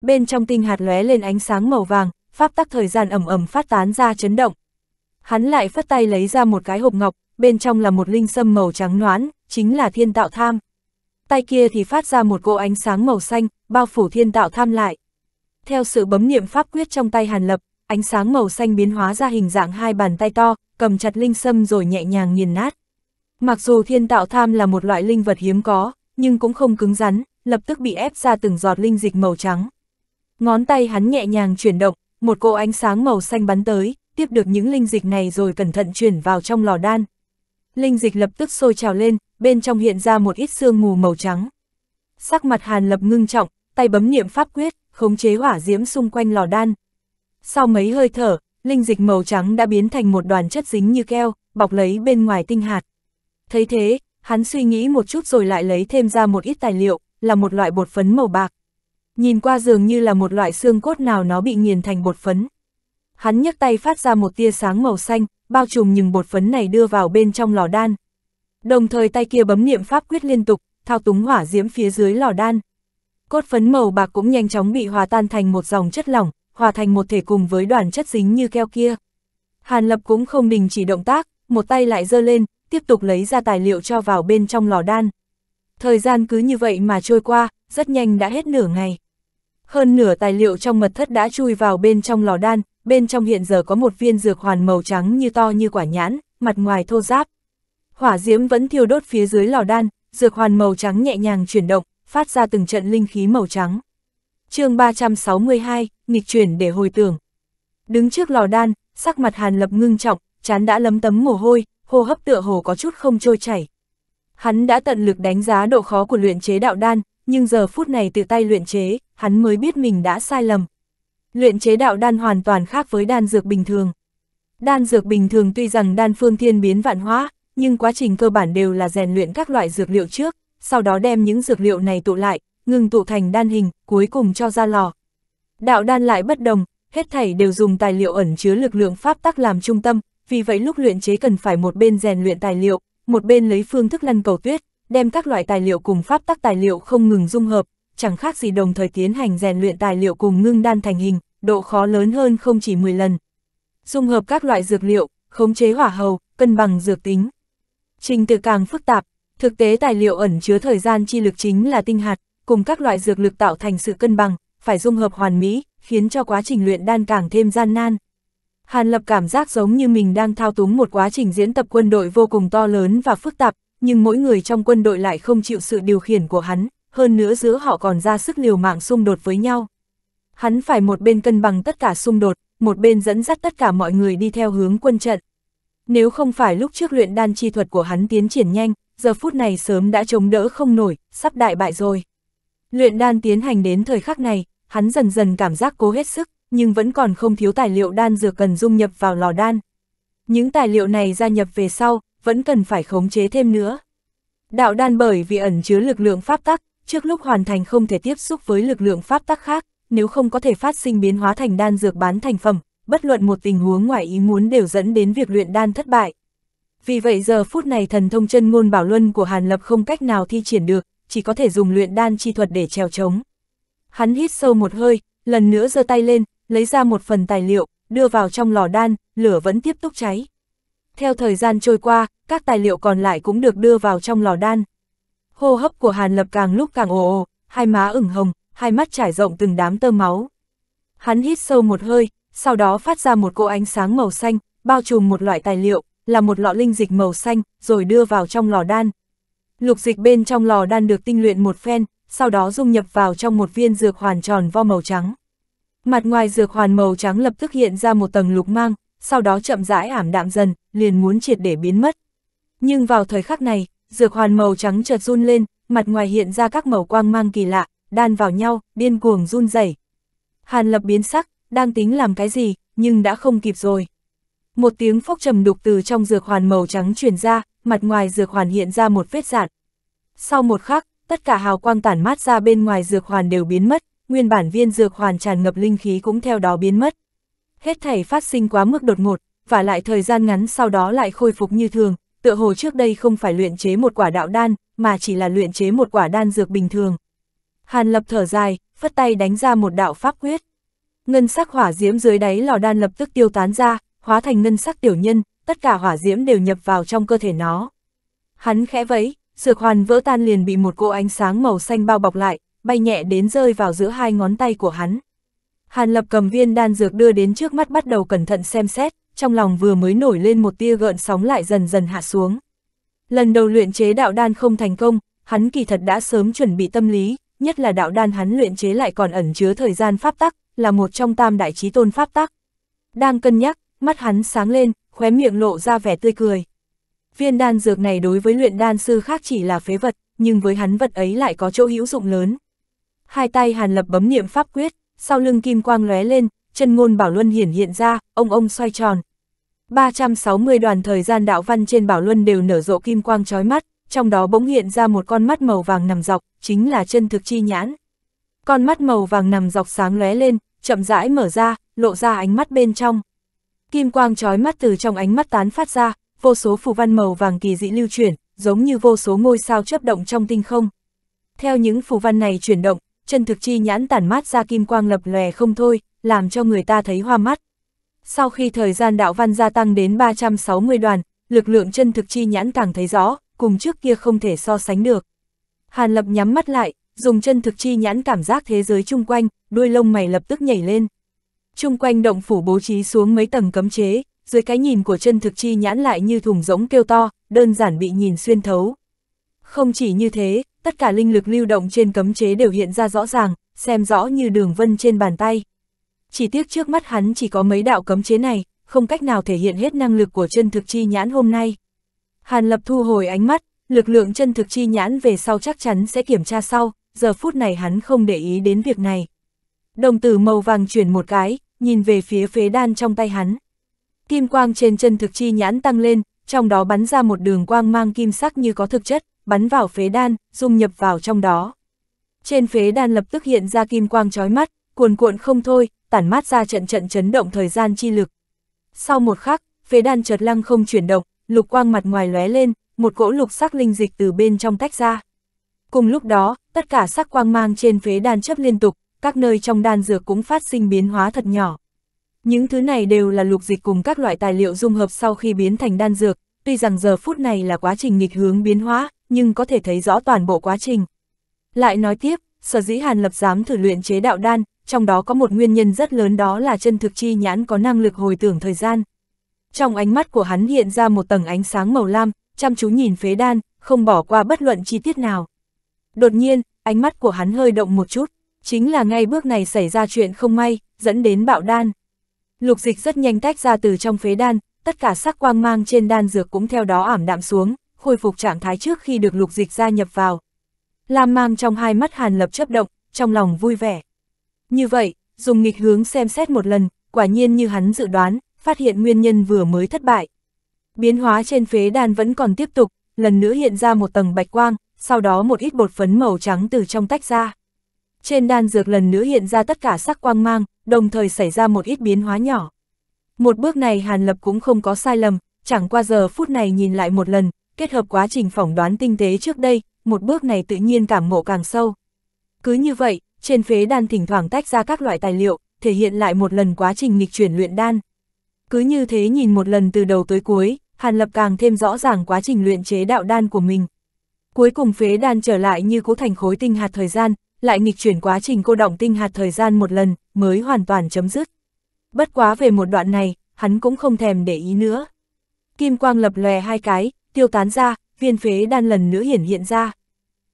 bên trong tinh hạt lóe lên ánh sáng màu vàng, pháp tắc thời gian ẩm ẩm phát tán ra chấn động. Hắn lại phất tay lấy ra một cái hộp ngọc, bên trong là một linh sâm màu trắng noán, chính là thiên tạo tham. Tay kia thì phát ra một cỗ ánh sáng màu xanh, bao phủ thiên tạo tham lại. Theo sự bấm niệm pháp quyết trong tay Hàn Lập, ánh sáng màu xanh biến hóa ra hình dạng hai bàn tay to, cầm chặt linh sâm rồi nhẹ nhàng nghiền nát. Mặc dù thiên tạo tham là một loại linh vật hiếm có, nhưng cũng không cứng rắn, lập tức bị ép ra từng giọt linh dịch màu trắng. Ngón tay hắn nhẹ nhàng chuyển động, một cô ánh sáng màu xanh bắn tới, tiếp được những linh dịch này rồi cẩn thận chuyển vào trong lò đan. Linh dịch lập tức sôi trào lên, bên trong hiện ra một ít sương mù màu trắng. Sắc mặt Hàn Lập ngưng trọng, tay bấm niệm pháp quyết, khống chế hỏa diễm xung quanh lò đan. Sau mấy hơi thở, linh dịch màu trắng đã biến thành một đoàn chất dính như keo, bọc lấy bên ngoài tinh hạt. Thấy thế, hắn suy nghĩ một chút rồi lại lấy thêm ra một ít tài liệu, là một loại bột phấn màu bạc nhìn qua dường như là một loại xương cốt nào nó bị nghiền thành bột phấn. Hắn nhấc tay phát ra một tia sáng màu xanh, bao trùm những bột phấn này đưa vào bên trong lò đan. Đồng thời tay kia bấm niệm pháp quyết liên tục, thao túng hỏa diễm phía dưới lò đan. Cốt phấn màu bạc cũng nhanh chóng bị hòa tan thành một dòng chất lỏng, hòa thành một thể cùng với đoàn chất dính như keo kia. Hàn Lập cũng không đình chỉ động tác, một tay lại giơ lên, tiếp tục lấy ra tài liệu cho vào bên trong lò đan. Thời gian cứ như vậy mà trôi qua, rất nhanh đã hết nửa ngày. Hơn nửa tài liệu trong mật thất đã chui vào bên trong lò đan, bên trong hiện giờ có một viên dược hoàn màu trắng như to như quả nhãn, mặt ngoài thô ráp. Hỏa diễm vẫn thiêu đốt phía dưới lò đan, dược hoàn màu trắng nhẹ nhàng chuyển động, phát ra từng trận linh khí màu trắng. chương 362, nghịch chuyển để hồi tưởng. Đứng trước lò đan, sắc mặt Hàn Lập ngưng trọng, chán đã lấm tấm mồ hôi, hô hấp tựa hồ có chút không trôi chảy. Hắn đã tận lực đánh giá độ khó của luyện chế đạo đan, nhưng giờ phút này từ tay luyện chế, hắn mới biết mình đã sai lầm. Luyện chế đạo đan hoàn toàn khác với đan dược bình thường. Đan dược bình thường tuy rằng đan phương thiên biến vạn hóa, nhưng quá trình cơ bản đều là rèn luyện các loại dược liệu trước, sau đó đem những dược liệu này tụ lại, ngừng tụ thành đan hình, cuối cùng cho ra lò. Đạo đan lại bất đồng, hết thảy đều dùng tài liệu ẩn chứa lực lượng pháp tắc làm trung tâm, vì vậy lúc luyện chế cần phải một bên rèn luyện tài liệu, một bên lấy phương thức lăn cầu tuyết, đem các loại tài liệu cùng pháp tắc tài liệu không ngừng dung hợp, chẳng khác gì đồng thời tiến hành rèn luyện tài liệu cùng ngưng đan thành hình, độ khó lớn hơn không chỉ 10 lần. Dung hợp các loại dược liệu, khống chế hỏa hầu, cân bằng dược tính. Trình tự càng phức tạp, thực tế tài liệu ẩn chứa thời gian chi lực chính là tinh hạt, cùng các loại dược lực tạo thành sự cân bằng, phải dung hợp hoàn mỹ, khiến cho quá trình luyện đan càng thêm gian nan. Hàn Lập cảm giác giống như mình đang thao túng một quá trình diễn tập quân đội vô cùng to lớn và phức tạp, nhưng mỗi người trong quân đội lại không chịu sự điều khiển của hắn, hơn nữa giữa họ còn ra sức liều mạng xung đột với nhau. Hắn phải một bên cân bằng tất cả xung đột, một bên dẫn dắt tất cả mọi người đi theo hướng quân trận. Nếu không phải lúc trước luyện đan chi thuật của hắn tiến triển nhanh, giờ phút này sớm đã chống đỡ không nổi, sắp đại bại rồi. Luyện đan tiến hành đến thời khắc này, hắn dần dần cảm giác cố hết sức, nhưng vẫn còn không thiếu tài liệu đan dược cần dung nhập vào lò đan. Những tài liệu này gia nhập về sau, vẫn cần phải khống chế thêm nữa. Đạo đan bởi vì ẩn chứa lực lượng pháp tắc, Trước lúc hoàn thành không thể tiếp xúc với lực lượng pháp tắc khác, nếu không có thể phát sinh biến hóa thành đan dược bán thành phẩm, bất luận một tình huống ngoài ý muốn đều dẫn đến việc luyện đan thất bại. Vì vậy giờ phút này thần thông chân ngôn bảo luân của Hàn Lập không cách nào thi triển được, chỉ có thể dùng luyện đan chi thuật để trèo chống Hắn hít sâu một hơi, lần nữa giơ tay lên, lấy ra một phần tài liệu, đưa vào trong lò đan, lửa vẫn tiếp tục cháy. Theo thời gian trôi qua, các tài liệu còn lại cũng được đưa vào trong lò đan hô hấp của Hàn Lập càng lúc càng ồ ồ, hai má ửng hồng, hai mắt trải rộng từng đám tơ máu. Hắn hít sâu một hơi, sau đó phát ra một cỗ ánh sáng màu xanh, bao trùm một loại tài liệu, là một lọ linh dịch màu xanh, rồi đưa vào trong lò đan. Lục dịch bên trong lò đan được tinh luyện một phen, sau đó dung nhập vào trong một viên dược hoàn tròn vo màu trắng. Mặt ngoài dược hoàn màu trắng lập tức hiện ra một tầng lục mang, sau đó chậm rãi ảm đạm dần, liền muốn triệt để biến mất. Nhưng vào thời khắc này, dược hoàn màu trắng chợt run lên, mặt ngoài hiện ra các màu quang mang kỳ lạ, đan vào nhau, điên cuồng run rẩy. Hàn lập biến sắc, đang tính làm cái gì, nhưng đã không kịp rồi. Một tiếng phốc trầm đục từ trong dược hoàn màu trắng truyền ra, mặt ngoài dược hoàn hiện ra một vết dạn. Sau một khắc, tất cả hào quang tản mát ra bên ngoài dược hoàn đều biến mất, nguyên bản viên dược hoàn tràn ngập linh khí cũng theo đó biến mất. Hết thảy phát sinh quá mức đột ngột, và lại thời gian ngắn sau đó lại khôi phục như thường, tựa hồ trước đây không phải luyện chế một quả đạo đan, mà chỉ là luyện chế một quả đan dược bình thường. Hàn lập thở dài, phất tay đánh ra một đạo pháp quyết. Ngân sắc hỏa diễm dưới đáy lò đan lập tức tiêu tán ra, hóa thành ngân sắc tiểu nhân, tất cả hỏa diễm đều nhập vào trong cơ thể nó. Hắn khẽ vẫy, dược hoàn vỡ tan liền bị một cỗ ánh sáng màu xanh bao bọc lại, bay nhẹ đến rơi vào giữa hai ngón tay của hắn. Hàn lập cầm viên đan dược đưa đến trước mắt bắt đầu cẩn thận xem xét, trong lòng vừa mới nổi lên một tia gợn sóng lại dần dần hạ xuống. Lần đầu luyện chế đạo đan không thành công, hắn kỳ thật đã sớm chuẩn bị tâm lý, nhất là đạo đan hắn luyện chế lại còn ẩn chứa thời gian pháp tắc, là một trong tam đại trí tôn pháp tắc. Đang cân nhắc, mắt hắn sáng lên, khóe miệng lộ ra vẻ tươi cười. Viên đan dược này đối với luyện đan sư khác chỉ là phế vật, nhưng với hắn vật ấy lại có chỗ hữu dụng lớn. Hai tay Hàn Lập bấm niệm pháp quyết, sau lưng kim quang lóe lên, chân ngôn bảo luân hiển hiện ra, ông ông xoay tròn, 360 đoàn thời gian đạo văn trên bảo luân đều nở rộ kim quang chói mắt, trong đó bỗng hiện ra một con mắt màu vàng nằm dọc, chính là chân thực chi nhãn. Con mắt màu vàng nằm dọc sáng lóe lên, chậm rãi mở ra, lộ ra ánh mắt bên trong. Kim quang chói mắt từ trong ánh mắt tán phát ra, vô số phù văn màu vàng kỳ dị lưu chuyển, giống như vô số ngôi sao chớp động trong tinh không. Theo những phù văn này chuyển động, chân thực chi nhãn tản mát ra kim quang lập lòe không thôi, làm cho người ta thấy hoa mắt. Sau khi thời gian đạo văn gia tăng đến 360 đoàn, lực lượng chân thực chi nhãn càng thấy rõ, cùng trước kia không thể so sánh được. Hàn Lập nhắm mắt lại, dùng chân thực chi nhãn cảm giác thế giới chung quanh, đuôi lông mày lập tức nhảy lên. Chung quanh động phủ bố trí xuống mấy tầng cấm chế, dưới cái nhìn của chân thực chi nhãn lại như thùng rỗng kêu to, đơn giản bị nhìn xuyên thấu. Không chỉ như thế, tất cả linh lực lưu động trên cấm chế đều hiện ra rõ ràng, xem rõ như đường vân trên bàn tay. Chỉ tiếc trước mắt hắn chỉ có mấy đạo cấm chế này, không cách nào thể hiện hết năng lực của chân thực chi nhãn hôm nay. Hàn Lập thu hồi ánh mắt, lực lượng chân thực chi nhãn về sau chắc chắn sẽ kiểm tra sau, giờ phút này hắn không để ý đến việc này. Đồng tử màu vàng chuyển một cái, nhìn về phía phế đan trong tay hắn. Kim quang trên chân thực chi nhãn tăng lên, trong đó bắn ra một đường quang mang kim sắc như có thực chất, bắn vào phế đan, dung nhập vào trong đó. Trên phế đan lập tức hiện ra kim quang chói mắt, cuồn cuộn không thôi, tản mát ra trận trận chấn động thời gian chi lực. Sau một khắc, phế đan chợt lăng không chuyển động, lục quang mặt ngoài lóe lên, một cỗ lục sắc linh dịch từ bên trong tách ra. Cùng lúc đó, tất cả sắc quang mang trên phế đan chấp liên tục, các nơi trong đan dược cũng phát sinh biến hóa thật nhỏ. Những thứ này đều là lục dịch cùng các loại tài liệu dung hợp sau khi biến thành đan dược, tuy rằng giờ phút này là quá trình nghịch hướng biến hóa, nhưng có thể thấy rõ toàn bộ quá trình. Lại nói tiếp, sở dĩ Hàn Lập dám thử luyện chế đạo đan, trong đó có một nguyên nhân rất lớn đó là chân thực chi nhãn có năng lực hồi tưởng thời gian. Trong ánh mắt của hắn hiện ra một tầng ánh sáng màu lam, chăm chú nhìn phế đan, không bỏ qua bất luận chi tiết nào. Đột nhiên, ánh mắt của hắn hơi động một chút, chính là ngay bước này xảy ra chuyện không may, dẫn đến bạo đan. Lục dịch rất nhanh tách ra từ trong phế đan, tất cả sắc quang mang trên đan dược cũng theo đó ảm đạm xuống, khôi phục trạng thái trước khi được lục dịch gia nhập vào. Lam mang trong hai mắt hàn lập chấp động, trong lòng vui vẻ. Như vậy, dùng nghịch hướng xem xét một lần, quả nhiên như hắn dự đoán, phát hiện nguyên nhân vừa mới thất bại. Biến hóa trên phế đan vẫn còn tiếp tục, lần nữa hiện ra một tầng bạch quang, sau đó một ít bột phấn màu trắng từ trong tách ra. Trên đan dược lần nữa hiện ra tất cả sắc quang mang, đồng thời xảy ra một ít biến hóa nhỏ. Một bước này Hàn Lập cũng không có sai lầm, chẳng qua giờ phút này nhìn lại một lần, kết hợp quá trình phỏng đoán tinh tế trước đây, một bước này tự nhiên cảm ngộ càng sâu. Cứ như vậy, trên phế đan thỉnh thoảng tách ra các loại tài liệu, thể hiện lại một lần quá trình nghịch chuyển luyện đan. Cứ như thế nhìn một lần từ đầu tới cuối, Hàn Lập càng thêm rõ ràng quá trình luyện chế đạo đan của mình. Cuối cùng phế đan trở lại như cũ thành khối tinh hạt thời gian, lại nghịch chuyển quá trình cô động tinh hạt thời gian một lần, mới hoàn toàn chấm dứt. Bất quá về một đoạn này, hắn cũng không thèm để ý nữa. Kim quang lập lòe hai cái, tiêu tán ra, viên phế đan lần nữa hiển hiện ra.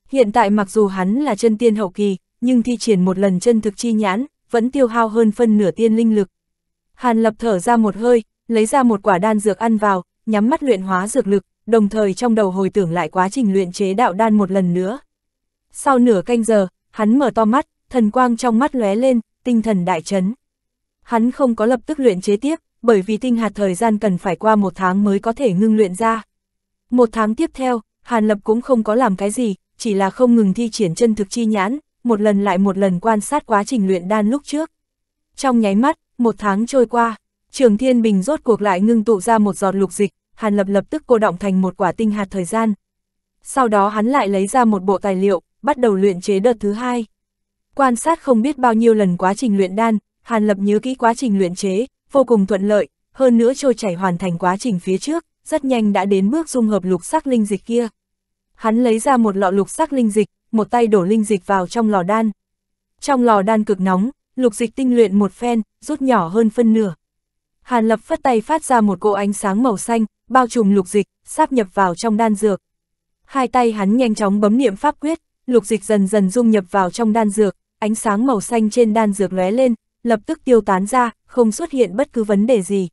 Hiện tại mặc dù hắn là chân tiên hậu kỳ, nhưng thi triển một lần chân thực chi nhãn, vẫn tiêu hao hơn phân nửa tiên linh lực. Hàn Lập thở ra một hơi, lấy ra một quả đan dược ăn vào, nhắm mắt luyện hóa dược lực, đồng thời trong đầu hồi tưởng lại quá trình luyện chế đạo đan một lần nữa. Sau nửa canh giờ, hắn mở to mắt, thần quang trong mắt lóe lên, tinh thần đại chấn. Hắn không có lập tức luyện chế tiếp, bởi vì tinh hạt thời gian cần phải qua một tháng mới có thể ngưng luyện ra. Một tháng tiếp theo, Hàn Lập cũng không có làm cái gì, chỉ là không ngừng thi triển chân thực chi nhãn, một lần lại một lần quan sát quá trình luyện đan lúc trước. Trong nháy mắt, một tháng trôi qua, Trường Thiên Bình rốt cuộc lại ngưng tụ ra một giọt lục dịch, Hàn Lập lập tức cô động thành một quả tinh hạt thời gian. Sau đó hắn lại lấy ra một bộ tài liệu, bắt đầu luyện chế đợt thứ hai. Quan sát không biết bao nhiêu lần quá trình luyện đan, Hàn Lập nhớ kỹ quá trình luyện chế, vô cùng thuận lợi, hơn nữa trôi chảy hoàn thành quá trình phía trước, rất nhanh đã đến bước dung hợp lục sắc linh dịch kia. Hắn lấy ra một lọ lục sắc linh dịch, một tay đổ linh dịch vào trong lò đan. Trong lò đan cực nóng, lục dịch tinh luyện một phen, rút nhỏ hơn phân nửa. Hàn lập phất tay phát ra một cỗ ánh sáng màu xanh, bao trùm lục dịch, sáp nhập vào trong đan dược. Hai tay hắn nhanh chóng bấm niệm pháp quyết, lục dịch dần dần dung nhập vào trong đan dược, ánh sáng màu xanh trên đan dược lóe lên, lập tức tiêu tán ra, không xuất hiện bất cứ vấn đề gì.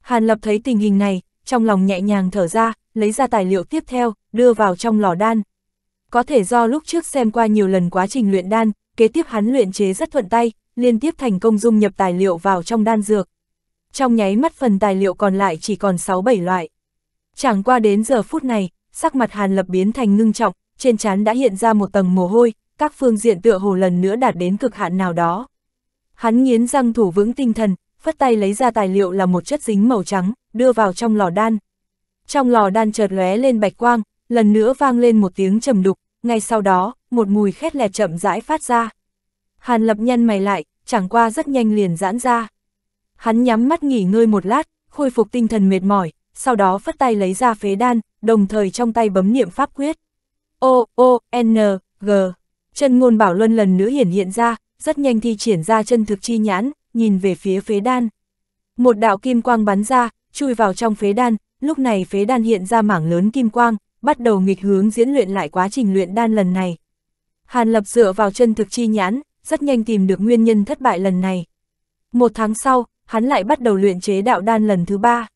Hàn lập thấy tình hình này, trong lòng nhẹ nhàng thở ra, lấy ra tài liệu tiếp theo, đưa vào trong lò đan có thể do lúc trước xem qua nhiều lần quá trình luyện đan, kế tiếp hắn luyện chế rất thuận tay, liên tiếp thành công dung nhập tài liệu vào trong đan dược. Trong nháy mắt phần tài liệu còn lại chỉ còn 6-7 loại. Chẳng qua đến giờ phút này, sắc mặt Hàn Lập biến thành ngưng trọng, trên trán đã hiện ra một tầng mồ hôi, các phương diện tựa hồ lần nữa đạt đến cực hạn nào đó. Hắn nghiến răng thủ vững tinh thần, phất tay lấy ra tài liệu là một chất dính màu trắng, đưa vào trong lò đan. Trong lò đan chợt lóe lên bạch quang, lần nữa vang lên một tiếng trầm đục, ngay sau đó, một mùi khét lẹt chậm rãi phát ra. Hàn lập nhăn mày lại, chẳng qua rất nhanh liền giãn ra. Hắn nhắm mắt nghỉ ngơi một lát, khôi phục tinh thần mệt mỏi, sau đó phất tay lấy ra phế đan, đồng thời trong tay bấm niệm pháp quyết. O, O, N, G. Chân ngôn bảo luân lần nữa hiển hiện ra, rất nhanh thi triển ra chân thực chi nhãn, nhìn về phía phế đan. Một đạo kim quang bắn ra, chui vào trong phế đan, lúc này phế đan hiện ra mảng lớn kim quang, bắt đầu nghịch hướng diễn luyện lại quá trình luyện đan lần này. Hàn Lập dựa vào chân thực chi nhãn, rất nhanh tìm được nguyên nhân thất bại lần này. Một tháng sau, hắn lại bắt đầu luyện chế đạo đan lần thứ ba.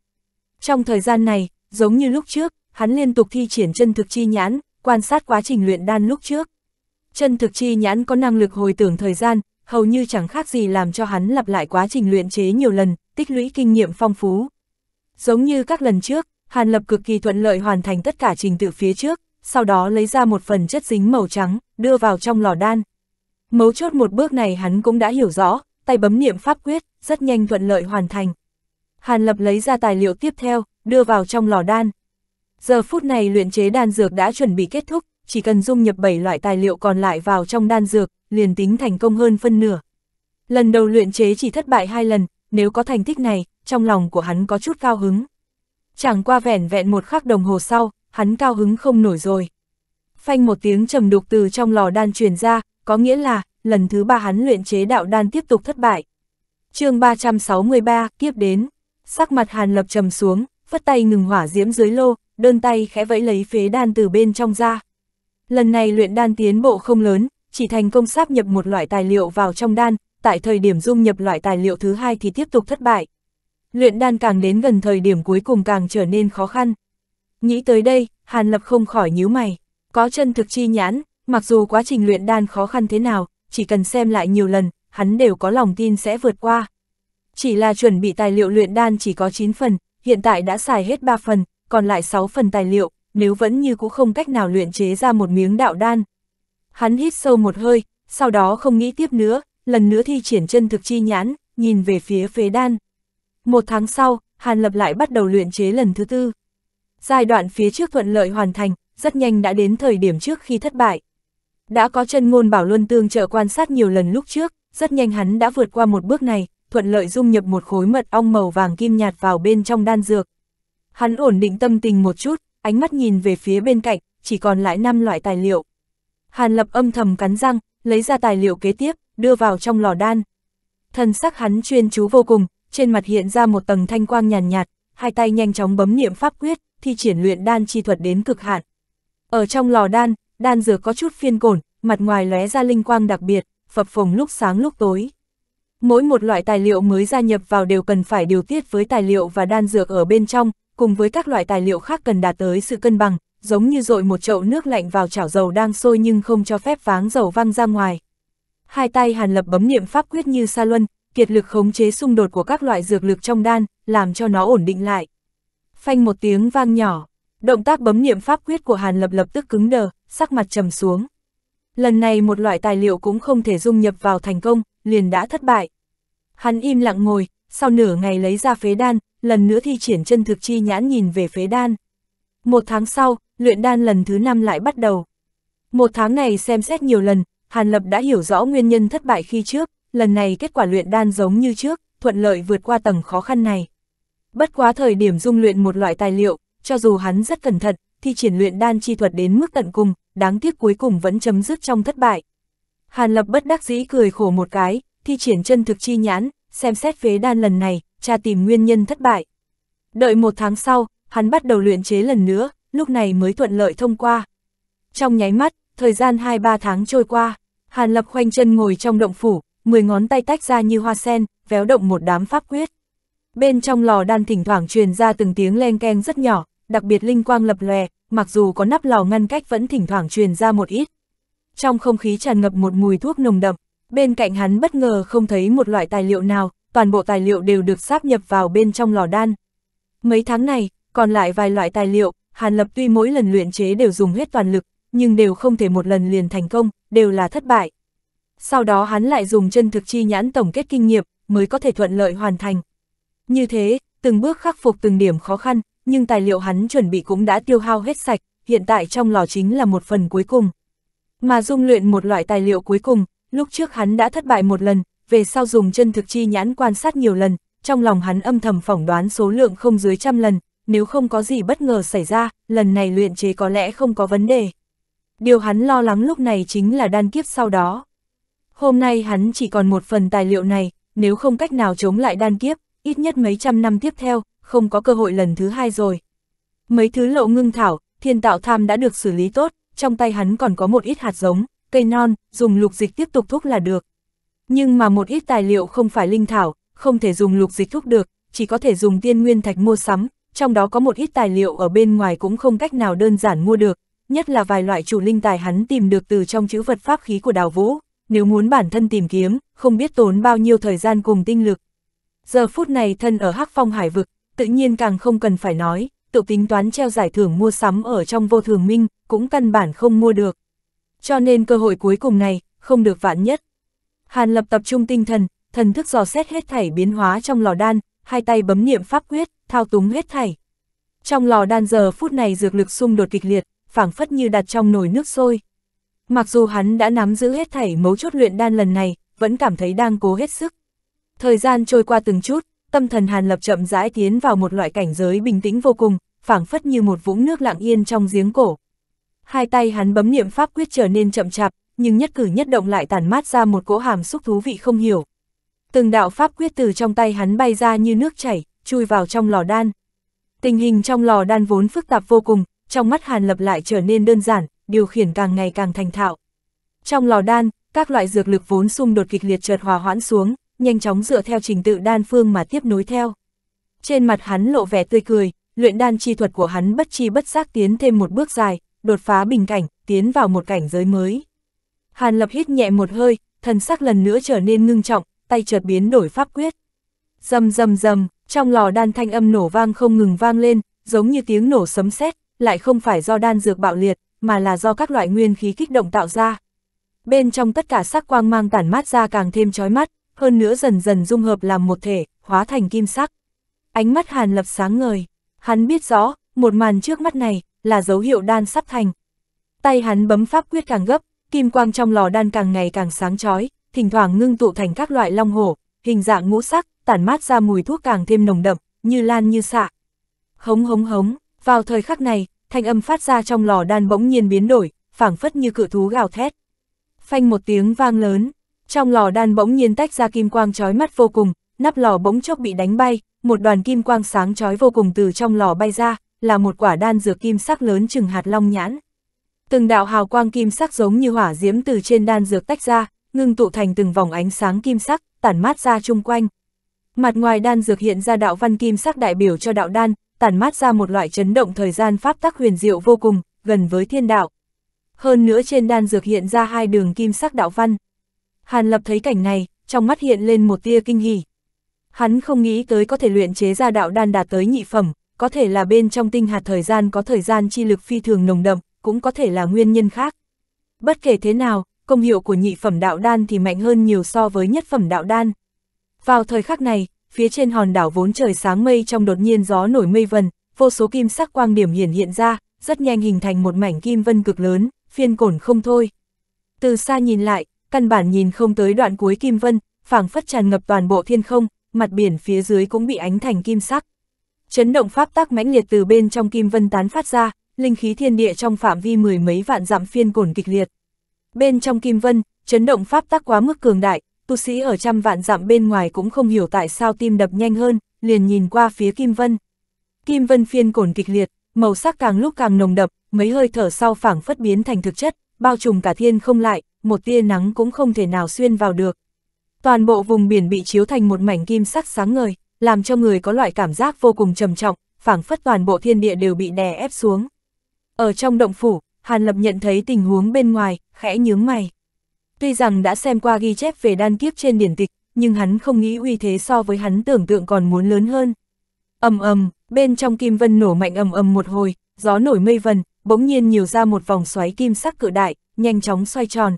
Trong thời gian này, giống như lúc trước, hắn liên tục thi triển chân thực chi nhãn, quan sát quá trình luyện đan lúc trước. Chân thực chi nhãn có năng lực hồi tưởng thời gian, hầu như chẳng khác gì làm cho hắn lặp lại quá trình luyện chế nhiều lần, tích lũy kinh nghiệm phong phú. Giống như các lần trước, Hàn Lập cực kỳ thuận lợi hoàn thành tất cả trình tự phía trước, sau đó lấy ra một phần chất dính màu trắng, đưa vào trong lò đan. Mấu chốt một bước này hắn cũng đã hiểu rõ, tay bấm niệm pháp quyết, rất nhanh thuận lợi hoàn thành. Hàn Lập lấy ra tài liệu tiếp theo, đưa vào trong lò đan. Giờ phút này luyện chế đan dược đã chuẩn bị kết thúc, chỉ cần dung nhập 7 loại tài liệu còn lại vào trong đan dược, liền tính thành công hơn phân nửa. Lần đầu luyện chế chỉ thất bại hai lần, nếu có thành tích này, trong lòng của hắn có chút cao hứng chẳng qua vẻn vẹn một khắc đồng hồ sau, hắn cao hứng không nổi rồi. Phanh một tiếng trầm đục từ trong lò đan truyền ra, có nghĩa là, lần thứ ba hắn luyện chế đạo đan tiếp tục thất bại. chương 363, kiếp đến, sắc mặt hàn lập trầm xuống, phất tay ngừng hỏa diễm dưới lô, đơn tay khẽ vẫy lấy phế đan từ bên trong ra. Lần này luyện đan tiến bộ không lớn, chỉ thành công sáp nhập một loại tài liệu vào trong đan, tại thời điểm dung nhập loại tài liệu thứ hai thì tiếp tục thất bại luyện đan càng đến gần thời điểm cuối cùng càng trở nên khó khăn. Nghĩ tới đây, Hàn Lập không khỏi nhíu mày, có chân thực chi nhãn, mặc dù quá trình luyện đan khó khăn thế nào, chỉ cần xem lại nhiều lần, hắn đều có lòng tin sẽ vượt qua. Chỉ là chuẩn bị tài liệu luyện đan chỉ có 9 phần, hiện tại đã xài hết 3 phần, còn lại 6 phần tài liệu, nếu vẫn như cũ không cách nào luyện chế ra một miếng đạo đan. Hắn hít sâu một hơi, sau đó không nghĩ tiếp nữa, lần nữa thi triển chân thực chi nhãn, nhìn về phía phế đan. Một tháng sau, Hàn Lập lại bắt đầu luyện chế lần thứ tư. Giai đoạn phía trước thuận lợi hoàn thành, rất nhanh đã đến thời điểm trước khi thất bại. Đã có chân ngôn bảo luân tương trợ quan sát nhiều lần lúc trước, rất nhanh hắn đã vượt qua một bước này, thuận lợi dung nhập một khối mật ong màu vàng kim nhạt vào bên trong đan dược. Hắn ổn định tâm tình một chút, ánh mắt nhìn về phía bên cạnh, chỉ còn lại 5 loại tài liệu. Hàn lập âm thầm cắn răng, lấy ra tài liệu kế tiếp, đưa vào trong lò đan. Thần sắc hắn chuyên chú vô cùng, trên mặt hiện ra một tầng thanh quang nhàn nhạt, nhạt, hai tay nhanh chóng bấm niệm pháp quyết, thi triển luyện đan chi thuật đến cực hạn. Ở trong lò đan, đan dược có chút phiên cổn, mặt ngoài lóe ra linh quang đặc biệt, phập phồng lúc sáng lúc tối. Mỗi một loại tài liệu mới gia nhập vào đều cần phải điều tiết với tài liệu và đan dược ở bên trong, cùng với các loại tài liệu khác cần đạt tới sự cân bằng, giống như dội một chậu nước lạnh vào chảo dầu đang sôi nhưng không cho phép váng dầu văng ra ngoài. Hai tay Hàn Lập bấm niệm pháp quyết như sa luân, kiệt lực khống chế xung đột của các loại dược lực trong đan, làm cho nó ổn định lại. Phanh một tiếng vang nhỏ, động tác bấm niệm pháp quyết của Hàn Lập lập tức cứng đờ, sắc mặt trầm xuống. Lần này một loại tài liệu cũng không thể dung nhập vào thành công, liền đã thất bại. Hắn im lặng ngồi, sau nửa ngày lấy ra phế đan, lần nữa thi triển chân thực chi nhãn nhìn về phế đan. Một tháng sau, luyện đan lần thứ năm lại bắt đầu. Một tháng này xem xét nhiều lần, Hàn Lập đã hiểu rõ nguyên nhân thất bại khi trước, lần này kết quả luyện đan giống như trước, thuận lợi vượt qua tầng khó khăn này. Bất quá thời điểm dung luyện một loại tài liệu, cho dù hắn rất cẩn thận, thì triển luyện đan chi thuật đến mức tận cùng, đáng tiếc cuối cùng vẫn chấm dứt trong thất bại. Hàn Lập bất đắc dĩ cười khổ một cái, thi triển chân thực chi nhãn, xem xét phế đan lần này, tra tìm nguyên nhân thất bại. Đợi một tháng sau, hắn bắt đầu luyện chế lần nữa, lúc này mới thuận lợi thông qua. Trong nháy mắt, thời gian 2-3 tháng trôi qua, Hàn Lập khoanh chân ngồi trong động phủ, mười ngón tay tách ra như hoa sen, véo động một đám pháp quyết. Bên trong lò đan thỉnh thoảng truyền ra từng tiếng len keng rất nhỏ, đặc biệt linh quang lập lòe, mặc dù có nắp lò ngăn cách vẫn thỉnh thoảng truyền ra một ít. Trong không khí tràn ngập một mùi thuốc nồng đậm, bên cạnh hắn bất ngờ không thấy một loại tài liệu nào, toàn bộ tài liệu đều được sáp nhập vào bên trong lò đan. Mấy tháng này, còn lại vài loại tài liệu, Hàn Lập tuy mỗi lần luyện chế đều dùng hết toàn lực, nhưng đều không thể một lần liền thành công, đều là thất bại sau đó hắn lại dùng chân thực chi nhãn tổng kết kinh nghiệm, mới có thể thuận lợi hoàn thành. Như thế, từng bước khắc phục từng điểm khó khăn, nhưng tài liệu hắn chuẩn bị cũng đã tiêu hao hết sạch, hiện tại trong lò chính là một phần cuối cùng. Mà dung luyện một loại tài liệu cuối cùng, lúc trước hắn đã thất bại một lần, về sau dùng chân thực chi nhãn quan sát nhiều lần, trong lòng hắn âm thầm phỏng đoán số lượng không dưới trăm lần, nếu không có gì bất ngờ xảy ra, lần này luyện chế có lẽ không có vấn đề. Điều hắn lo lắng lúc này chính là đan kiếp sau đó. Hôm nay hắn chỉ còn một phần tài liệu này, nếu không cách nào chống lại đan kiếp, ít nhất mấy trăm năm tiếp theo, không có cơ hội lần thứ hai rồi. Mấy thứ lộ ngưng thảo, thiên tạo tham đã được xử lý tốt, trong tay hắn còn có một ít hạt giống, cây non, dùng lục dịch tiếp tục thúc là được. Nhưng mà một ít tài liệu không phải linh thảo, không thể dùng lục dịch thúc được, chỉ có thể dùng tiên nguyên thạch mua sắm, trong đó có một ít tài liệu ở bên ngoài cũng không cách nào đơn giản mua được, nhất là vài loại chủ linh tài hắn tìm được từ trong chữ vật pháp khí của đào vũ nếu muốn bản thân tìm kiếm, không biết tốn bao nhiêu thời gian cùng tinh lực. Giờ phút này thân ở Hắc Phong Hải Vực, tự nhiên càng không cần phải nói, tự tính toán treo giải thưởng mua sắm ở trong vô thường minh, cũng căn bản không mua được. Cho nên cơ hội cuối cùng này, không được vạn nhất. Hàn lập tập trung tinh thần, thần thức dò xét hết thảy biến hóa trong lò đan, hai tay bấm niệm pháp quyết, thao túng huyết thảy. Trong lò đan giờ phút này dược lực xung đột kịch liệt, phảng phất như đặt trong nồi nước sôi. Mặc dù hắn đã nắm giữ hết thảy mấu chốt luyện đan lần này, vẫn cảm thấy đang cố hết sức. Thời gian trôi qua từng chút, tâm thần Hàn Lập chậm rãi tiến vào một loại cảnh giới bình tĩnh vô cùng, phảng phất như một vũng nước lặng yên trong giếng cổ. Hai tay hắn bấm niệm pháp quyết trở nên chậm chạp, nhưng nhất cử nhất động lại tản mát ra một cỗ hàm xúc thú vị không hiểu. Từng đạo pháp quyết từ trong tay hắn bay ra như nước chảy, chui vào trong lò đan. Tình hình trong lò đan vốn phức tạp vô cùng, trong mắt Hàn Lập lại trở nên đơn giản, điều khiển càng ngày càng thành thạo. Trong lò đan, các loại dược lực vốn xung đột kịch liệt chợt hòa hoãn xuống, nhanh chóng dựa theo trình tự đan phương mà tiếp nối theo. Trên mặt hắn lộ vẻ tươi cười, luyện đan chi thuật của hắn bất chi bất giác tiến thêm một bước dài, đột phá bình cảnh, tiến vào một cảnh giới mới. Hàn Lập hít nhẹ một hơi, thần sắc lần nữa trở nên ngưng trọng, tay chợt biến đổi pháp quyết. Rầm rầm rầm, trong lò đan thanh âm nổ vang không ngừng vang lên, giống như tiếng nổ sấm sét, lại không phải do đan dược bạo liệt, mà là do các loại nguyên khí kích động tạo ra. Bên trong tất cả sắc quang mang tản mát ra càng thêm chói mắt, hơn nữa dần dần dung hợp làm một thể, hóa thành kim sắc. Ánh mắt Hàn Lập sáng ngời, hắn biết rõ, một màn trước mắt này, là dấu hiệu đan sắp thành. Tay hắn bấm pháp quyết càng gấp, kim quang trong lò đan càng ngày càng sáng chói, thỉnh thoảng ngưng tụ thành các loại long hổ, hình dạng ngũ sắc, tản mát ra mùi thuốc càng thêm nồng đậm, như lan như xạ. Hống hống hống, vào thời khắc này, thanh âm phát ra trong lò đan bỗng nhiên biến đổi, phảng phất như cự thú gào thét. Phanh một tiếng vang lớn, trong lò đan bỗng nhiên tách ra kim quang chói mắt vô cùng, nắp lò bỗng chốc bị đánh bay, một đoàn kim quang sáng chói vô cùng từ trong lò bay ra, là một quả đan dược kim sắc lớn chừng hạt long nhãn. Từng đạo hào quang kim sắc giống như hỏa diễm từ trên đan dược tách ra, ngưng tụ thành từng vòng ánh sáng kim sắc, tản mát ra chung quanh. Mặt ngoài đan dược hiện ra đạo văn kim sắc đại biểu cho đạo đan, tản mát ra một loại chấn động thời gian pháp tắc huyền diệu vô cùng, gần với thiên đạo. Hơn nữa trên đan dược hiện ra hai đường kim sắc đạo văn. Hàn Lập thấy cảnh này, trong mắt hiện lên một tia kinh hỉ. Hắn không nghĩ tới có thể luyện chế ra đạo đan đạt tới nhị phẩm, có thể là bên trong tinh hạt thời gian có thời gian chi lực phi thường nồng đậm, cũng có thể là nguyên nhân khác. Bất kể thế nào, công hiệu của nhị phẩm đạo đan thì mạnh hơn nhiều so với nhất phẩm đạo đan. Vào thời khắc này, phía trên hòn đảo vốn trời sáng mây trong đột nhiên gió nổi mây vần, vô số kim sắc quang điểm hiển hiện ra, rất nhanh hình thành một mảnh kim vân cực lớn, phiên cổn không thôi. Từ xa nhìn lại, căn bản nhìn không tới đoạn cuối kim vân, phảng phất tràn ngập toàn bộ thiên không, mặt biển phía dưới cũng bị ánh thành kim sắc. Chấn động pháp tác mãnh liệt từ bên trong kim vân tán phát ra, linh khí thiên địa trong phạm vi mười mấy vạn dặm phiên cổn kịch liệt. Bên trong kim vân, chấn động pháp tác quá mức cường đại, tu sĩ ở trăm vạn dặm bên ngoài cũng không hiểu tại sao tim đập nhanh hơn, liền nhìn qua phía Kim Vân. Kim Vân phiên cổn kịch liệt, màu sắc càng lúc càng nồng đậm, mấy hơi thở sau phảng phất biến thành thực chất, bao trùm cả thiên không lại, một tia nắng cũng không thể nào xuyên vào được. Toàn bộ vùng biển bị chiếu thành một mảnh kim sắc sáng ngời, làm cho người có loại cảm giác vô cùng trầm trọng, phảng phất toàn bộ thiên địa đều bị đè ép xuống. Ở trong động phủ, Hàn Lập nhận thấy tình huống bên ngoài, khẽ nhướng mày. Tuy rằng đã xem qua ghi chép về đan kiếp trên điển tịch, nhưng hắn không nghĩ uy thế so với hắn tưởng tượng còn muốn lớn hơn. ầm ầm, bên trong kim vân nổ mạnh ầm ầm một hồi, gió nổi mây vần, bỗng nhiên nhiều ra một vòng xoáy kim sắc cự đại, nhanh chóng xoay tròn.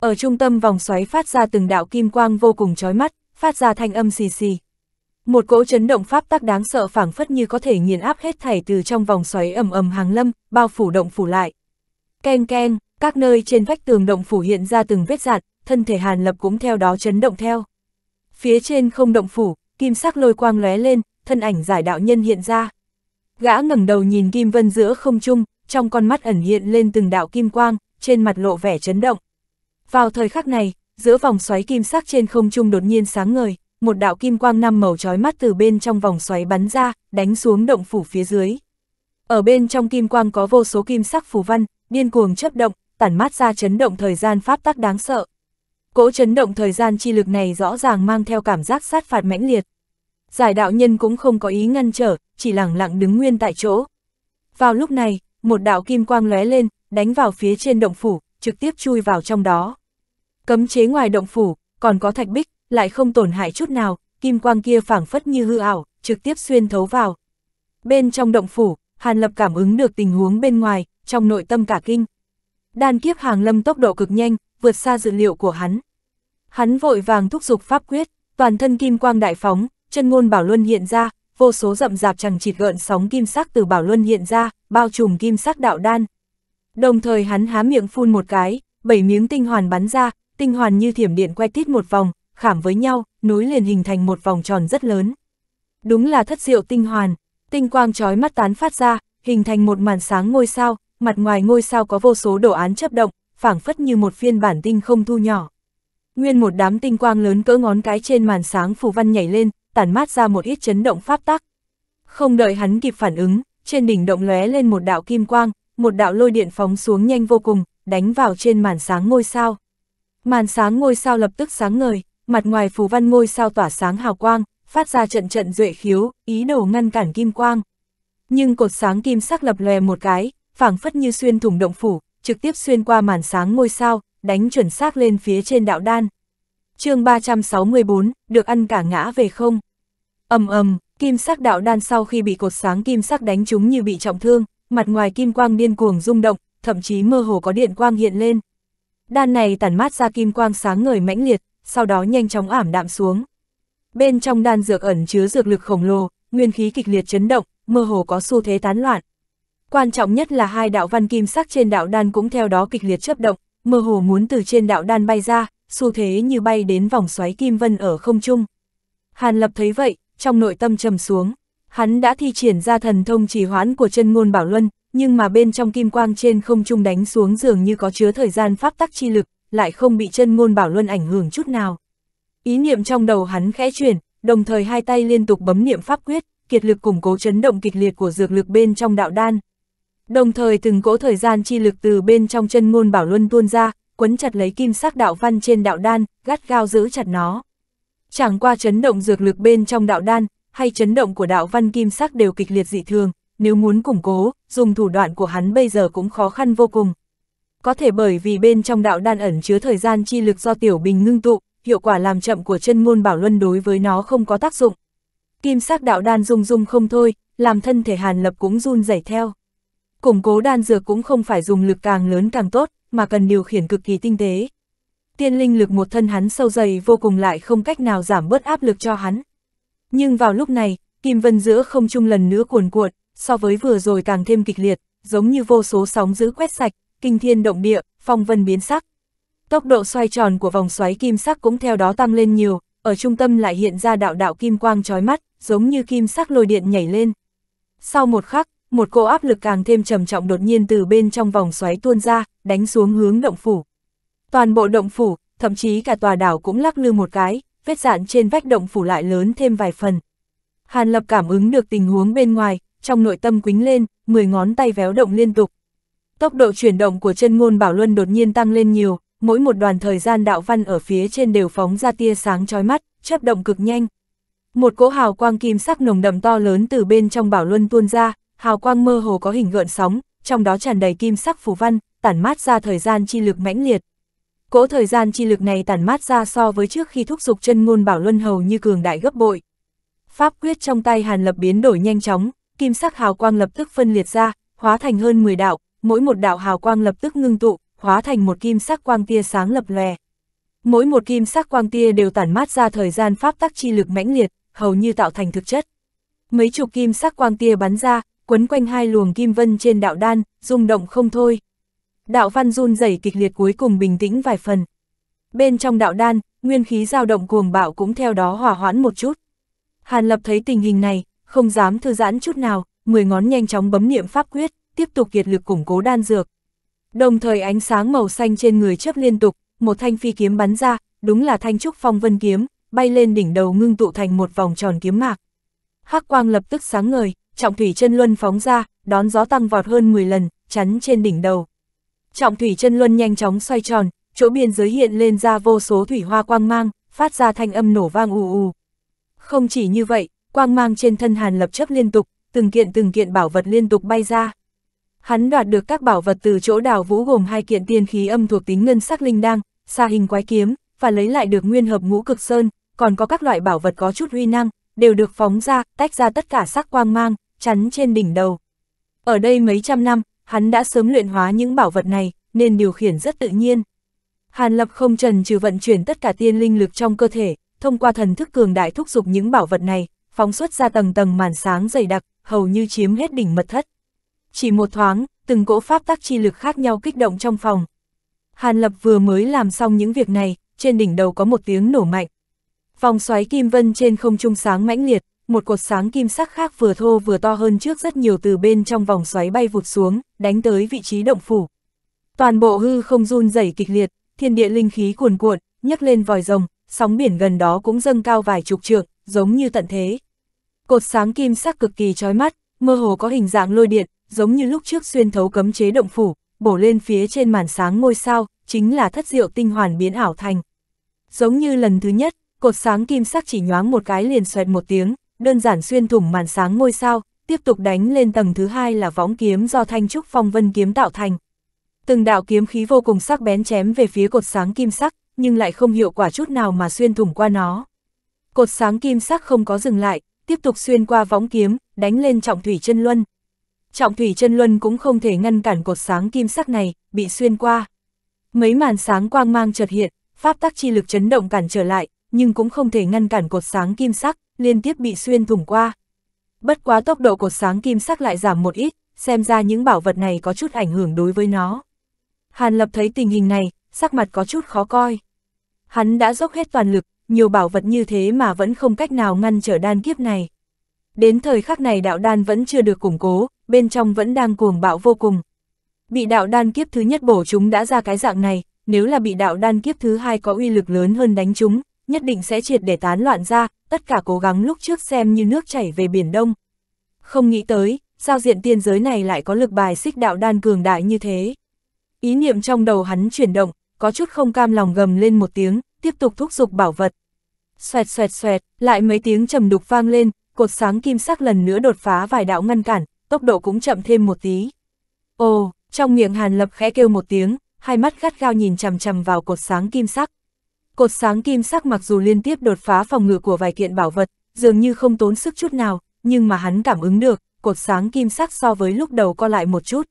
Ở trung tâm vòng xoáy phát ra từng đạo kim quang vô cùng chói mắt, phát ra thanh âm xì xì. Một cỗ chấn động pháp tắc đáng sợ phảng phất như có thể nghiền áp hết thảy từ trong vòng xoáy ầm ầm hàng lâm, bao phủ động phủ lại. Ken ken, các nơi trên vách tường động phủ hiện ra từng vết dạn, thân thể Hàn Lập cũng theo đó chấn động theo. Phía trên không động phủ, kim sắc lôi quang lóe lên, thân ảnh giải đạo nhân hiện ra. Gã ngẩng đầu nhìn Kim Vân giữa không trung, trong con mắt ẩn hiện lên từng đạo kim quang, trên mặt lộ vẻ chấn động. Vào thời khắc này, giữa vòng xoáy kim sắc trên không trung đột nhiên sáng ngời, một đạo kim quang năm màu chói mắt từ bên trong vòng xoáy bắn ra, đánh xuống động phủ phía dưới. Ở bên trong kim quang có vô số kim sắc phù văn, điên cuồng chớp động, tản mát ra chấn động thời gian pháp tắc đáng sợ. Cỗ chấn động thời gian chi lực này rõ ràng mang theo cảm giác sát phạt mãnh liệt. Giải đạo nhân cũng không có ý ngăn trở, chỉ lẳng lặng đứng nguyên tại chỗ. Vào lúc này, một đạo kim quang lóe lên, đánh vào phía trên động phủ, trực tiếp chui vào trong đó. Cấm chế ngoài động phủ, còn có thạch bích, lại không tổn hại chút nào, kim quang kia phảng phất như hư ảo, trực tiếp xuyên thấu vào. Bên trong động phủ, Hàn Lập cảm ứng được tình huống bên ngoài, trong nội tâm cả kinh, Đan kiếp hàng lâm tốc độ cực nhanh, vượt xa dự liệu của hắn. Hắn vội vàng thúc giục pháp quyết, toàn thân kim quang đại phóng, chân ngôn bảo luân hiện ra, vô số rậm rạp chẳng chịt gợn sóng kim sắc từ bảo luân hiện ra, bao trùm kim sắc đạo đan. Đồng thời hắn há miệng phun một cái, bảy miếng tinh hoàn bắn ra, tinh hoàn như thiểm điện quay tít một vòng, khảm với nhau, nối liền hình thành một vòng tròn rất lớn. Đúng là thất diệu tinh hoàn, tinh quang chói mắt tán phát ra, hình thành một màn sáng ngôi sao, mặt ngoài ngôi sao có vô số đồ án chấp động, phảng phất như một phiên bản tinh không thu nhỏ. Nguyên một đám tinh quang lớn cỡ ngón cái trên màn sáng phù văn nhảy lên, tản mát ra một ít chấn động pháp tắc. Không đợi hắn kịp phản ứng, trên đỉnh động lóe lên một đạo kim quang, một đạo lôi điện phóng xuống nhanh vô cùng, đánh vào trên màn sáng ngôi sao. Màn sáng ngôi sao lập tức sáng ngời, mặt ngoài phù văn ngôi sao tỏa sáng hào quang, phát ra trận trận duệ khiếu, ý đồ ngăn cản kim quang. Nhưng cột sáng kim sắc lập lòe một cái, phảng phất như xuyên thủng động phủ, trực tiếp xuyên qua màn sáng ngôi sao, đánh chuẩn xác lên phía trên đạo đan. chương 364, được ăn cả ngã về không? ầm ầm kim sắc đạo đan sau khi bị cột sáng kim sắc đánh trúng như bị trọng thương, mặt ngoài kim quang điên cuồng rung động, thậm chí mơ hồ có điện quang hiện lên. Đan này tản mát ra kim quang sáng ngời mãnh liệt, sau đó nhanh chóng ảm đạm xuống. Bên trong đan dược ẩn chứa dược lực khổng lồ, nguyên khí kịch liệt chấn động, mơ hồ có xu thế tán loạn. Quan trọng nhất là hai đạo văn kim sắc trên đạo đan cũng theo đó kịch liệt chấp động, mơ hồ muốn từ trên đạo đan bay ra, xu thế như bay đến vòng xoáy kim vân ở không trung. Hàn Lập thấy vậy, trong nội tâm trầm xuống, hắn đã thi triển ra thần thông trì hoãn của chân ngôn Bảo Luân, nhưng mà bên trong kim quang trên không trung đánh xuống dường như có chứa thời gian pháp tắc chi lực, lại không bị chân ngôn Bảo Luân ảnh hưởng chút nào. Ý niệm trong đầu hắn khẽ chuyển, đồng thời hai tay liên tục bấm niệm pháp quyết, kiệt lực củng cố chấn động kịch liệt của dược lực bên trong đạo đan. Đồng thời từng cỗ thời gian chi lực từ bên trong chân ngôn bảo luân tuôn ra, quấn chặt lấy kim sắc đạo văn trên đạo đan, gắt gao giữ chặt nó. Chẳng qua chấn động dược lực bên trong đạo đan, hay chấn động của đạo văn kim sắc đều kịch liệt dị thường, nếu muốn củng cố, dùng thủ đoạn của hắn bây giờ cũng khó khăn vô cùng. Có thể bởi vì bên trong đạo đan ẩn chứa thời gian chi lực do tiểu bình ngưng tụ, hiệu quả làm chậm của chân ngôn bảo luân đối với nó không có tác dụng. Kim sắc đạo đan rung rung không thôi, làm thân thể Hàn Lập cũng run rẩy theo củng cố đan dược cũng không phải dùng lực càng lớn càng tốt, mà cần điều khiển cực kỳ tinh tế. Tiên linh lực một thân hắn sâu dày vô cùng lại không cách nào giảm bớt áp lực cho hắn. Nhưng vào lúc này, Kim Vân giữa không trung lần nữa cuồn cuộn, so với vừa rồi càng thêm kịch liệt, giống như vô số sóng giữ quét sạch, kinh thiên động địa, phong vân biến sắc. Tốc độ xoay tròn của vòng xoáy kim sắc cũng theo đó tăng lên nhiều, ở trung tâm lại hiện ra đạo đạo kim quang chói mắt, giống như kim sắc lôi điện nhảy lên. Sau một khắc, một cô áp lực càng thêm trầm trọng đột nhiên từ bên trong vòng xoáy tuôn ra, đánh xuống hướng động phủ. Toàn bộ động phủ, thậm chí cả tòa đảo cũng lắc lư một cái, vết dạn trên vách động phủ lại lớn thêm vài phần. Hàn Lập cảm ứng được tình huống bên ngoài, trong nội tâm quính lên, 10 ngón tay véo động liên tục. Tốc độ chuyển động của chân ngôn Bảo Luân đột nhiên tăng lên nhiều, mỗi một đoàn thời gian đạo văn ở phía trên đều phóng ra tia sáng chói mắt, chớp động cực nhanh. Một cỗ hào quang kim sắc nồng đậm to lớn từ bên trong Bảo Luân tuôn ra, hào quang mơ hồ có hình gợn sóng, trong đó tràn đầy kim sắc phù văn, tản mát ra thời gian chi lực mãnh liệt. Cỗ thời gian chi lực này tản mát ra so với trước khi thúc dục chân ngôn bảo luân hầu như cường đại gấp bội. Pháp quyết trong tay Hàn Lập biến đổi nhanh chóng, kim sắc hào quang lập tức phân liệt ra, hóa thành hơn 10 đạo, mỗi một đạo hào quang lập tức ngưng tụ, hóa thành một kim sắc quang tia sáng lập lòe. Mỗi một kim sắc quang tia đều tản mát ra thời gian pháp tắc chi lực mãnh liệt, hầu như tạo thành thực chất. Mấy chục kim sắc quang tia bắn ra, quấn quanh hai luồng kim vân trên đạo đan, rung động không thôi. Đạo văn run rẩy kịch liệt cuối cùng bình tĩnh vài phần. Bên trong đạo đan, nguyên khí dao động cuồng bạo cũng theo đó hòa hoãn một chút. Hàn Lập thấy tình hình này, không dám thư giãn chút nào, mười ngón nhanh chóng bấm niệm pháp quyết, tiếp tục kiệt lực củng cố đan dược. Đồng thời ánh sáng màu xanh trên người chớp liên tục, một thanh phi kiếm bắn ra, đúng là thanh trúc phong vân kiếm, bay lên đỉnh đầu ngưng tụ thành một vòng tròn kiếm mạc. Hắc quang lập tức sáng ngời, trọng thủy chân luân phóng ra, đón gió tăng vọt hơn 10 lần, chắn trên đỉnh đầu. Trọng thủy chân luân nhanh chóng xoay tròn, chỗ biên giới hiện lên ra vô số thủy hoa quang mang, phát ra thanh âm nổ vang ù ù. Không chỉ như vậy, quang mang trên thân Hàn lập chấp liên tục, từng kiện từng kiện bảo vật liên tục bay ra. Hắn đoạt được các bảo vật từ chỗ đào vũ gồm hai kiện tiên khí âm thuộc tính ngân sắc linh đang, xa hình quái kiếm, và lấy lại được nguyên hợp ngũ cực sơn, còn có các loại bảo vật có chút huy năng, đều được phóng ra, tách ra tất cả sắc quang mang, chắn trên đỉnh đầu. Ở đây mấy trăm năm, hắn đã sớm luyện hóa những bảo vật này, nên điều khiển rất tự nhiên. Hàn Lập không trần trừ vận chuyển tất cả tiên linh lực trong cơ thể, thông qua thần thức cường đại thúc giục những bảo vật này, phóng xuất ra tầng tầng màn sáng dày đặc, hầu như chiếm hết đỉnh mật thất. Chỉ một thoáng, từng cỗ pháp tác chi lực khác nhau kích động trong phòng. Hàn Lập vừa mới làm xong những việc này, trên đỉnh đầu có một tiếng nổ mạnh. Vòng xoáy kim vân trên không trung sáng mãnh liệt, một cột sáng kim sắc khác vừa thô vừa to hơn trước rất nhiều từ bên trong vòng xoáy bay vụt xuống, đánh tới vị trí động phủ. Toàn bộ hư không run rẩy kịch liệt, thiên địa linh khí cuồn cuộn, nhấc lên vòi rồng, sóng biển gần đó cũng dâng cao vài chục trượng, giống như tận thế. Cột sáng kim sắc cực kỳ chói mắt, mơ hồ có hình dạng lôi điện, giống như lúc trước xuyên thấu cấm chế động phủ, bổ lên phía trên màn sáng ngôi sao, chính là thất diệu tinh hoàn biến ảo thành. Giống như lần thứ nhất, cột sáng kim sắc chỉ nhoáng một cái liền xoẹt một tiếng, đơn giản xuyên thủng màn sáng ngôi sao, tiếp tục đánh lên tầng thứ hai là võng kiếm do thanh trúc phong vân kiếm tạo thành. Từng đạo kiếm khí vô cùng sắc bén chém về phía cột sáng kim sắc, nhưng lại không hiệu quả chút nào mà xuyên thủng qua nó. Cột sáng kim sắc không có dừng lại, tiếp tục xuyên qua võng kiếm, đánh lên trọng thủy chân luân. Trọng thủy chân luân cũng không thể ngăn cản cột sáng kim sắc này, bị xuyên qua. Mấy màn sáng quang mang chợt hiện, pháp tắc chi lực chấn động cản trở lại, nhưng cũng không thể ngăn cản cột sáng kim sắc liên tiếp bị xuyên thủng qua. Bất quá tốc độ cột sáng kim sắc lại giảm một ít, xem ra những bảo vật này có chút ảnh hưởng đối với nó. Hàn Lập thấy tình hình này, sắc mặt có chút khó coi. Hắn đã dốc hết toàn lực, nhiều bảo vật như thế mà vẫn không cách nào ngăn trở đan kiếp này. Đến thời khắc này đạo đan vẫn chưa được củng cố, bên trong vẫn đang cuồng bạo vô cùng. Bị đạo đan kiếp thứ nhất bổ chúng đã ra cái dạng này, nếu là bị đạo đan kiếp thứ hai có uy lực lớn hơn đánh chúng, nhất định sẽ triệt để tán loạn ra, tất cả cố gắng lúc trước xem như nước chảy về biển đông. Không nghĩ tới, giao diện tiên giới này lại có lực bài xích đạo đan cường đại như thế. Ý niệm trong đầu hắn chuyển động, có chút không cam lòng gầm lên một tiếng, tiếp tục thúc giục bảo vật. Xoẹt xoẹt xoẹt, lại mấy tiếng trầm đục vang lên, cột sáng kim sắc lần nữa đột phá vài đạo ngăn cản, tốc độ cũng chậm thêm một tí. Ồ, trong miệng Hàn Lập khẽ kêu một tiếng, hai mắt gắt gao nhìn chằm chằm vào cột sáng kim sắc. Cột sáng kim sắc mặc dù liên tiếp đột phá phòng ngự của vài kiện bảo vật, dường như không tốn sức chút nào, nhưng mà hắn cảm ứng được, cột sáng kim sắc so với lúc đầu co lại một chút.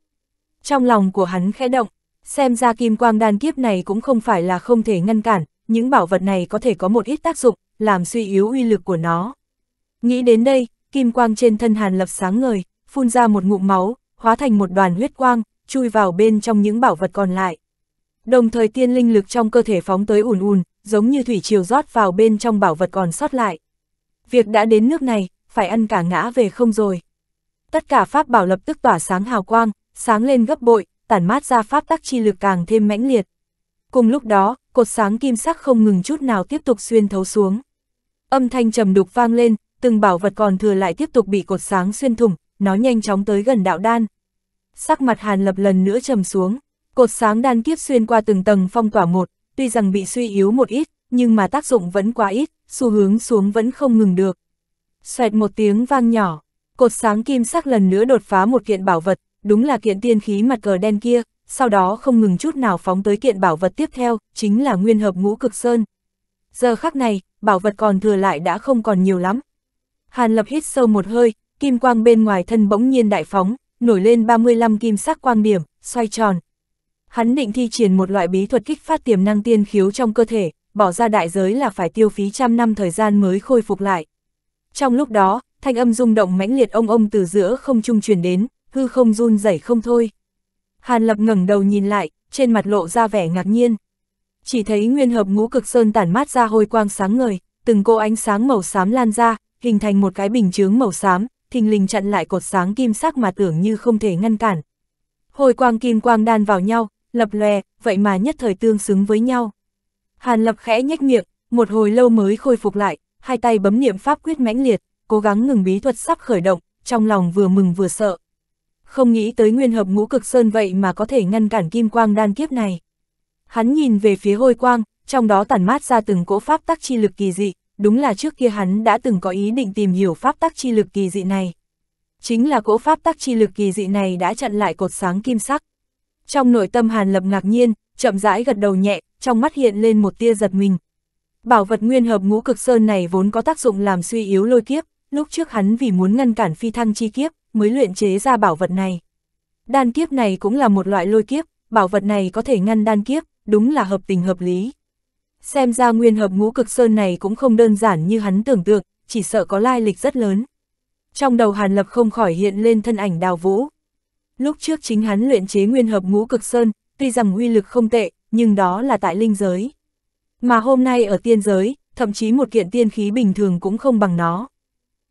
Trong lòng của hắn khẽ động, xem ra kim quang đan kiếp này cũng không phải là không thể ngăn cản, những bảo vật này có thể có một ít tác dụng, làm suy yếu uy lực của nó. Nghĩ đến đây, kim quang trên thân Hàn Lập sáng ngời, phun ra một ngụm máu, hóa thành một đoàn huyết quang, chui vào bên trong những bảo vật còn lại. Đồng thời tiên linh lực trong cơ thể phóng tới ùn ùn, giống như thủy triều rót vào bên trong bảo vật còn sót lại. Việc đã đến nước này, phải ăn cả ngã về không rồi. Tất cả pháp bảo lập tức tỏa sáng hào quang, sáng lên gấp bội, tản mát ra pháp tắc chi lực càng thêm mãnh liệt. Cùng lúc đó, cột sáng kim sắc không ngừng chút nào tiếp tục xuyên thấu xuống. Âm thanh trầm đục vang lên, từng bảo vật còn thừa lại tiếp tục bị cột sáng xuyên thủng, nó nhanh chóng tới gần đạo đan. Sắc mặt Hàn Lập lần nữa trầm xuống, cột sáng đan kiếp xuyên qua từng tầng phong tỏa một, tuy rằng bị suy yếu một ít, nhưng mà tác dụng vẫn quá ít, xu hướng xuống vẫn không ngừng được. Xoẹt một tiếng vang nhỏ, cột sáng kim sắc lần nữa đột phá một kiện bảo vật, đúng là kiện tiên khí mặt cờ đen kia, sau đó không ngừng chút nào phóng tới kiện bảo vật tiếp theo, chính là nguyên hợp ngũ cực sơn. Giờ khắc này, bảo vật còn thừa lại đã không còn nhiều lắm. Hàn lập hít sâu một hơi, kim quang bên ngoài thân bỗng nhiên đại phóng, nổi lên 35 kim sắc quang điểm, xoay tròn, Hắn định thi triển một loại bí thuật kích phát tiềm năng tiên khiếu trong cơ thể, bỏ ra đại giới là phải tiêu phí trăm năm thời gian mới khôi phục lại. Trong lúc đó, thanh âm rung động mãnh liệt ông ông từ giữa không trung truyền đến, hư không run rẩy không thôi. Hàn Lập ngẩng đầu nhìn lại, trên mặt lộ ra vẻ ngạc nhiên. Chỉ thấy nguyên hợp ngũ cực sơn tản mát ra hôi quang sáng ngời, từng cô ánh sáng màu xám lan ra, hình thành một cái bình chướng màu xám, thình lình chặn lại cột sáng kim sắc mà tưởng như không thể ngăn cản. Hồi quang kim quang đan vào nhau, lập lòe, vậy mà nhất thời tương xứng với nhau. Hàn lập khẽ nhếch miệng, một hồi lâu mới khôi phục lại, hai tay bấm niệm pháp quyết mãnh liệt, cố gắng ngừng bí thuật sắp khởi động, trong lòng vừa mừng vừa sợ. Không nghĩ tới nguyên hợp ngũ cực sơn vậy mà có thể ngăn cản kim quang đan kiếp này. Hắn nhìn về phía hôi quang, trong đó tản mát ra từng cỗ pháp tắc chi lực kỳ dị, đúng là trước kia hắn đã từng có ý định tìm hiểu pháp tắc chi lực kỳ dị này. Chính là cỗ pháp tắc chi lực kỳ dị này đã chặn lại cột sáng kim sắc. Trong nội tâm Hàn Lập ngạc nhiên, chậm rãi gật đầu nhẹ, trong mắt hiện lên một tia giật mình. Bảo vật nguyên hợp ngũ cực sơn này vốn có tác dụng làm suy yếu lôi kiếp, lúc trước hắn vì muốn ngăn cản phi thăng chi kiếp, mới luyện chế ra bảo vật này. Đan kiếp này cũng là một loại lôi kiếp, bảo vật này có thể ngăn đan kiếp, đúng là hợp tình hợp lý. Xem ra nguyên hợp ngũ cực sơn này cũng không đơn giản như hắn tưởng tượng, chỉ sợ có lai lịch rất lớn. Trong đầu Hàn Lập không khỏi hiện lên thân ảnh đào vũ, Lúc trước chính hắn luyện chế nguyên hợp ngũ cực sơn, tuy rằng uy lực không tệ, nhưng đó là tại linh giới. Mà hôm nay ở tiên giới, thậm chí một kiện tiên khí bình thường cũng không bằng nó.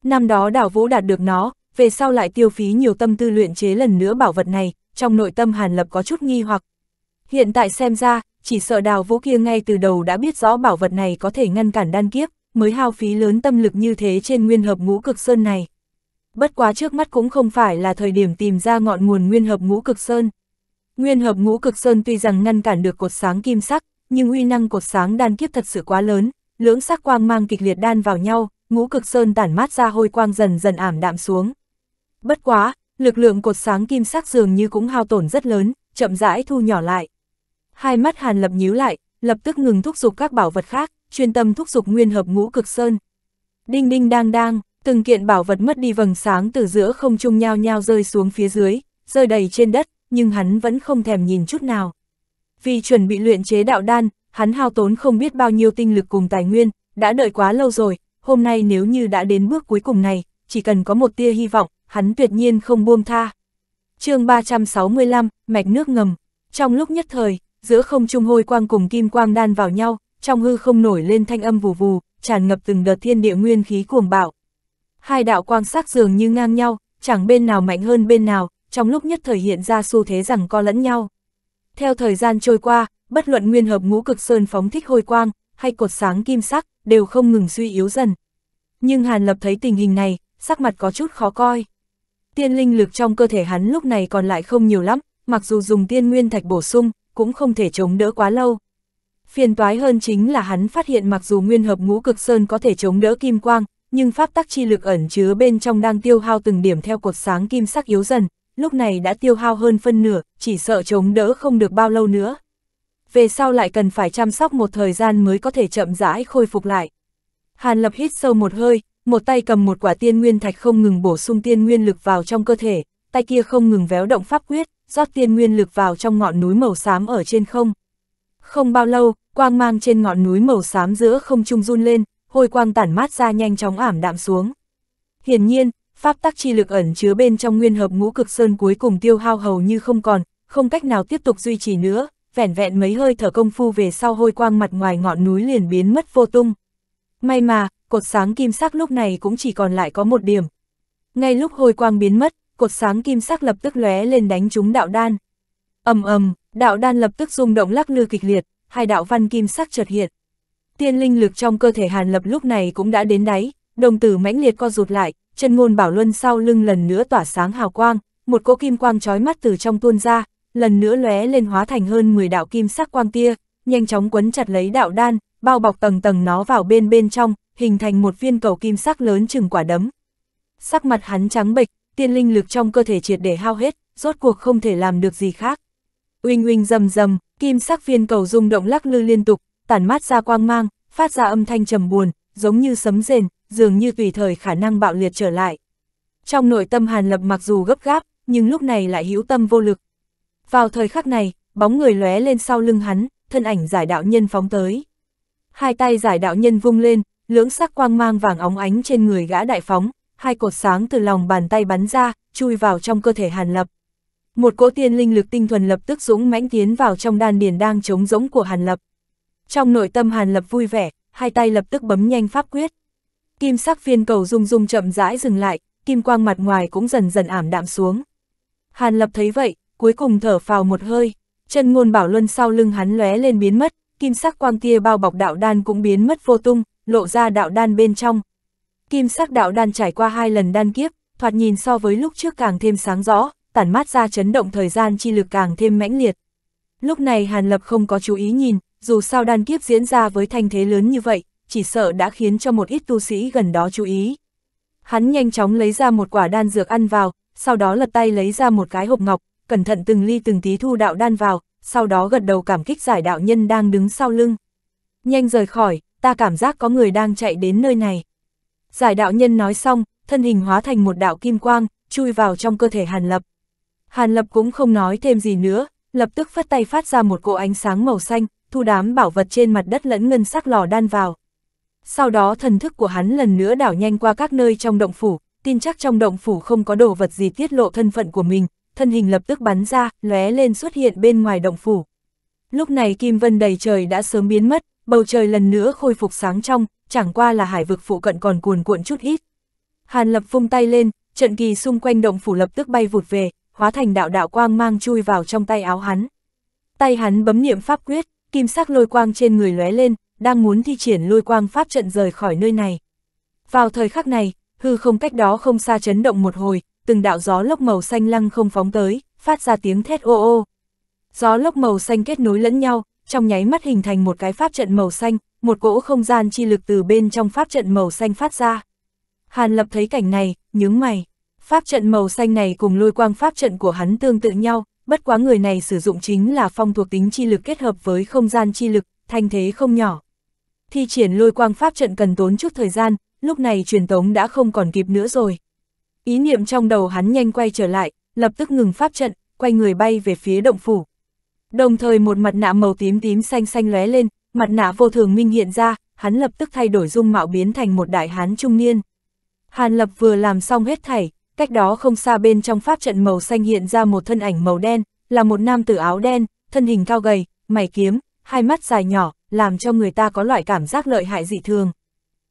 Năm đó đảo vũ đạt được nó, về sau lại tiêu phí nhiều tâm tư luyện chế lần nữa bảo vật này, trong nội tâm Hàn Lập có chút nghi hoặc. Hiện tại xem ra, chỉ sợ đào vũ kia ngay từ đầu đã biết rõ bảo vật này có thể ngăn cản đan kiếp, mới hao phí lớn tâm lực như thế trên nguyên hợp ngũ cực sơn này bất quá trước mắt cũng không phải là thời điểm tìm ra ngọn nguồn nguyên hợp ngũ cực sơn. Nguyên hợp ngũ cực sơn tuy rằng ngăn cản được cột sáng kim sắc, nhưng uy năng cột sáng đan kiếp thật sự quá lớn, lưỡng sắc quang mang kịch liệt đan vào nhau, ngũ cực sơn tản mát ra hôi quang dần dần ảm đạm xuống. Bất quá, lực lượng cột sáng kim sắc dường như cũng hao tổn rất lớn, chậm rãi thu nhỏ lại. Hai mắt Hàn Lập nhíu lại, lập tức ngừng thúc giục các bảo vật khác, chuyên tâm thúc giục nguyên hợp ngũ cực sơn. Đinh đinh đang đang, từng kiện bảo vật mất đi vầng sáng từ giữa không trung nhao nhao rơi xuống phía dưới, rơi đầy trên đất, nhưng hắn vẫn không thèm nhìn chút nào. Vì chuẩn bị luyện chế đạo đan, hắn hao tốn không biết bao nhiêu tinh lực cùng tài nguyên, đã đợi quá lâu rồi, hôm nay nếu như đã đến bước cuối cùng này, chỉ cần có một tia hy vọng, hắn tuyệt nhiên không buông tha. chương 365, Mạch nước ngầm. Trong lúc nhất thời, giữa không trung hôi quang cùng kim quang đan vào nhau, trong hư không nổi lên thanh âm vù vù, tràn ngập từng đợt thiên địa nguyên khí cuồng bạo hai đạo quang sắc dường như ngang nhau, chẳng bên nào mạnh hơn bên nào, trong lúc nhất thời hiện ra xu thế rằng co lẫn nhau. Theo thời gian trôi qua, bất luận nguyên hợp ngũ cực sơn phóng thích hôi quang, hay cột sáng kim sắc, đều không ngừng suy yếu dần. Nhưng Hàn Lập thấy tình hình này, sắc mặt có chút khó coi. Tiên linh lực trong cơ thể hắn lúc này còn lại không nhiều lắm, mặc dù dùng tiên nguyên thạch bổ sung, cũng không thể chống đỡ quá lâu. Phiền toái hơn chính là hắn phát hiện mặc dù nguyên hợp ngũ cực sơn có thể chống đỡ kim quang, nhưng pháp tắc chi lực ẩn chứa bên trong đang tiêu hao từng điểm theo cột sáng kim sắc yếu dần, lúc này đã tiêu hao hơn phân nửa, chỉ sợ chống đỡ không được bao lâu nữa. Về sau lại cần phải chăm sóc một thời gian mới có thể chậm rãi khôi phục lại. Hàn Lập hít sâu một hơi, một tay cầm một quả tiên nguyên thạch không ngừng bổ sung tiên nguyên lực vào trong cơ thể, tay kia không ngừng véo động pháp quyết, rót tiên nguyên lực vào trong ngọn núi màu xám ở trên không. Không bao lâu, quang mang trên ngọn núi màu xám giữa không trung run lên, hôi quang tản mát ra nhanh chóng ảm đạm xuống. Hiển nhiên, pháp tắc chi lực ẩn chứa bên trong nguyên hợp ngũ cực sơn cuối cùng tiêu hao hầu như không còn, không cách nào tiếp tục duy trì nữa, vẻn vẹn mấy hơi thở công phu về sau hôi quang mặt ngoài ngọn núi liền biến mất vô tung. May mà, cột sáng kim sắc lúc này cũng chỉ còn lại có một điểm. Ngay lúc hôi quang biến mất, cột sáng kim sắc lập tức lóe lên đánh trúng đạo đan. ầm ầm, đạo đan lập tức rung động lắc lư kịch liệt, hai đạo văn kim sắc chợt hiện tiên linh lực trong cơ thể Hàn Lập lúc này cũng đã đến đáy, đồng tử mãnh liệt co rụt lại, chân ngôn bảo luân sau lưng lần nữa tỏa sáng hào quang, một cỗ kim quang trói mắt từ trong tuôn ra, lần nữa lóe lên hóa thành hơn 10 đạo kim sắc quang tia, nhanh chóng quấn chặt lấy đạo đan, bao bọc tầng tầng nó vào bên bên trong, hình thành một viên cầu kim sắc lớn chừng quả đấm. Sắc mặt hắn trắng bệch, tiên linh lực trong cơ thể triệt để hao hết, rốt cuộc không thể làm được gì khác. Uỳnh uỳnh rầm rầm, kim sắc viên cầu rung động lắc lư liên tục, tản mát ra quang mang, phát ra âm thanh trầm buồn, giống như sấm rền, dường như tùy thời khả năng bạo liệt trở lại. Trong nội tâm Hàn Lập mặc dù gấp gáp, nhưng lúc này lại hữu tâm vô lực. Vào thời khắc này, bóng người lóe lên sau lưng hắn, thân ảnh giải đạo nhân phóng tới. Hai tay giải đạo nhân vung lên, lưỡng sắc quang mang vàng óng ánh trên người gã đại phóng, hai cột sáng từ lòng bàn tay bắn ra, chui vào trong cơ thể Hàn Lập. Một cỗ tiên linh lực tinh thuần lập tức dũng mãnh tiến vào trong đan điền đang trống rỗng của Hàn Lập. Trong nội tâm Hàn Lập vui vẻ, hai tay lập tức bấm nhanh pháp quyết. Kim sắc viên cầu rung rung chậm rãi dừng lại, kim quang mặt ngoài cũng dần dần ảm đạm xuống. Hàn Lập thấy vậy, cuối cùng thở phào một hơi, chân ngôn bảo luân sau lưng hắn lóe lên biến mất, kim sắc quang tia bao bọc đạo đan cũng biến mất vô tung, lộ ra đạo đan bên trong. Kim sắc đạo đan trải qua hai lần đan kiếp, thoạt nhìn so với lúc trước càng thêm sáng rõ, tản mát ra chấn động thời gian chi lực càng thêm mãnh liệt. Lúc này Hàn Lập không có chú ý nhìn, dù sao đan kiếp diễn ra với thanh thế lớn như vậy, chỉ sợ đã khiến cho một ít tu sĩ gần đó chú ý. Hắn nhanh chóng lấy ra một quả đan dược ăn vào, sau đó lật tay lấy ra một cái hộp ngọc, cẩn thận từng ly từng tí thu đạo đan vào, sau đó gật đầu cảm kích giải đạo nhân đang đứng sau lưng. Nhanh rời khỏi, ta cảm giác có người đang chạy đến nơi này. Giải đạo nhân nói xong, thân hình hóa thành một đạo kim quang, chui vào trong cơ thể Hàn Lập. Hàn Lập cũng không nói thêm gì nữa, lập tức phất tay phát ra một cỗ ánh sáng màu xanh, thu đám bảo vật trên mặt đất lẫn ngân sắc lò đan vào. Sau đó thần thức của hắn lần nữa đảo nhanh qua các nơi trong động phủ, tin chắc trong động phủ không có đồ vật gì tiết lộ thân phận của mình, thân hình lập tức bắn ra, lóe lên xuất hiện bên ngoài động phủ. Lúc này Kim Vân đầy trời đã sớm biến mất, bầu trời lần nữa khôi phục sáng trong, chẳng qua là hải vực phụ cận còn cuồn cuộn chút ít. Hàn Lập phung tay lên, trận kỳ xung quanh động phủ lập tức bay vụt về, hóa thành đạo đạo quang mang chui vào trong tay áo hắn. Tay hắn bấm niệm pháp quyết, kim sắc lôi quang trên người lóe lên, đang muốn thi triển lôi quang pháp trận rời khỏi nơi này. Vào thời khắc này, hư không cách đó không xa chấn động một hồi, từng đạo gió lốc màu xanh lăng không phóng tới, phát ra tiếng thét ô ô. Gió lốc màu xanh kết nối lẫn nhau, trong nháy mắt hình thành một cái pháp trận màu xanh, một cỗ không gian chi lực từ bên trong pháp trận màu xanh phát ra. Hàn Lập thấy cảnh này, nhướng mày. Pháp trận màu xanh này cùng lôi quang pháp trận của hắn tương tự nhau, bất quá người này sử dụng chính là phong thuộc tính chi lực kết hợp với không gian chi lực, thanh thế không nhỏ. Thi triển lôi quang pháp trận cần tốn chút thời gian, lúc này truyền tống đã không còn kịp nữa rồi. Ý niệm trong đầu hắn nhanh quay trở lại, lập tức ngừng pháp trận, quay người bay về phía động phủ. Đồng thời một mặt nạ màu tím tím xanh xanh lóe lên, mặt nạ vô thường minh hiện ra, hắn lập tức thay đổi dung mạo biến thành một đại hán trung niên. Hàn Lập vừa làm xong hết thảy, cách đó không xa bên trong pháp trận màu xanh hiện ra một thân ảnh màu đen, là một nam tử áo đen, thân hình cao gầy, mày kiếm, hai mắt dài nhỏ, làm cho người ta có loại cảm giác lợi hại dị thường.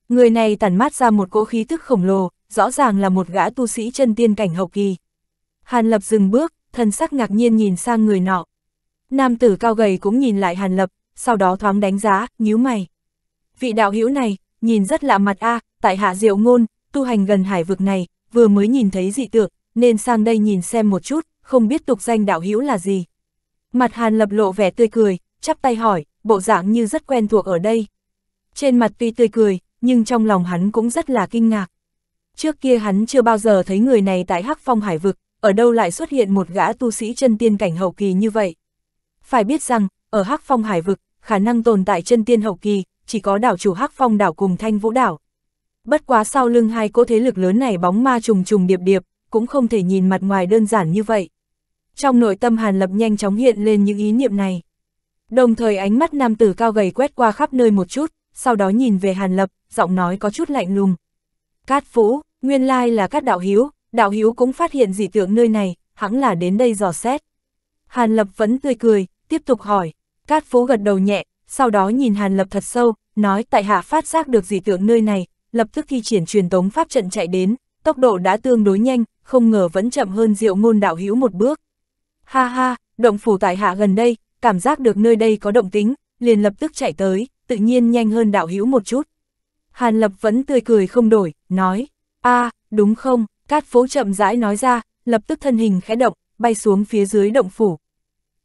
Người này tản mát ra một cỗ khí tức khổng lồ, rõ ràng là một gã tu sĩ chân tiên cảnh hậu kỳ. Hàn Lập dừng bước, thân sắc ngạc nhiên nhìn sang người nọ. Nam tử cao gầy cũng nhìn lại Hàn Lập, sau đó thoáng đánh giá, nhíu mày. Vị đạo hữu này, nhìn rất lạ mặt a, à, tại hạ Diệu Ngôn, tu hành gần hải vực này, vừa mới nhìn thấy dị tượng, nên sang đây nhìn xem một chút, không biết tục danh đạo hữu là gì. Mặt Hàn Lập lộ vẻ tươi cười, chắp tay hỏi, bộ dạng như rất quen thuộc ở đây. Trên mặt tuy tươi cười, nhưng trong lòng hắn cũng rất là kinh ngạc. Trước kia hắn chưa bao giờ thấy người này tại Hắc Phong Hải Vực, ở đâu lại xuất hiện một gã tu sĩ chân tiên cảnh hậu kỳ như vậy. Phải biết rằng, ở Hắc Phong Hải Vực, khả năng tồn tại chân tiên hậu kỳ, chỉ có đảo chủ Hắc Phong đảo cùng Thanh Vũ đảo, bất quá sau lưng hai cỗ thế lực lớn này bóng ma trùng trùng điệp điệp, cũng không thể nhìn mặt ngoài đơn giản như vậy. Trong nội tâm Hàn Lập nhanh chóng hiện lên những ý niệm này. Đồng thời ánh mắt nam tử cao gầy quét qua khắp nơi một chút, sau đó nhìn về Hàn Lập, giọng nói có chút lạnh lùng. Cát Phú nguyên lai là Cát Đạo Hiếu, Đạo Hiếu cũng phát hiện dị tượng nơi này, hẳn là đến đây dò xét. Hàn Lập vẫn tươi cười, tiếp tục hỏi. Cát Phú gật đầu nhẹ, sau đó nhìn Hàn Lập thật sâu, nói tại hạ phát giác được dị tượng nơi này, lập tức thi triển truyền tống pháp trận chạy đến, tốc độ đã tương đối nhanh, không ngờ vẫn chậm hơn diệu ngôn đạo hữu một bước. Ha ha, động phủ tại hạ gần đây, cảm giác được nơi đây có động tính, liền lập tức chạy tới, tự nhiên nhanh hơn đạo hữu một chút. Hàn Lập vẫn tươi cười không đổi, nói, a đúng không, cát phố chậm rãi nói ra, lập tức thân hình khẽ động, bay xuống phía dưới động phủ.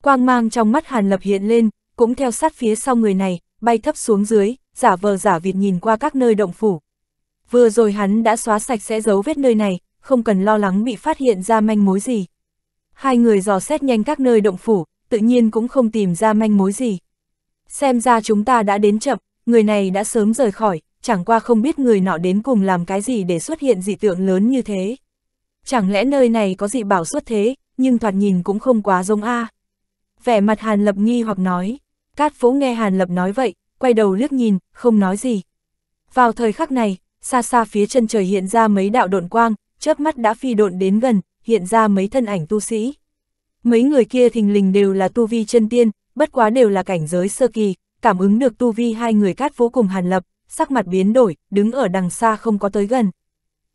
Quang mang trong mắt Hàn Lập hiện lên, cũng theo sát phía sau người này, bay thấp xuống dưới, giả vờ giả việt nhìn qua các nơi động phủ vừa rồi hắn đã xóa sạch sẽ dấu vết nơi này, không cần lo lắng bị phát hiện ra manh mối gì. Hai người dò xét nhanh các nơi động phủ, tự nhiên cũng không tìm ra manh mối gì. Xem ra chúng ta đã đến chậm, người này đã sớm rời khỏi, chẳng qua không biết người nọ đến cùng làm cái gì để xuất hiện dị tượng lớn như thế. Chẳng lẽ nơi này có dị bảo xuất thế, nhưng thoạt nhìn cũng không quá giống A. Vẻ mặt Hàn Lập nghi hoặc nói, Cát Vũ nghe Hàn Lập nói vậy, quay đầu liếc nhìn, không nói gì. Vào thời khắc này, xa xa phía chân trời hiện ra mấy đạo độn quang, chớp mắt đã phi độn đến gần, hiện ra mấy thân ảnh tu sĩ. Mấy người kia thình lình đều là tu vi chân tiên, bất quá đều là cảnh giới sơ kỳ, cảm ứng được tu vi hai người cát vô cùng hàn lập, sắc mặt biến đổi, đứng ở đằng xa không có tới gần.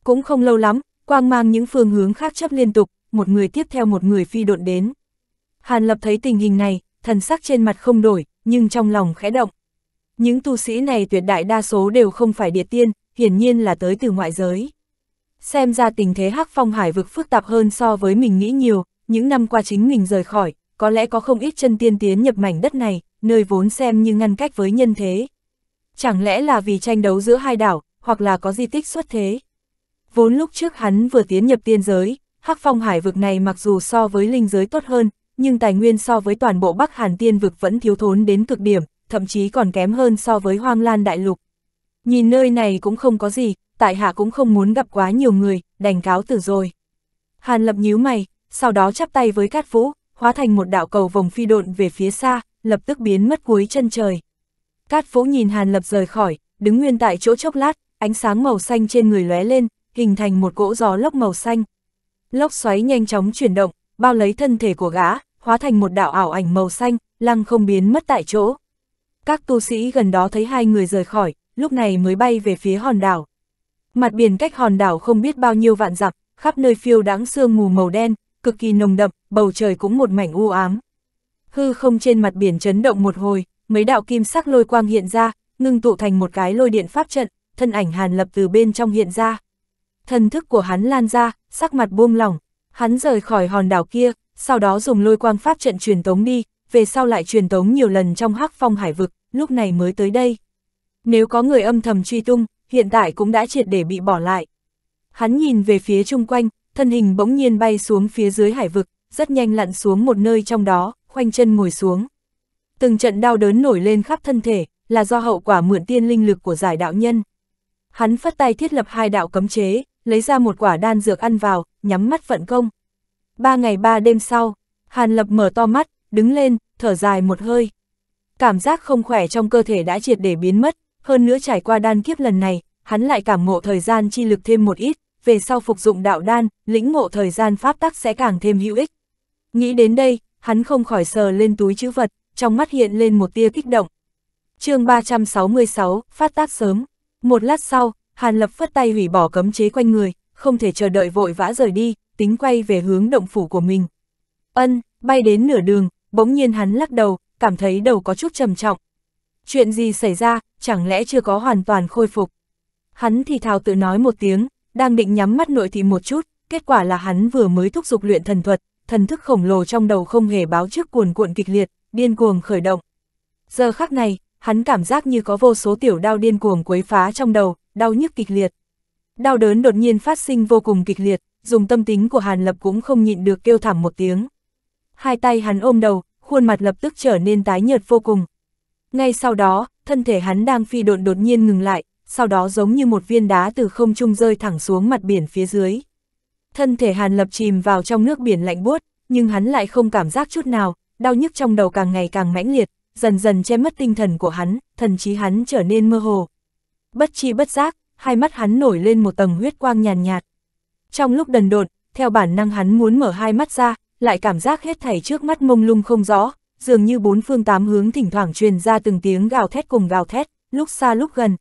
Cũng không lâu lắm, quang mang những phương hướng khác chấp liên tục, một người tiếp theo một người phi độn đến. Hàn lập thấy tình hình này, thần sắc trên mặt không đổi, nhưng trong lòng khẽ động. Những tu sĩ này tuyệt đại đa số đều không phải địa tiên, hiển nhiên là tới từ ngoại giới. Xem ra tình thế hắc phong hải vực phức tạp hơn so với mình nghĩ nhiều, những năm qua chính mình rời khỏi, có lẽ có không ít chân tiên tiến nhập mảnh đất này, nơi vốn xem như ngăn cách với nhân thế. Chẳng lẽ là vì tranh đấu giữa hai đảo, hoặc là có di tích xuất thế. Vốn lúc trước hắn vừa tiến nhập tiên giới, hắc phong hải vực này mặc dù so với linh giới tốt hơn, nhưng tài nguyên so với toàn bộ Bắc Hàn tiên vực vẫn thiếu thốn đến cực điểm, thậm chí còn kém hơn so với hoang lan đại lục. Nhìn nơi này cũng không có gì, tại hạ cũng không muốn gặp quá nhiều người, đành cáo tử rồi. Hàn lập nhíu mày, sau đó chắp tay với cát vũ, hóa thành một đạo cầu vòng phi độn về phía xa, lập tức biến mất cuối chân trời. Cát vũ nhìn hàn lập rời khỏi, đứng nguyên tại chỗ chốc lát, ánh sáng màu xanh trên người lóe lên, hình thành một cỗ gió lốc màu xanh. Lốc xoáy nhanh chóng chuyển động, bao lấy thân thể của gã, hóa thành một đạo ảo ảnh màu xanh, lăng không biến mất tại chỗ. Các tu sĩ gần đó thấy hai người rời khỏi, lúc này mới bay về phía hòn đảo. Mặt biển cách hòn đảo không biết bao nhiêu vạn dặm, khắp nơi phiêu đáng sương mù màu đen, cực kỳ nồng đậm, bầu trời cũng một mảnh u ám. Hư không trên mặt biển chấn động một hồi, mấy đạo kim sắc lôi quang hiện ra, ngưng tụ thành một cái lôi điện pháp trận, thân ảnh Hàn Lập từ bên trong hiện ra. Thần thức của hắn lan ra, sắc mặt buông lỏng, hắn rời khỏi hòn đảo kia, sau đó dùng lôi quang pháp trận truyền tống đi, về sau lại truyền tống nhiều lần trong hắc phong hải vực, lúc này mới tới đây. Nếu có người âm thầm truy tung, hiện tại cũng đã triệt để bị bỏ lại. Hắn nhìn về phía chung quanh, thân hình bỗng nhiên bay xuống phía dưới hải vực, rất nhanh lặn xuống một nơi trong đó, khoanh chân ngồi xuống. Từng trận đau đớn nổi lên khắp thân thể, là do hậu quả mượn tiên linh lực của giải đạo nhân. Hắn phất tay thiết lập hai đạo cấm chế, lấy ra một quả đan dược ăn vào, nhắm mắt vận công. Ba ngày ba đêm sau, Hàn Lập mở to mắt, đứng lên, thở dài một hơi. Cảm giác không khỏe trong cơ thể đã triệt để biến mất, hơn nữa trải qua đan kiếp lần này, hắn lại cảm ngộ thời gian chi lực thêm một ít, về sau phục dụng đạo đan, lĩnh ngộ thời gian pháp tắc sẽ càng thêm hữu ích. Nghĩ đến đây, hắn không khỏi sờ lên túi chữ vật, trong mắt hiện lên một tia kích động. chương 366, phát tác sớm. Một lát sau, Hàn Lập phất tay hủy bỏ cấm chế quanh người, không thể chờ đợi vội vã rời đi, tính quay về hướng động phủ của mình. Ân, bay đến nửa đường, bỗng nhiên hắn lắc đầu, cảm thấy đầu có chút trầm trọng, chuyện gì xảy ra, chẳng lẽ chưa có hoàn toàn khôi phục. Hắn thì thào tự nói một tiếng, đang định nhắm mắt nội thị một chút, kết quả là hắn vừa mới thúc giục luyện thần thuật, thần thức khổng lồ trong đầu không hề báo trước cuồn cuộn kịch liệt, điên cuồng khởi động. Giờ khắc này, hắn cảm giác như có vô số tiểu đau điên cuồng quấy phá trong đầu, đau nhức kịch liệt. Đau đớn đột nhiên phát sinh vô cùng kịch liệt, dùng tâm tính của Hàn Lập cũng không nhịn được kêu thảm một tiếng. Hai tay hắn ôm đầu, khuôn mặt lập tức trở nên tái nhợt vô cùng, ngay sau đó, thân thể hắn đang phi độn đột nhiên ngừng lại, sau đó giống như một viên đá từ không trung rơi thẳng xuống mặt biển phía dưới. Thân thể Hàn Lập chìm vào trong nước biển lạnh buốt, nhưng hắn lại không cảm giác chút nào, đau nhức trong đầu càng ngày càng mãnh liệt, dần dần che mất tinh thần của hắn, thần trí hắn trở nên mơ hồ. Bất chi bất giác, hai mắt hắn nổi lên một tầng huyết quang nhàn nhạt, Trong lúc đần độn, theo bản năng hắn muốn mở hai mắt ra, lại cảm giác hết thảy trước mắt mông lung không rõ, dường như bốn phương tám hướng thỉnh thoảng truyền ra từng tiếng gào thét cùng gào thét, lúc xa lúc gần.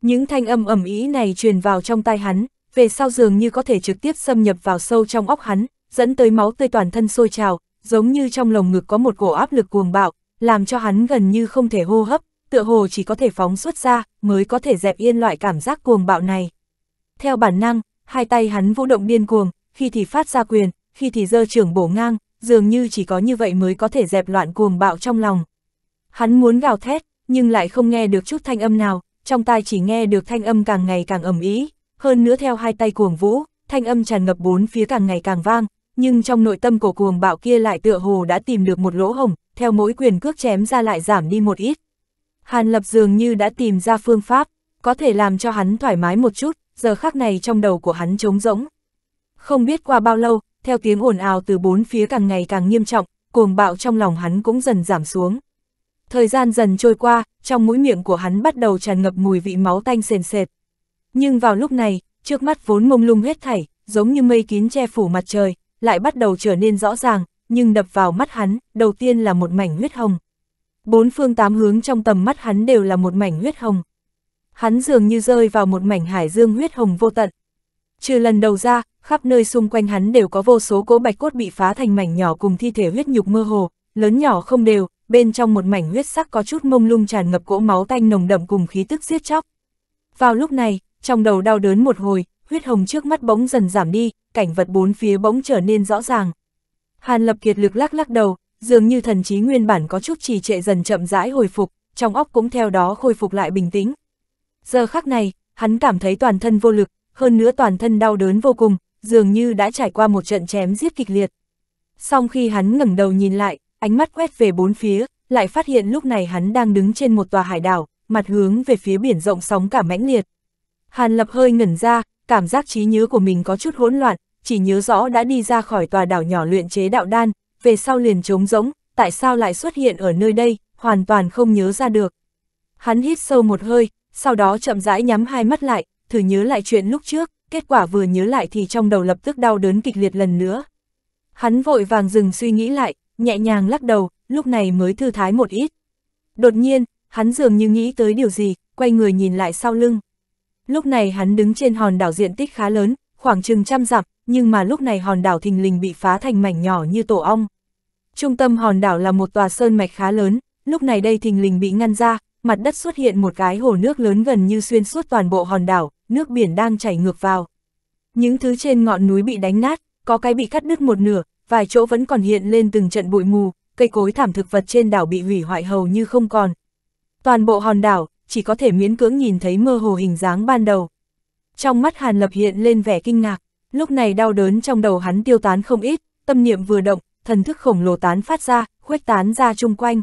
Những thanh âm ẩm ý này truyền vào trong tai hắn, về sau dường như có thể trực tiếp xâm nhập vào sâu trong óc hắn, dẫn tới máu tươi toàn thân sôi trào, giống như trong lồng ngực có một cổ áp lực cuồng bạo, làm cho hắn gần như không thể hô hấp, tựa hồ chỉ có thể phóng xuất ra, mới có thể dẹp yên loại cảm giác cuồng bạo này. Theo bản năng, hai tay hắn vũ động điên cuồng, khi thì phát ra quyền, khi thì giơ trưởng bổ ngang, dường như chỉ có như vậy mới có thể dẹp loạn cuồng bạo trong lòng. Hắn muốn gào thét, nhưng lại không nghe được chút thanh âm nào, trong tai chỉ nghe được thanh âm càng ngày càng ầm ý. hơn nữa theo hai tay cuồng vũ, thanh âm tràn ngập bốn phía càng ngày càng vang, nhưng trong nội tâm của cuồng bạo kia lại tựa hồ đã tìm được một lỗ hồng, theo mỗi quyền cước chém ra lại giảm đi một ít. Hàn Lập dường như đã tìm ra phương pháp, có thể làm cho hắn thoải mái một chút, giờ khắc này trong đầu của hắn trống rỗng. Không biết qua bao lâu, theo tiếng ồn ào từ bốn phía càng ngày càng nghiêm trọng, cuồng bạo trong lòng hắn cũng dần giảm xuống. Thời gian dần trôi qua, trong mũi miệng của hắn bắt đầu tràn ngập mùi vị máu tanh sền sệt. Nhưng vào lúc này, trước mắt vốn mông lung hết thảy, giống như mây kín che phủ mặt trời, lại bắt đầu trở nên rõ ràng, nhưng đập vào mắt hắn, đầu tiên là một mảnh huyết hồng. Bốn phương tám hướng trong tầm mắt hắn đều là một mảnh huyết hồng. Hắn dường như rơi vào một mảnh hải dương huyết hồng vô tận. Trừ lần đầu ra, khắp nơi xung quanh hắn đều có vô số cỗ bạch cốt bị phá thành mảnh nhỏ cùng thi thể huyết nhục mơ hồ, lớn nhỏ không đều, bên trong một mảnh huyết sắc có chút mông lung tràn ngập cỗ máu tanh nồng đậm cùng khí tức giết chóc. Vào lúc này, trong đầu đau đớn một hồi, huyết hồng trước mắt bỗng dần giảm đi, cảnh vật bốn phía bỗng trở nên rõ ràng. Hàn Lập Kiệt lực lắc lắc đầu, dường như thần trí nguyên bản có chút trì trệ dần chậm rãi hồi phục, trong óc cũng theo đó khôi phục lại bình tĩnh. Giờ khắc này, hắn cảm thấy toàn thân vô lực, hơn nữa toàn thân đau đớn vô cùng, dường như đã trải qua một trận chém giết kịch liệt. Song khi hắn ngẩng đầu nhìn lại, ánh mắt quét về bốn phía, lại phát hiện lúc này hắn đang đứng trên một tòa hải đảo, mặt hướng về phía biển rộng sóng cả mãnh liệt. Hàn Lập hơi ngẩn ra, cảm giác trí nhớ của mình có chút hỗn loạn, chỉ nhớ rõ đã đi ra khỏi tòa đảo nhỏ luyện chế đạo đan, về sau liền trống rỗng, tại sao lại xuất hiện ở nơi đây, hoàn toàn không nhớ ra được. Hắn hít sâu một hơi, sau đó chậm rãi nhắm hai mắt lại, thử nhớ lại chuyện lúc trước, kết quả vừa nhớ lại thì trong đầu lập tức đau đớn kịch liệt lần nữa. Hắn vội vàng dừng suy nghĩ lại, nhẹ nhàng lắc đầu, lúc này mới thư thái một ít. Đột nhiên, hắn dường như nghĩ tới điều gì, quay người nhìn lại sau lưng. Lúc này hắn đứng trên hòn đảo diện tích khá lớn, khoảng chừng trăm dặm, nhưng mà lúc này hòn đảo thình lình bị phá thành mảnh nhỏ như tổ ong. Trung tâm hòn đảo là một tòa sơn mạch khá lớn, lúc này đây thình lình bị ngăn ra, mặt đất xuất hiện một cái hồ nước lớn gần như xuyên suốt toàn bộ hòn đảo, nước biển đang chảy ngược vào. Những thứ trên ngọn núi bị đánh nát, có cái bị cắt đứt một nửa, vài chỗ vẫn còn hiện lên từng trận bụi mù, cây cối thảm thực vật trên đảo bị hủy hoại hầu như không còn. Toàn bộ hòn đảo, chỉ có thể miễn cưỡng nhìn thấy mơ hồ hình dáng ban đầu. Trong mắt Hàn Lập hiện lên vẻ kinh ngạc, lúc này đau đớn trong đầu hắn tiêu tán không ít, tâm niệm vừa động, thần thức khổng lồ tán phát ra, khuếch tán ra chung quanh.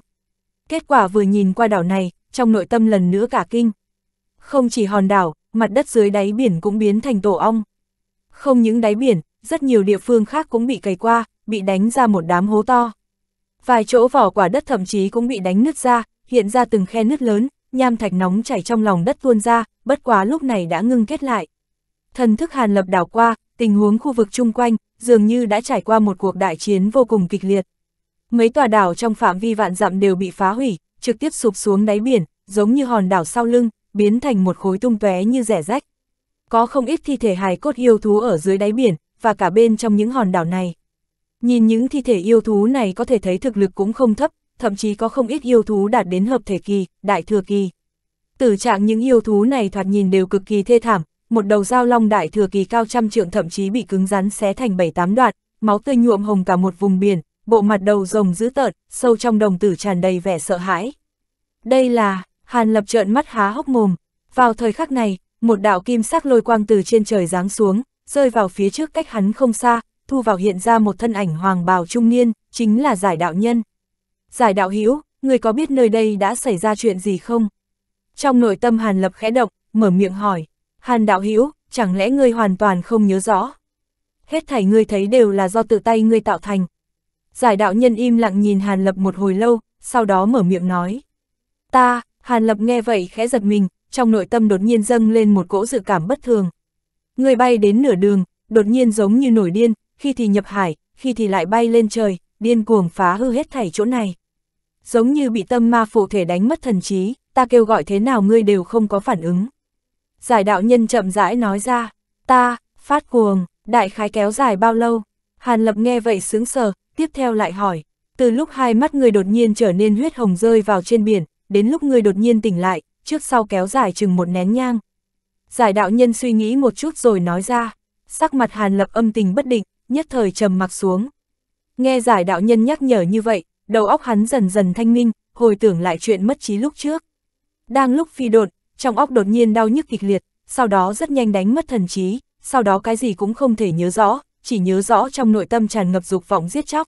Kết quả vừa nhìn qua đảo này, trong nội tâm lần nữa cả kinh. Không chỉ hòn đảo, mặt đất dưới đáy biển cũng biến thành tổ ong. Không những đáy biển, rất nhiều địa phương khác cũng bị cày qua, bị đánh ra một đám hố to. Vài chỗ vỏ quả đất thậm chí cũng bị đánh nứt ra, hiện ra từng khe nứt lớn, nham thạch nóng chảy trong lòng đất tuôn ra, bất quá lúc này đã ngưng kết lại. Thần thức Hàn Lập đảo qua, tình huống khu vực chung quanh, dường như đã trải qua một cuộc đại chiến vô cùng kịch liệt. Mấy tòa đảo trong phạm vi vạn dặm đều bị phá hủy, trực tiếp sụp xuống đáy biển, giống như hòn đảo sau lưng, biến thành một khối tung tóe như rẻ rách. Có không ít thi thể hài cốt yêu thú ở dưới đáy biển, và cả bên trong những hòn đảo này. Nhìn những thi thể yêu thú này có thể thấy thực lực cũng không thấp, thậm chí có không ít yêu thú đạt đến hợp thể kỳ, đại thừa kỳ. Tử trạng những yêu thú này thoạt nhìn đều cực kỳ thê thảm, một đầu dao long đại thừa kỳ cao trăm trượng thậm chí bị cứng rắn xé thành bảy tám đoạn, máu tươi nhuộm hồng cả một vùng biển, bộ mặt đầu rồng dữ tợn, sâu trong đồng tử tràn đầy vẻ sợ hãi. Đây là, Hàn Lập trợn mắt há hốc mồm, vào thời khắc này, một đạo kim sắc lôi quang từ trên trời giáng xuống, rơi vào phía trước cách hắn không xa, thu vào hiện ra một thân ảnh hoàng bào trung niên, chính là giải đạo nhân. Giải đạo hữu người có biết nơi đây đã xảy ra chuyện gì không? Trong nội tâm Hàn Lập khẽ động, mở miệng hỏi, Hàn đạo hữu chẳng lẽ ngươi hoàn toàn không nhớ rõ? Hết thảy ngươi thấy đều là do tự tay ngươi tạo thành, Giải đạo nhân im lặng nhìn Hàn Lập một hồi lâu, sau đó mở miệng nói. Ta, Hàn Lập nghe vậy khẽ giật mình, trong nội tâm đột nhiên dâng lên một cỗ dự cảm bất thường. Người bay đến nửa đường, đột nhiên giống như nổi điên, khi thì nhập hải, khi thì lại bay lên trời, điên cuồng phá hư hết thảy chỗ này. Giống như bị tâm ma phụ thể đánh mất thần trí, ta kêu gọi thế nào ngươi đều không có phản ứng. Giải đạo nhân chậm rãi nói ra, ta, phát cuồng, đại khái kéo dài bao lâu? Hàn lập nghe vậy sướng sờ, tiếp theo lại hỏi, từ lúc hai mắt người đột nhiên trở nên huyết hồng rơi vào trên biển, đến lúc người đột nhiên tỉnh lại, trước sau kéo dài chừng một nén nhang. Giải đạo nhân suy nghĩ một chút rồi nói ra, sắc mặt hàn lập âm tình bất định, nhất thời trầm mặc xuống. Nghe giải đạo nhân nhắc nhở như vậy, đầu óc hắn dần dần thanh minh, hồi tưởng lại chuyện mất trí lúc trước. Đang lúc phi đột, trong óc đột nhiên đau nhức kịch liệt, sau đó rất nhanh đánh mất thần trí, sau đó cái gì cũng không thể nhớ rõ, chỉ nhớ rõ trong nội tâm tràn ngập dục vọng giết chóc.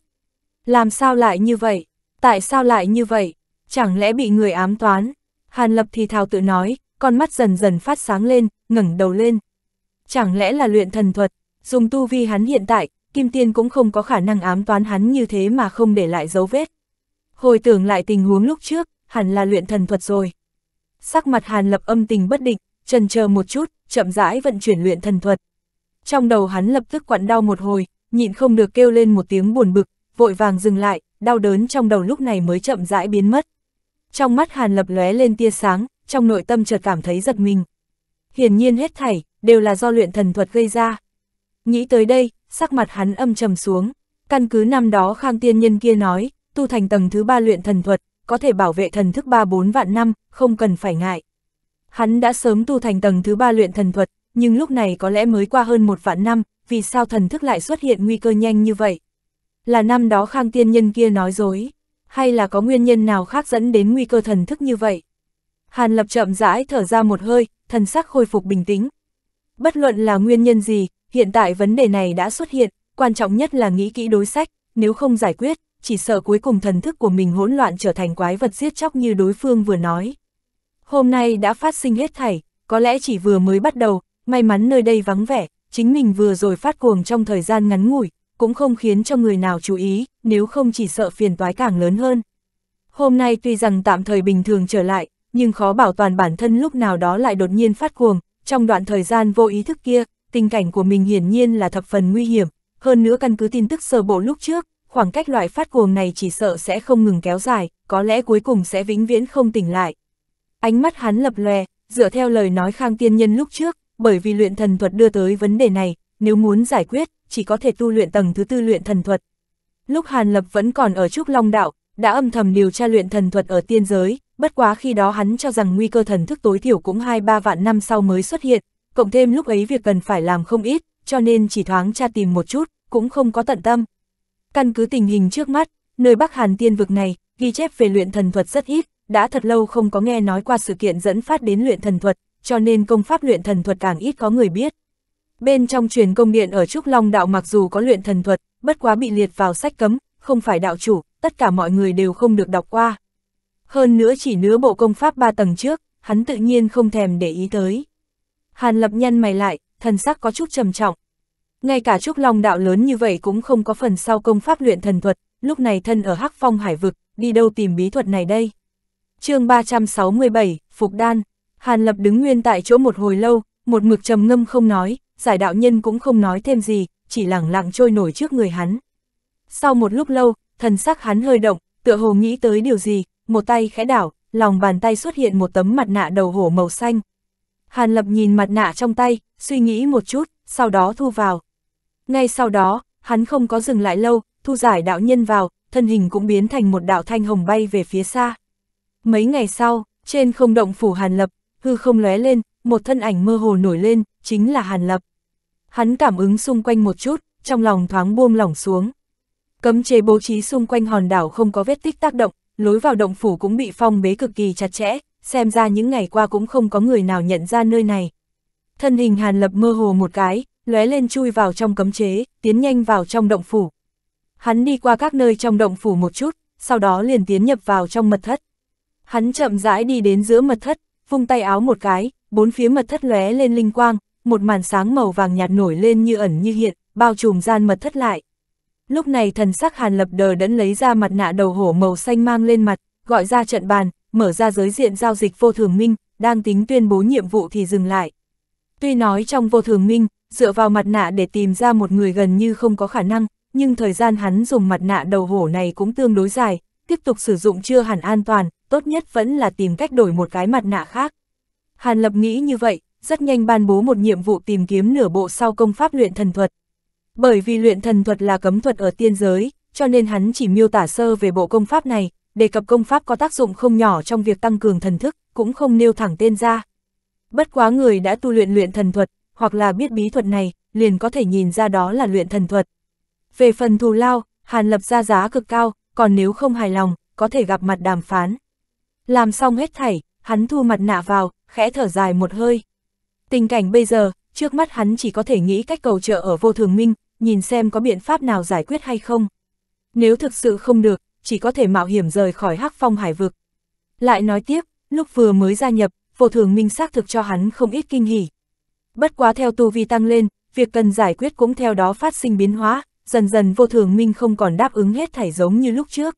Làm sao lại như vậy? Tại sao lại như vậy? Chẳng lẽ bị người ám toán? Hàn Lập thì thào tự nói, con mắt dần dần phát sáng lên, ngẩng đầu lên. Chẳng lẽ là luyện thần thuật, dùng tu vi hắn hiện tại, Kim Tiên cũng không có khả năng ám toán hắn như thế mà không để lại dấu vết. Hồi tưởng lại tình huống lúc trước, hẳn là luyện thần thuật rồi. Sắc mặt Hàn Lập âm tình bất định, trần chờ một chút, chậm rãi vận chuyển luyện thần thuật trong đầu hắn lập tức quặn đau một hồi, nhịn không được kêu lên một tiếng buồn bực, vội vàng dừng lại, đau đớn trong đầu lúc này mới chậm rãi biến mất. Trong mắt Hàn Lập lóe lên tia sáng, trong nội tâm chợt cảm thấy giật mình. Hiển nhiên hết thảy, đều là do luyện thần thuật gây ra. Nghĩ tới đây, sắc mặt hắn âm trầm xuống, căn cứ năm đó Khang Tiên Nhân kia nói, tu thành tầng thứ ba luyện thần thuật, có thể bảo vệ thần thức ba bốn vạn năm, không cần phải ngại. Hắn đã sớm tu thành tầng thứ ba luyện thần thuật, nhưng lúc này có lẽ mới qua hơn một vạn năm, vì sao thần thức lại xuất hiện nguy cơ nhanh như vậy? Là năm đó Khang Tiên Nhân kia nói dối, hay là có nguyên nhân nào khác dẫn đến nguy cơ thần thức như vậy? Hàn Lập chậm rãi thở ra một hơi, thần sắc khôi phục bình tĩnh. Bất luận là nguyên nhân gì, hiện tại vấn đề này đã xuất hiện, quan trọng nhất là nghĩ kỹ đối sách, nếu không giải quyết, chỉ sợ cuối cùng thần thức của mình hỗn loạn trở thành quái vật giết chóc như đối phương vừa nói. Hôm nay đã phát sinh hết thảy, có lẽ chỉ vừa mới bắt đầu, may mắn nơi đây vắng vẻ, chính mình vừa rồi phát cuồng trong thời gian ngắn ngủi, cũng không khiến cho người nào chú ý, nếu không chỉ sợ phiền toái càng lớn hơn. Hôm nay tuy rằng tạm thời bình thường trở lại, nhưng khó bảo toàn bản thân lúc nào đó lại đột nhiên phát cuồng, trong đoạn thời gian vô ý thức kia, tình cảnh của mình hiển nhiên là thập phần nguy hiểm, hơn nữa căn cứ tin tức sơ bộ lúc trước, khoảng cách loại phát cuồng này chỉ sợ sẽ không ngừng kéo dài, có lẽ cuối cùng sẽ vĩnh viễn không tỉnh lại. Ánh mắt hắn lập lòe, dựa theo lời nói Khang Tiên Nhân lúc trước, bởi vì luyện thần thuật đưa tới vấn đề này, nếu muốn giải quyết, chỉ có thể tu luyện tầng thứ tư luyện thần thuật. Lúc Hàn Lập vẫn còn ở Trúc Long Đạo, đã âm thầm điều tra luyện thần thuật ở tiên giới, bất quá khi đó hắn cho rằng nguy cơ thần thức tối thiểu cũng 2-3 vạn năm sau mới xuất hiện, cộng thêm lúc ấy việc cần phải làm không ít, cho nên chỉ thoáng tra tìm một chút, cũng không có tận tâm. Căn cứ tình hình trước mắt, nơi Bắc Hàn tiên vực này, ghi chép về luyện thần thuật rất ít, đã thật lâu không có nghe nói qua sự kiện dẫn phát đến luyện thần thuật, cho nên công pháp luyện thần thuật càng ít có người biết. Bên trong truyền công điện ở Trúc Long Đạo mặc dù có luyện thần thuật, bất quá bị liệt vào sách cấm, không phải đạo chủ, tất cả mọi người đều không được đọc qua. Hơn nữa chỉ nứa bộ công pháp ba tầng trước, hắn tự nhiên không thèm để ý tới. Hàn lập nhăn mày lại, thần sắc có chút trầm trọng. Ngay cả Trúc Long Đạo lớn như vậy cũng không có phần sau công pháp luyện thần thuật, lúc này thân ở Hắc Phong Hải Vực, đi đâu tìm bí thuật này đây? chương 367, Phục Đan Hàn Lập đứng nguyên tại chỗ một hồi lâu, một mực trầm ngâm không nói, giải đạo nhân cũng không nói thêm gì, chỉ lẳng lặng trôi nổi trước người hắn. Sau một lúc lâu, thần sắc hắn hơi động, tựa hồ nghĩ tới điều gì, một tay khẽ đảo, lòng bàn tay xuất hiện một tấm mặt nạ đầu hổ màu xanh. Hàn Lập nhìn mặt nạ trong tay, suy nghĩ một chút, sau đó thu vào. Ngay sau đó, hắn không có dừng lại lâu, thu giải đạo nhân vào, thân hình cũng biến thành một đạo thanh hồng bay về phía xa. Mấy ngày sau, trên không động phủ Hàn Lập, hư không lóe lên, một thân ảnh mơ hồ nổi lên, chính là Hàn Lập. Hắn cảm ứng xung quanh một chút, trong lòng thoáng buông lỏng xuống. Cấm chế bố trí xung quanh hòn đảo không có vết tích tác động, lối vào động phủ cũng bị phong bế cực kỳ chặt chẽ, xem ra những ngày qua cũng không có người nào nhận ra nơi này. Thân hình Hàn Lập mơ hồ một cái, lóe lên chui vào trong cấm chế, tiến nhanh vào trong động phủ. Hắn đi qua các nơi trong động phủ một chút, sau đó liền tiến nhập vào trong mật thất. Hắn chậm rãi đi đến giữa mật thất, vung tay áo một cái, bốn phía mật thất lóe lên linh quang, một màn sáng màu vàng nhạt nổi lên như ẩn như hiện, bao trùm gian mật thất lại. Lúc này thần sắc Hàn Lập Đờ đẫn lấy ra mặt nạ đầu hổ màu xanh mang lên mặt, gọi ra trận bàn, mở ra giới diện giao dịch vô thường minh, đang tính tuyên bố nhiệm vụ thì dừng lại. Tuy nói trong vô thường minh, dựa vào mặt nạ để tìm ra một người gần như không có khả năng, nhưng thời gian hắn dùng mặt nạ đầu hổ này cũng tương đối dài, tiếp tục sử dụng chưa hẳn an toàn, tốt nhất vẫn là tìm cách đổi một cái mặt nạ khác. Hàn Lập nghĩ như vậy, rất nhanh ban bố một nhiệm vụ tìm kiếm nửa bộ sau công pháp luyện thần thuật. Bởi vì luyện thần thuật là cấm thuật ở tiên giới, cho nên hắn chỉ miêu tả sơ về bộ công pháp này, đề cập công pháp có tác dụng không nhỏ trong việc tăng cường thần thức, cũng không nêu thẳng tên ra. Bất quá người đã tu luyện luyện thần thuật, hoặc là biết bí thuật này, liền có thể nhìn ra đó là luyện thần thuật. Về phần thù lao, Hàn Lập ra giá cực cao, còn nếu không hài lòng, có thể gặp mặt đàm phán. Làm xong hết thảy, hắn thu mặt nạ vào, khẽ thở dài một hơi. Tình cảnh bây giờ, trước mắt hắn chỉ có thể nghĩ cách cầu trợ ở vô thường minh, nhìn xem có biện pháp nào giải quyết hay không. Nếu thực sự không được, chỉ có thể mạo hiểm rời khỏi hắc phong hải vực. Lại nói tiếp, lúc vừa mới gia nhập, vô thường minh xác thực cho hắn không ít kinh hỉ. Bất quá theo tu vi tăng lên, việc cần giải quyết cũng theo đó phát sinh biến hóa, dần dần vô thường minh không còn đáp ứng hết thảy giống như lúc trước.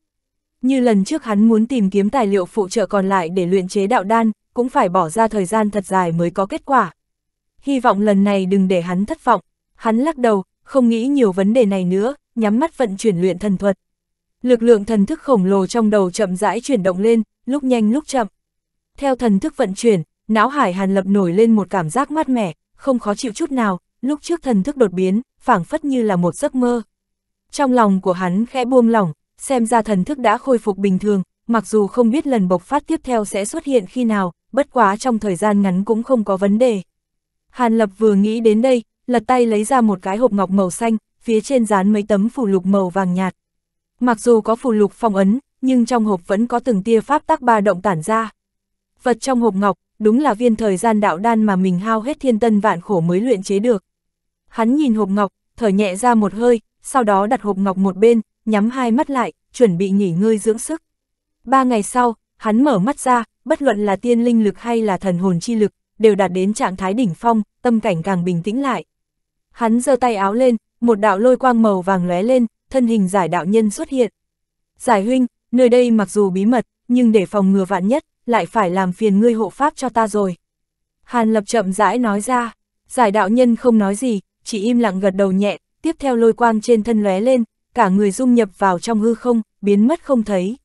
Như lần trước hắn muốn tìm kiếm tài liệu phụ trợ còn lại để luyện chế đạo đan, cũng phải bỏ ra thời gian thật dài mới có kết quả. Hy vọng lần này đừng để hắn thất vọng. Hắn lắc đầu, không nghĩ nhiều vấn đề này nữa, nhắm mắt vận chuyển luyện thần thuật. Lực lượng thần thức khổng lồ trong đầu chậm rãi chuyển động lên, lúc nhanh lúc chậm. Theo thần thức vận chuyển, não hải Hàn Lập nổi lên một cảm giác mát mẻ, không khó chịu chút nào, lúc trước thần thức đột biến, phảng phất như là một giấc mơ. Trong lòng của hắn khẽ buông lỏng, xem ra thần thức đã khôi phục bình thường, mặc dù không biết lần bộc phát tiếp theo sẽ xuất hiện khi nào, bất quá trong thời gian ngắn cũng không có vấn đề. Hàn Lập vừa nghĩ đến đây, lật tay lấy ra một cái hộp ngọc màu xanh, phía trên dán mấy tấm phù lục màu vàng nhạt. Mặc dù có phù lục phong ấn, nhưng trong hộp vẫn có từng tia pháp tắc ba động tản ra. Vật trong hộp ngọc, đúng là viên thời gian đạo đan mà mình hao hết thiên tân vạn khổ mới luyện chế được. Hắn nhìn hộp ngọc, thở nhẹ ra một hơi, sau đó đặt hộp ngọc một bên, nhắm hai mắt lại, chuẩn bị nghỉ ngơi dưỡng sức. Ba ngày sau, hắn mở mắt ra, bất luận là tiên linh lực hay là thần hồn chi lực, đều đạt đến trạng thái đỉnh phong, tâm cảnh càng bình tĩnh lại. Hắn giơ tay áo lên, một đạo lôi quang màu vàng lóe lên, thân hình giải đạo nhân xuất hiện. Giải huynh, nơi đây mặc dù bí mật, nhưng để phòng ngừa vạn nhất, lại phải làm phiền ngươi hộ pháp cho ta rồi. Hàn lập chậm rãi nói ra, giải đạo nhân không nói gì, chỉ im lặng gật đầu nhẹ, tiếp theo lôi quang trên thân lóe lên, cả người dung nhập vào trong hư không, biến mất không thấy.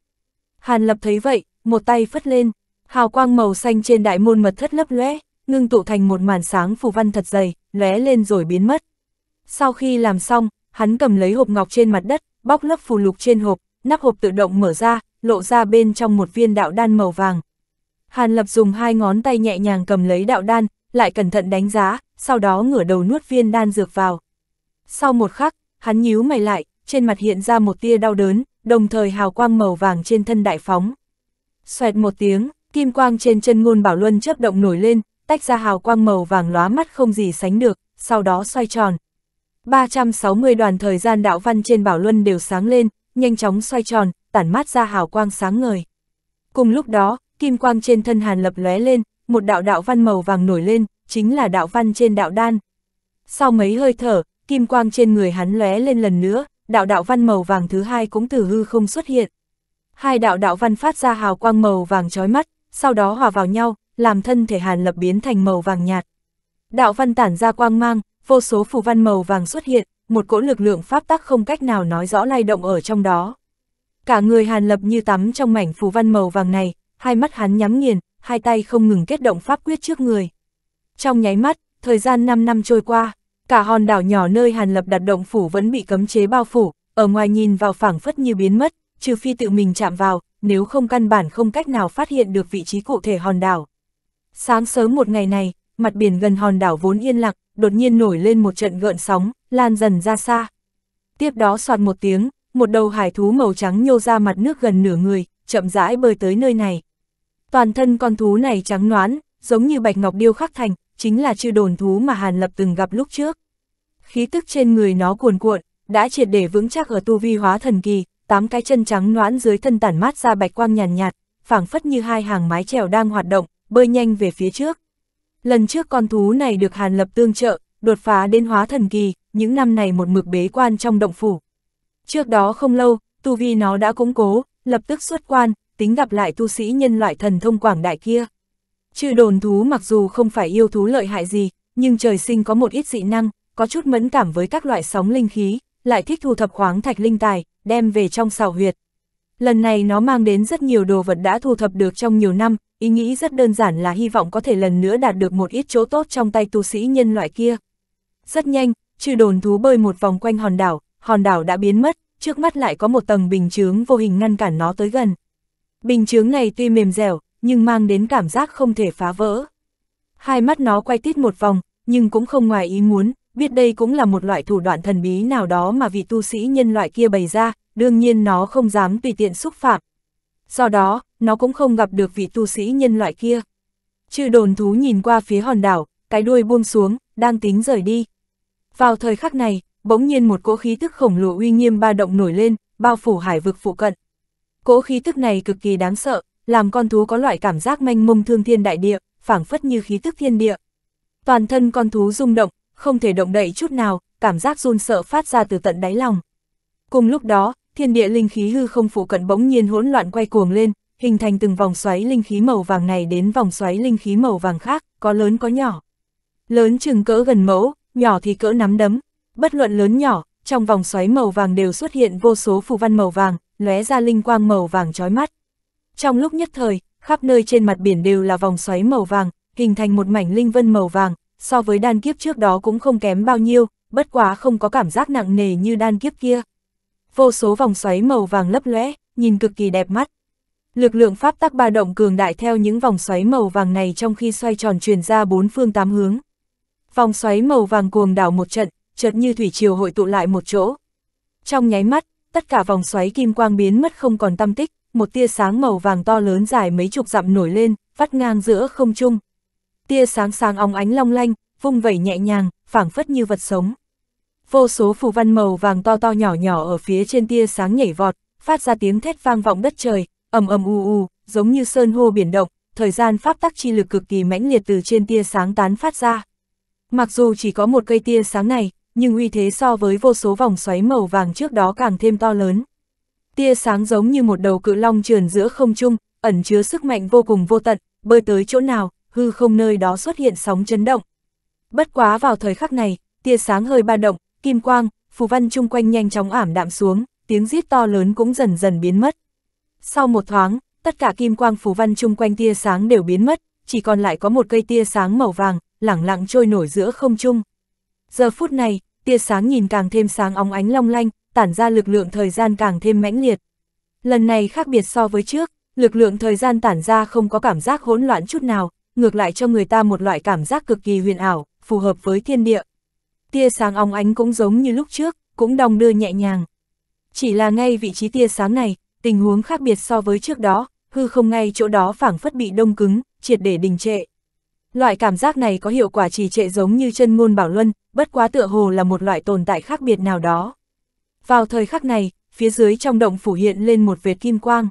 Hàn Lập thấy vậy, một tay phất lên, hào quang màu xanh trên đại môn mật thất lấp lóe, ngưng tụ thành một màn sáng phù văn thật dày, lóe lên rồi biến mất. Sau khi làm xong, hắn cầm lấy hộp ngọc trên mặt đất, bóc lớp phù lục trên hộp, nắp hộp tự động mở ra, lộ ra bên trong một viên đạo đan màu vàng. Hàn Lập dùng hai ngón tay nhẹ nhàng cầm lấy đạo đan, lại cẩn thận đánh giá, sau đó ngửa đầu nuốt viên đan dược vào. Sau một khắc, hắn nhíu mày lại, trên mặt hiện ra một tia đau đớn, đồng thời hào quang màu vàng trên thân đại phóng. Xoẹt một tiếng, kim quang trên chân ngôn bảo luân chớp động nổi lên, tách ra hào quang màu vàng lóa mắt không gì sánh được, sau đó xoay tròn. 360 đoàn thời gian đạo văn trên bảo luân đều sáng lên, nhanh chóng xoay tròn, tản mát ra hào quang sáng ngời. Cùng lúc đó, kim quang trên thân hàn lập lóe lên, một đạo đạo văn màu vàng nổi lên, chính là đạo văn trên đạo đan. Sau mấy hơi thở, kim quang trên người hắn lóe lên lần nữa, đạo đạo văn màu vàng thứ hai cũng từ hư không xuất hiện. Hai đạo đạo văn phát ra hào quang màu vàng chói mắt, sau đó hòa vào nhau, làm thân thể Hàn Lập biến thành màu vàng nhạt. Đạo văn tản ra quang mang, vô số phù văn màu vàng xuất hiện, một cỗ lực lượng pháp tắc không cách nào nói rõ lay động ở trong đó. Cả người Hàn Lập như tắm trong mảnh phù văn màu vàng này, hai mắt hắn nhắm nghiền, hai tay không ngừng kết động pháp quyết trước người. Trong nháy mắt, thời gian 5 năm trôi qua cả hòn đảo nhỏ nơi Hàn Lập đặt động phủ vẫn bị cấm chế bao phủ, ở ngoài nhìn vào phảng phất như biến mất, trừ phi tự mình chạm vào, nếu không căn bản không cách nào phát hiện được vị trí cụ thể hòn đảo. Sáng sớm một ngày này, mặt biển gần hòn đảo vốn yên lặng, đột nhiên nổi lên một trận gợn sóng, lan dần ra xa. Tiếp đó soạt một tiếng, một đầu hải thú màu trắng nhô ra mặt nước gần nửa người, chậm rãi bơi tới nơi này. Toàn thân con thú này trắng noán, giống như bạch ngọc điêu khắc thành, chính là chư đồn thú mà Hàn Lập từng gặp lúc trước khí tức trên người nó cuồn cuộn, đã triệt để vững chắc ở tu vi hóa thần kỳ, tám cái chân trắng noãn dưới thân tản mát ra bạch quang nhàn nhạt, nhạt phảng phất như hai hàng mái chèo đang hoạt động, bơi nhanh về phía trước. Lần trước con thú này được Hàn Lập tương trợ, đột phá đến hóa thần kỳ, những năm này một mực bế quan trong động phủ. Trước đó không lâu, tu vi nó đã củng cố, lập tức xuất quan, tính gặp lại tu sĩ nhân loại thần thông quảng đại kia. Chư đồn thú mặc dù không phải yêu thú lợi hại gì, nhưng trời sinh có một ít dị năng, có chút mẫn cảm với các loại sóng linh khí, lại thích thu thập khoáng thạch linh tài, đem về trong xào huyệt. Lần này nó mang đến rất nhiều đồ vật đã thu thập được trong nhiều năm, ý nghĩ rất đơn giản là hy vọng có thể lần nữa đạt được một ít chỗ tốt trong tay tu sĩ nhân loại kia. Rất nhanh, trừ đồn thú bơi một vòng quanh hòn đảo, hòn đảo đã biến mất, trước mắt lại có một tầng bình chướng vô hình ngăn cản nó tới gần. Bình chướng này tuy mềm dẻo, nhưng mang đến cảm giác không thể phá vỡ. Hai mắt nó quay tít một vòng, nhưng cũng không ngoài ý muốn, biết đây cũng là một loại thủ đoạn thần bí nào đó mà vị tu sĩ nhân loại kia bày ra, đương nhiên nó không dám tùy tiện xúc phạm. Do đó, nó cũng không gặp được vị tu sĩ nhân loại kia. Chư đồn thú nhìn qua phía hòn đảo, cái đuôi buông xuống, đang tính rời đi. Vào thời khắc này, bỗng nhiên một cỗ khí tức khổng lồ uy nghiêm ba động nổi lên, bao phủ hải vực phụ cận. Cỗ khí tức này cực kỳ đáng sợ, làm con thú có loại cảm giác manh mông thương thiên đại địa, phảng phất như khí tức thiên địa. Toàn thân con thú rung động, không thể động đậy chút nào, cảm giác run sợ phát ra từ tận đáy lòng. Cùng lúc đó, thiên địa linh khí hư không phụ cận bỗng nhiên hỗn loạn quay cuồng lên, hình thành từng vòng xoáy linh khí màu vàng này đến vòng xoáy linh khí màu vàng khác, có lớn có nhỏ. Lớn chừng cỡ gần mẫu, nhỏ thì cỡ nắm đấm, bất luận lớn nhỏ, trong vòng xoáy màu vàng đều xuất hiện vô số phù văn màu vàng, lóe ra linh quang màu vàng chói mắt. Trong lúc nhất thời, khắp nơi trên mặt biển đều là vòng xoáy màu vàng, hình thành một mảnh linh vân màu vàng, so với đan kiếp trước đó cũng không kém bao nhiêu, bất quá không có cảm giác nặng nề như đan kiếp kia. Vô số vòng xoáy màu vàng lấp lẽ, nhìn cực kỳ đẹp mắt. Lực lượng pháp tắc ba động cường đại theo những vòng xoáy màu vàng này trong khi xoay tròn truyền ra bốn phương tám hướng. Vòng xoáy màu vàng cuồng đảo một trận, chợt như thủy triều hội tụ lại một chỗ. Trong nháy mắt, tất cả vòng xoáy kim quang biến mất không còn tâm tích, một tia sáng màu vàng to lớn dài mấy chục dặm nổi lên, vắt ngang giữa không trung, tia sáng sáng óng ánh long lanh, vung vẩy nhẹ nhàng, phảng phất như vật sống. Vô số phù văn màu vàng to to nhỏ nhỏ ở phía trên tia sáng nhảy vọt, phát ra tiếng thét vang vọng đất trời, ầm ầm u u, giống như sơn hô biển động, thời gian pháp tắc chi lực cực kỳ mãnh liệt từ trên tia sáng tán phát ra. Mặc dù chỉ có một cây tia sáng này, nhưng uy thế so với vô số vòng xoáy màu vàng trước đó càng thêm to lớn. Tia sáng giống như một đầu cự long trườn giữa không trung, ẩn chứa sức mạnh vô cùng vô tận, bơi tới chỗ nào, hư không nơi đó xuất hiện sóng chấn động. Bất quá vào thời khắc này, tia sáng hơi ba động, kim quang, phù văn chung quanh nhanh chóng ảm đạm xuống, tiếng rít to lớn cũng dần dần biến mất. Sau một thoáng, tất cả kim quang phù văn chung quanh tia sáng đều biến mất, chỉ còn lại có một cây tia sáng màu vàng, lẳng lặng trôi nổi giữa không trung. Giờ phút này, tia sáng nhìn càng thêm sáng óng ánh long lanh, tản ra lực lượng thời gian càng thêm mãnh liệt. Lần này khác biệt so với trước, lực lượng thời gian tản ra không có cảm giác hỗn loạn chút nào, ngược lại cho người ta một loại cảm giác cực kỳ huyền ảo, phù hợp với thiên địa. Tia sáng óng ánh cũng giống như lúc trước, cũng đong đưa nhẹ nhàng. Chỉ là ngay vị trí tia sáng này, tình huống khác biệt so với trước đó, hư không ngay chỗ đó phảng phất bị đông cứng, triệt để đình trệ. Loại cảm giác này có hiệu quả trì trệ giống như chân môn bảo luân, bất quá tựa hồ là một loại tồn tại khác biệt nào đó. Vào thời khắc này, phía dưới trong động phủ hiện lên một vệt kim quang.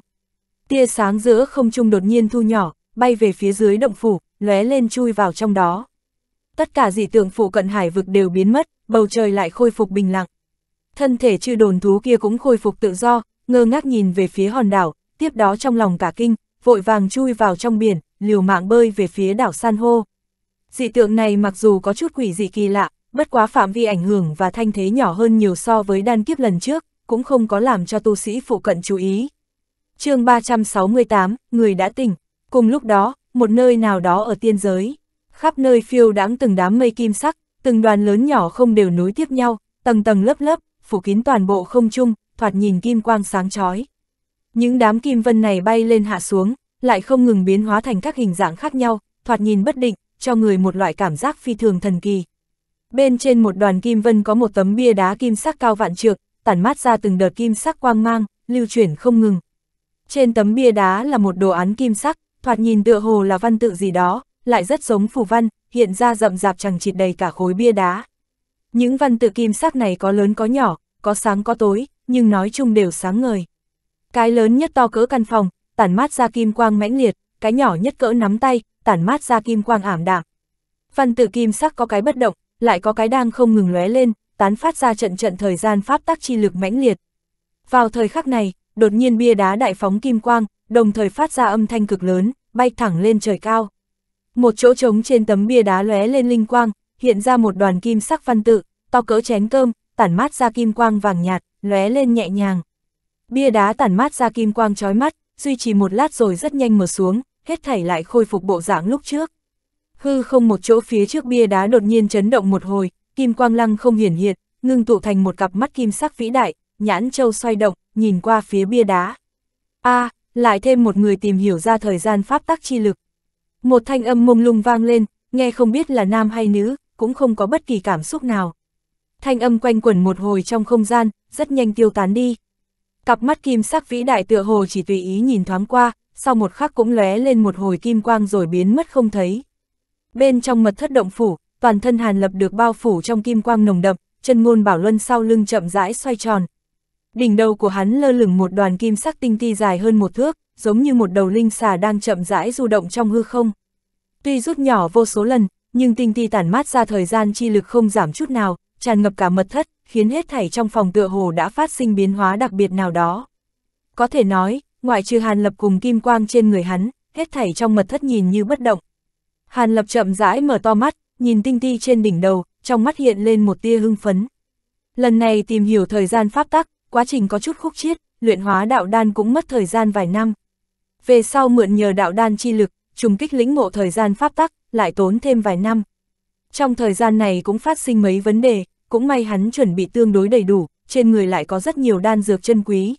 Tia sáng giữa không trung đột nhiên thu nhỏ, bay về phía dưới động phủ, lóe lên chui vào trong đó. Tất cả dị tượng phủ cận hải vực đều biến mất, bầu trời lại khôi phục bình lặng. Thân thể chư đồn thú kia cũng khôi phục tự do, ngơ ngác nhìn về phía hòn đảo, tiếp đó trong lòng cả kinh, vội vàng chui vào trong biển, liều mạng bơi về phía đảo san hô. Dị tượng này mặc dù có chút quỷ dị kỳ lạ, bất quá phạm vi ảnh hưởng và thanh thế nhỏ hơn nhiều so với đan kiếp lần trước, cũng không có làm cho tu sĩ phụ cận chú ý. chương 368, người đã tỉnh, Cùng lúc đó, một nơi nào đó ở tiên giới, khắp nơi phiêu đáng từng đám mây kim sắc, từng đoàn lớn nhỏ không đều nối tiếp nhau, tầng tầng lớp lớp, phủ kín toàn bộ không trung, thoạt nhìn kim quang sáng chói. Những đám kim vân này bay lên hạ xuống, lại không ngừng biến hóa thành các hình dạng khác nhau, thoạt nhìn bất định, cho người một loại cảm giác phi thường thần kỳ. Bên trên một đoàn kim vân có một tấm bia đá kim sắc cao vạn trượng, tản mát ra từng đợt kim sắc quang mang, lưu chuyển không ngừng. Trên tấm bia đá là một đồ án kim sắc, thoạt nhìn tựa hồ là văn tự gì đó, lại rất giống phù văn, hiện ra rậm rạp chẳng chịt đầy cả khối bia đá. Những văn tự kim sắc này có lớn có nhỏ, có sáng có tối, nhưng nói chung đều sáng ngời. Cái lớn nhất to cỡ căn phòng, tản mát ra kim quang mãnh liệt, cái nhỏ nhất cỡ nắm tay, tản mát ra kim quang ảm đạm. Văn tự kim sắc có cái bất động, lại có cái đang không ngừng lóe lên, tán phát ra trận trận thời gian pháp tác chi lực mãnh liệt. Vào thời khắc này, đột nhiên bia đá đại phóng kim quang, đồng thời phát ra âm thanh cực lớn, bay thẳng lên trời cao. Một chỗ trống trên tấm bia đá lóe lên linh quang, hiện ra một đoàn kim sắc văn tự, to cỡ chén cơm, tản mát ra kim quang vàng nhạt, lóe lên nhẹ nhàng. Bia đá tản mát ra kim quang chói mắt, duy trì một lát rồi rất nhanh mở xuống, hết thảy lại khôi phục bộ dạng lúc trước. Hư không một chỗ phía trước bia đá đột nhiên chấn động một hồi, kim quang lăng không hiển hiện, ngưng tụ thành một cặp mắt kim sắc vĩ đại, nhãn châu xoay động, nhìn qua phía bia đá. A, à, lại thêm một người tìm hiểu ra thời gian pháp tắc chi lực. Một thanh âm mông lung vang lên, nghe không biết là nam hay nữ, cũng không có bất kỳ cảm xúc nào. Thanh âm quanh quẩn một hồi trong không gian, rất nhanh tiêu tán đi. Cặp mắt kim sắc vĩ đại tựa hồ chỉ tùy ý nhìn thoáng qua, sau một khắc cũng lóe lên một hồi kim quang rồi biến mất không thấy. Bên trong mật thất động phủ, toàn thân Hàn Lập được bao phủ trong kim quang nồng đậm, chân ngôn bảo luân sau lưng chậm rãi xoay tròn, đỉnh đầu của hắn lơ lửng một đoàn kim sắc tinh ti dài hơn một thước, giống như một đầu linh xà đang chậm rãi du động trong hư không. Tuy rút nhỏ vô số lần, nhưng tinh ti tản mát ra thời gian chi lực không giảm chút nào, tràn ngập cả mật thất, khiến hết thảy trong phòng tựa hồ đã phát sinh biến hóa đặc biệt nào đó. Có thể nói, ngoại trừ Hàn Lập cùng kim quang trên người hắn, hết thảy trong mật thất nhìn như bất động. Hàn Lập chậm rãi mở to mắt, nhìn tinh ti trên đỉnh đầu, trong mắt hiện lên một tia hưng phấn. Lần này tìm hiểu thời gian pháp tắc, quá trình có chút khúc chiết, luyện hóa đạo đan cũng mất thời gian vài năm. Về sau mượn nhờ đạo đan chi lực, trùng kích lĩnh ngộ thời gian pháp tắc, lại tốn thêm vài năm. Trong thời gian này cũng phát sinh mấy vấn đề, cũng may hắn chuẩn bị tương đối đầy đủ, trên người lại có rất nhiều đan dược chân quý.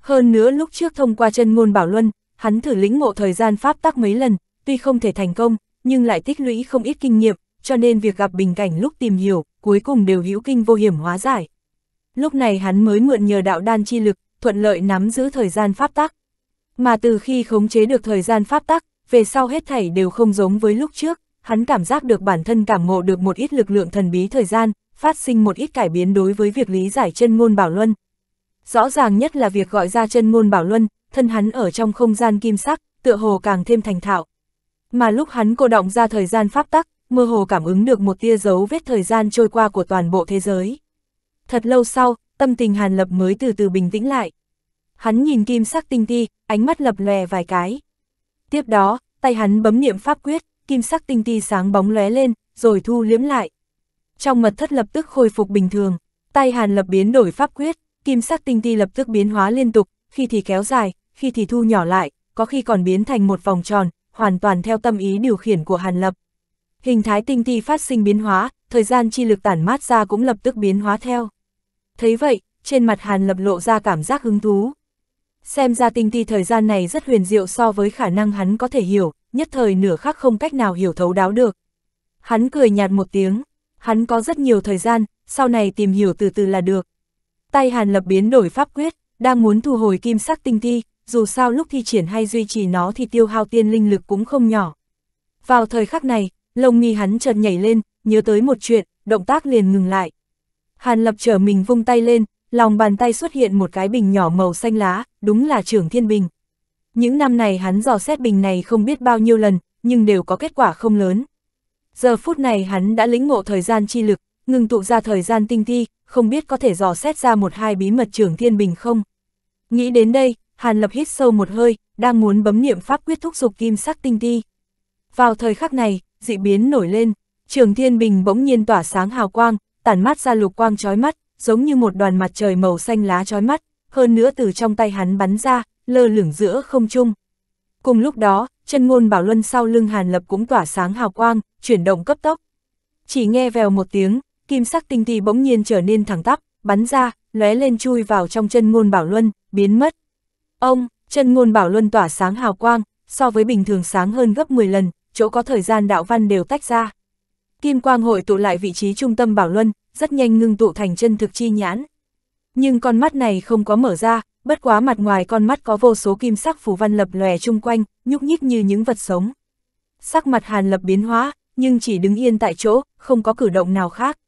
Hơn nữa lúc trước thông qua chân ngôn bảo luân, hắn thử lĩnh ngộ thời gian pháp tắc mấy lần, tuy không thể thành công, nhưng lại tích lũy không ít kinh nghiệm, cho nên việc gặp bình cảnh lúc tìm hiểu, cuối cùng đều hữu kinh vô hiểm hóa giải lúc này hắn mới mượn nhờ đạo đan chi lực, thuận lợi nắm giữ thời gian pháp tắc. Mà từ khi khống chế được thời gian pháp tắc, về sau hết thảy đều không giống với lúc trước, hắn cảm giác được bản thân cảm ngộ được một ít lực lượng thần bí thời gian, phát sinh một ít cải biến đối với việc lý giải chân ngôn bảo luân. Rõ ràng nhất là việc gọi ra chân ngôn bảo luân, thân hắn ở trong không gian kim sắc, tựa hồ càng thêm thành thạo. Mà lúc hắn cô động ra thời gian pháp tắc, mơ hồ cảm ứng được một tia dấu vết thời gian trôi qua của toàn bộ thế giới. Thật lâu sau, tâm tình Hàn Lập mới từ từ bình tĩnh lại. Hắn nhìn kim sắc tinh ti, ánh mắt lập lòe vài cái. Tiếp đó, tay hắn bấm niệm pháp quyết, kim sắc tinh ti sáng bóng lóe lên, rồi thu liếm lại. Trong mật thất lập tức khôi phục bình thường, tay Hàn Lập biến đổi pháp quyết, kim sắc tinh ti lập tức biến hóa liên tục, khi thì kéo dài, khi thì thu nhỏ lại, có khi còn biến thành một vòng tròn, hoàn toàn theo tâm ý điều khiển của Hàn Lập. Hình thái tinh ti phát sinh biến hóa, thời gian chi lực tản mát ra cũng lập tức biến hóa theo thấy vậy, trên mặt Hàn Lập lộ ra cảm giác hứng thú. Xem ra tinh ti thời gian này rất huyền diệu so với khả năng hắn có thể hiểu, nhất thời nửa khắc không cách nào hiểu thấu đáo được. Hắn cười nhạt một tiếng, hắn có rất nhiều thời gian, sau này tìm hiểu từ từ là được. Tay Hàn Lập biến đổi pháp quyết, đang muốn thu hồi kim sắc tinh ti, dù sao lúc thi triển hay duy trì nó thì tiêu hao tiên linh lực cũng không nhỏ. Vào thời khắc này, lông nghi hắn chợt nhảy lên, nhớ tới một chuyện, động tác liền ngừng lại. Hàn Lập trở mình vung tay lên, lòng bàn tay xuất hiện một cái bình nhỏ màu xanh lá, đúng là trưởng thiên bình. Những năm này hắn dò xét bình này không biết bao nhiêu lần, nhưng đều có kết quả không lớn. Giờ phút này hắn đã lĩnh ngộ thời gian chi lực, ngừng tụ ra thời gian tinh thi, không biết có thể dò xét ra một hai bí mật trưởng thiên bình không. Nghĩ đến đây, Hàn Lập hít sâu một hơi, đang muốn bấm niệm pháp quyết thúc dục kim sắc tinh thi. Vào thời khắc này, dị biến nổi lên, trường thiên bình bỗng nhiên tỏa sáng hào quang, tản mát ra lục quang chói mắt, giống như một đoàn mặt trời màu xanh lá chói mắt, hơn nữa từ trong tay hắn bắn ra, lơ lửng giữa không trung. Cùng lúc đó, chân ngôn bảo luân sau lưng Hàn Lập cũng tỏa sáng hào quang, chuyển động cấp tốc. Chỉ nghe vèo một tiếng, kim sắc tinh ti bỗng nhiên trở nên thẳng tắp, bắn ra, lóe lên chui vào trong chân ngôn bảo luân, biến mất. Ông, chân ngôn bảo luân tỏa sáng hào quang, so với bình thường sáng hơn gấp 10 lần, chỗ có thời gian đạo văn đều tách ra. Kim quang hội tụ lại vị trí trung tâm bảo luân, rất nhanh ngưng tụ thành chân thực chi nhãn. Nhưng con mắt này không có mở ra, bất quá mặt ngoài con mắt có vô số kim sắc phù văn lập lòe chung quanh, nhúc nhích như những vật sống. Sắc mặt Hàn Lập biến hóa, nhưng chỉ đứng yên tại chỗ, không có cử động nào khác.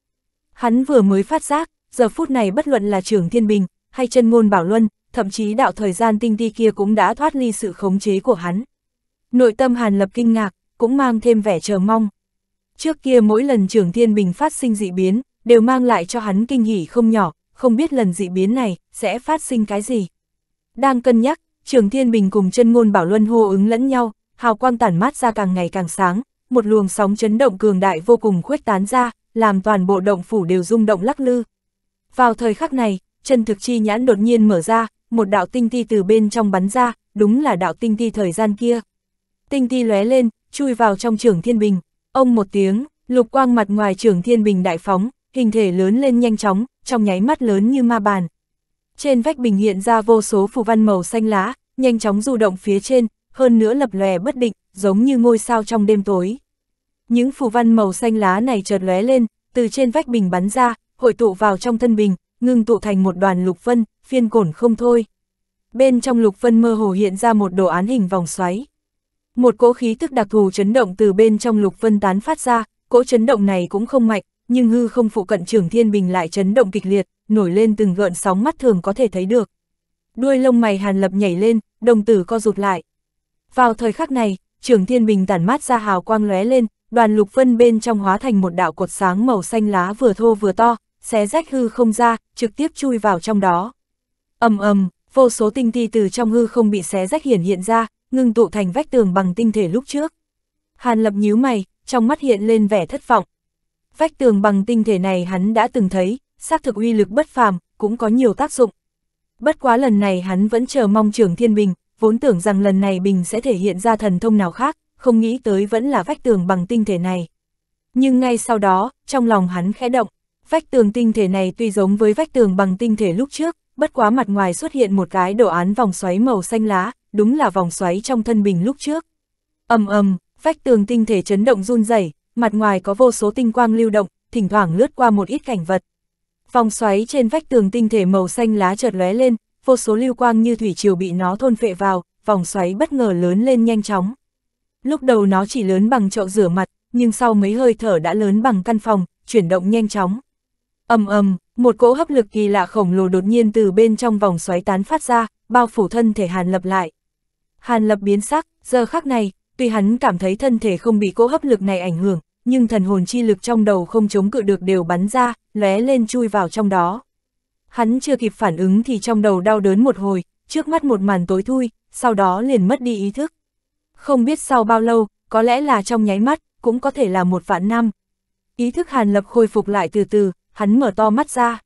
Hắn vừa mới phát giác, giờ phút này bất luận là trưởng thiên bình, hay chân ngôn bảo luân, thậm chí đạo thời gian tinh ti kia cũng đã thoát ly sự khống chế của hắn. Nội tâm Hàn Lập kinh ngạc, cũng mang thêm vẻ chờ mong. Trước kia mỗi lần trường thiên bình phát sinh dị biến, đều mang lại cho hắn kinh hỉ không nhỏ, không biết lần dị biến này sẽ phát sinh cái gì. Đang cân nhắc, trường thiên bình cùng chân ngôn bảo luân hô ứng lẫn nhau, hào quang tản mát ra càng ngày càng sáng, một luồng sóng chấn động cường đại vô cùng khuếch tán ra, làm toàn bộ động phủ đều rung động lắc lư. Vào thời khắc này, chân thực chi nhãn đột nhiên mở ra, một đạo tinh ti từ bên trong bắn ra, đúng là đạo tinh ti thời gian kia. Tinh ti lóe lên, chui vào trong trường thiên bình. Ông một tiếng, lục quang mặt ngoài trưởng thiên bình đại phóng, hình thể lớn lên nhanh chóng, trong nháy mắt lớn như ma bàn. Trên vách bình hiện ra vô số phù văn màu xanh lá, nhanh chóng du động phía trên, hơn nữa lập lòe bất định, giống như ngôi sao trong đêm tối. Những phù văn màu xanh lá này chợt lóe lên, từ trên vách bình bắn ra, hội tụ vào trong thân bình, ngưng tụ thành một đoàn lục vân, phiên cổn không thôi. Bên trong lục vân mơ hồ hiện ra một đồ án hình vòng xoáy. Một cỗ khí tức đặc thù chấn động từ bên trong lục vân tán phát ra, cỗ chấn động này cũng không mạnh, nhưng hư không phụ cận Trường thiên bình lại chấn động kịch liệt, nổi lên từng gợn sóng mắt thường có thể thấy được. Đuôi lông mày hàn lập nhảy lên, đồng tử co rụt lại. Vào thời khắc này, Trường thiên bình tản mát ra hào quang lóe lên, đoàn lục vân bên trong hóa thành một đạo cột sáng màu xanh lá vừa thô vừa to, xé rách hư không ra, trực tiếp chui vào trong đó. ầm ầm, vô số tinh ti từ trong hư không bị xé rách hiển hiện ra, ngưng tụ thành vách tường bằng tinh thể lúc trước. Hàn Lập nhíu mày, trong mắt hiện lên vẻ thất vọng. Vách tường bằng tinh thể này hắn đã từng thấy, xác thực uy lực bất phàm, cũng có nhiều tác dụng. Bất quá lần này hắn vẫn chờ mong trưởng thiên bình, vốn tưởng rằng lần này bình sẽ thể hiện ra thần thông nào khác, không nghĩ tới vẫn là vách tường bằng tinh thể này. Nhưng ngay sau đó, trong lòng hắn khẽ động, vách tường tinh thể này tuy giống với vách tường bằng tinh thể lúc trước, bất quá mặt ngoài xuất hiện một cái đồ án vòng xoáy màu xanh lá, đúng là vòng xoáy trong thân bình lúc trước. ầm ầm, vách tường tinh thể chấn động run rẩy, mặt ngoài có vô số tinh quang lưu động, thỉnh thoảng lướt qua một ít cảnh vật. Vòng xoáy trên vách tường tinh thể màu xanh lá chợt lóe lên, vô số lưu quang như thủy triều bị nó thôn phệ vào, vòng xoáy bất ngờ lớn lên nhanh chóng. Lúc đầu nó chỉ lớn bằng chậu rửa mặt, nhưng sau mấy hơi thở đã lớn bằng căn phòng, chuyển động nhanh chóng. Ầm ầm, một cỗ hấp lực kỳ lạ khổng lồ đột nhiên từ bên trong vòng xoáy tán phát ra, bao phủ thân thể Hàn Lập lại. Hàn Lập biến sắc, giờ khắc này, tuy hắn cảm thấy thân thể không bị cỗ hấp lực này ảnh hưởng, nhưng thần hồn chi lực trong đầu không chống cự được đều bắn ra, lóe lên chui vào trong đó. Hắn chưa kịp phản ứng thì trong đầu đau đớn một hồi, trước mắt một màn tối thui, sau đó liền mất đi ý thức. Không biết sau bao lâu, có lẽ là trong nháy mắt, cũng có thể là một vạn năm. Ý thức Hàn Lập khôi phục lại từ từ, hắn mở to mắt ra.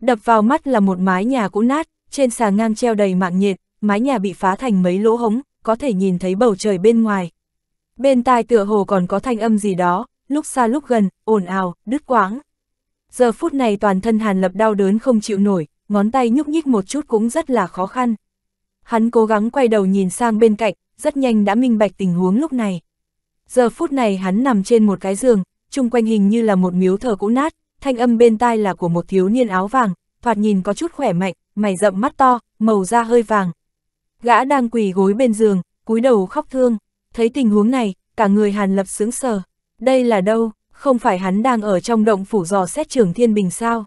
Đập vào mắt là một mái nhà cũ nát, trên xà ngang treo đầy mạng nhiệt, mái nhà bị phá thành mấy lỗ hống, có thể nhìn thấy bầu trời bên ngoài. Bên tai tựa hồ còn có thanh âm gì đó, lúc xa lúc gần, ồn ào, đứt quãng. Giờ phút này toàn thân Hàn Lập đau đớn không chịu nổi, ngón tay nhúc nhích một chút cũng rất là khó khăn. Hắn cố gắng quay đầu nhìn sang bên cạnh, rất nhanh đã minh bạch tình huống lúc này. Giờ phút này hắn nằm trên một cái giường, chung quanh hình như là một miếu thờ cũ nát, thanh âm bên tai là của một thiếu niên áo vàng, thoạt nhìn có chút khỏe mạnh, mày rậm mắt to, màu da hơi vàng, Gã đang quỳ gối bên giường, cúi đầu khóc thương. Thấy tình huống này, cả người Hàn Lập sướng sờ. Đây là đâu? Không phải hắn đang ở trong động phủ dò xét trường Thiên Bình sao?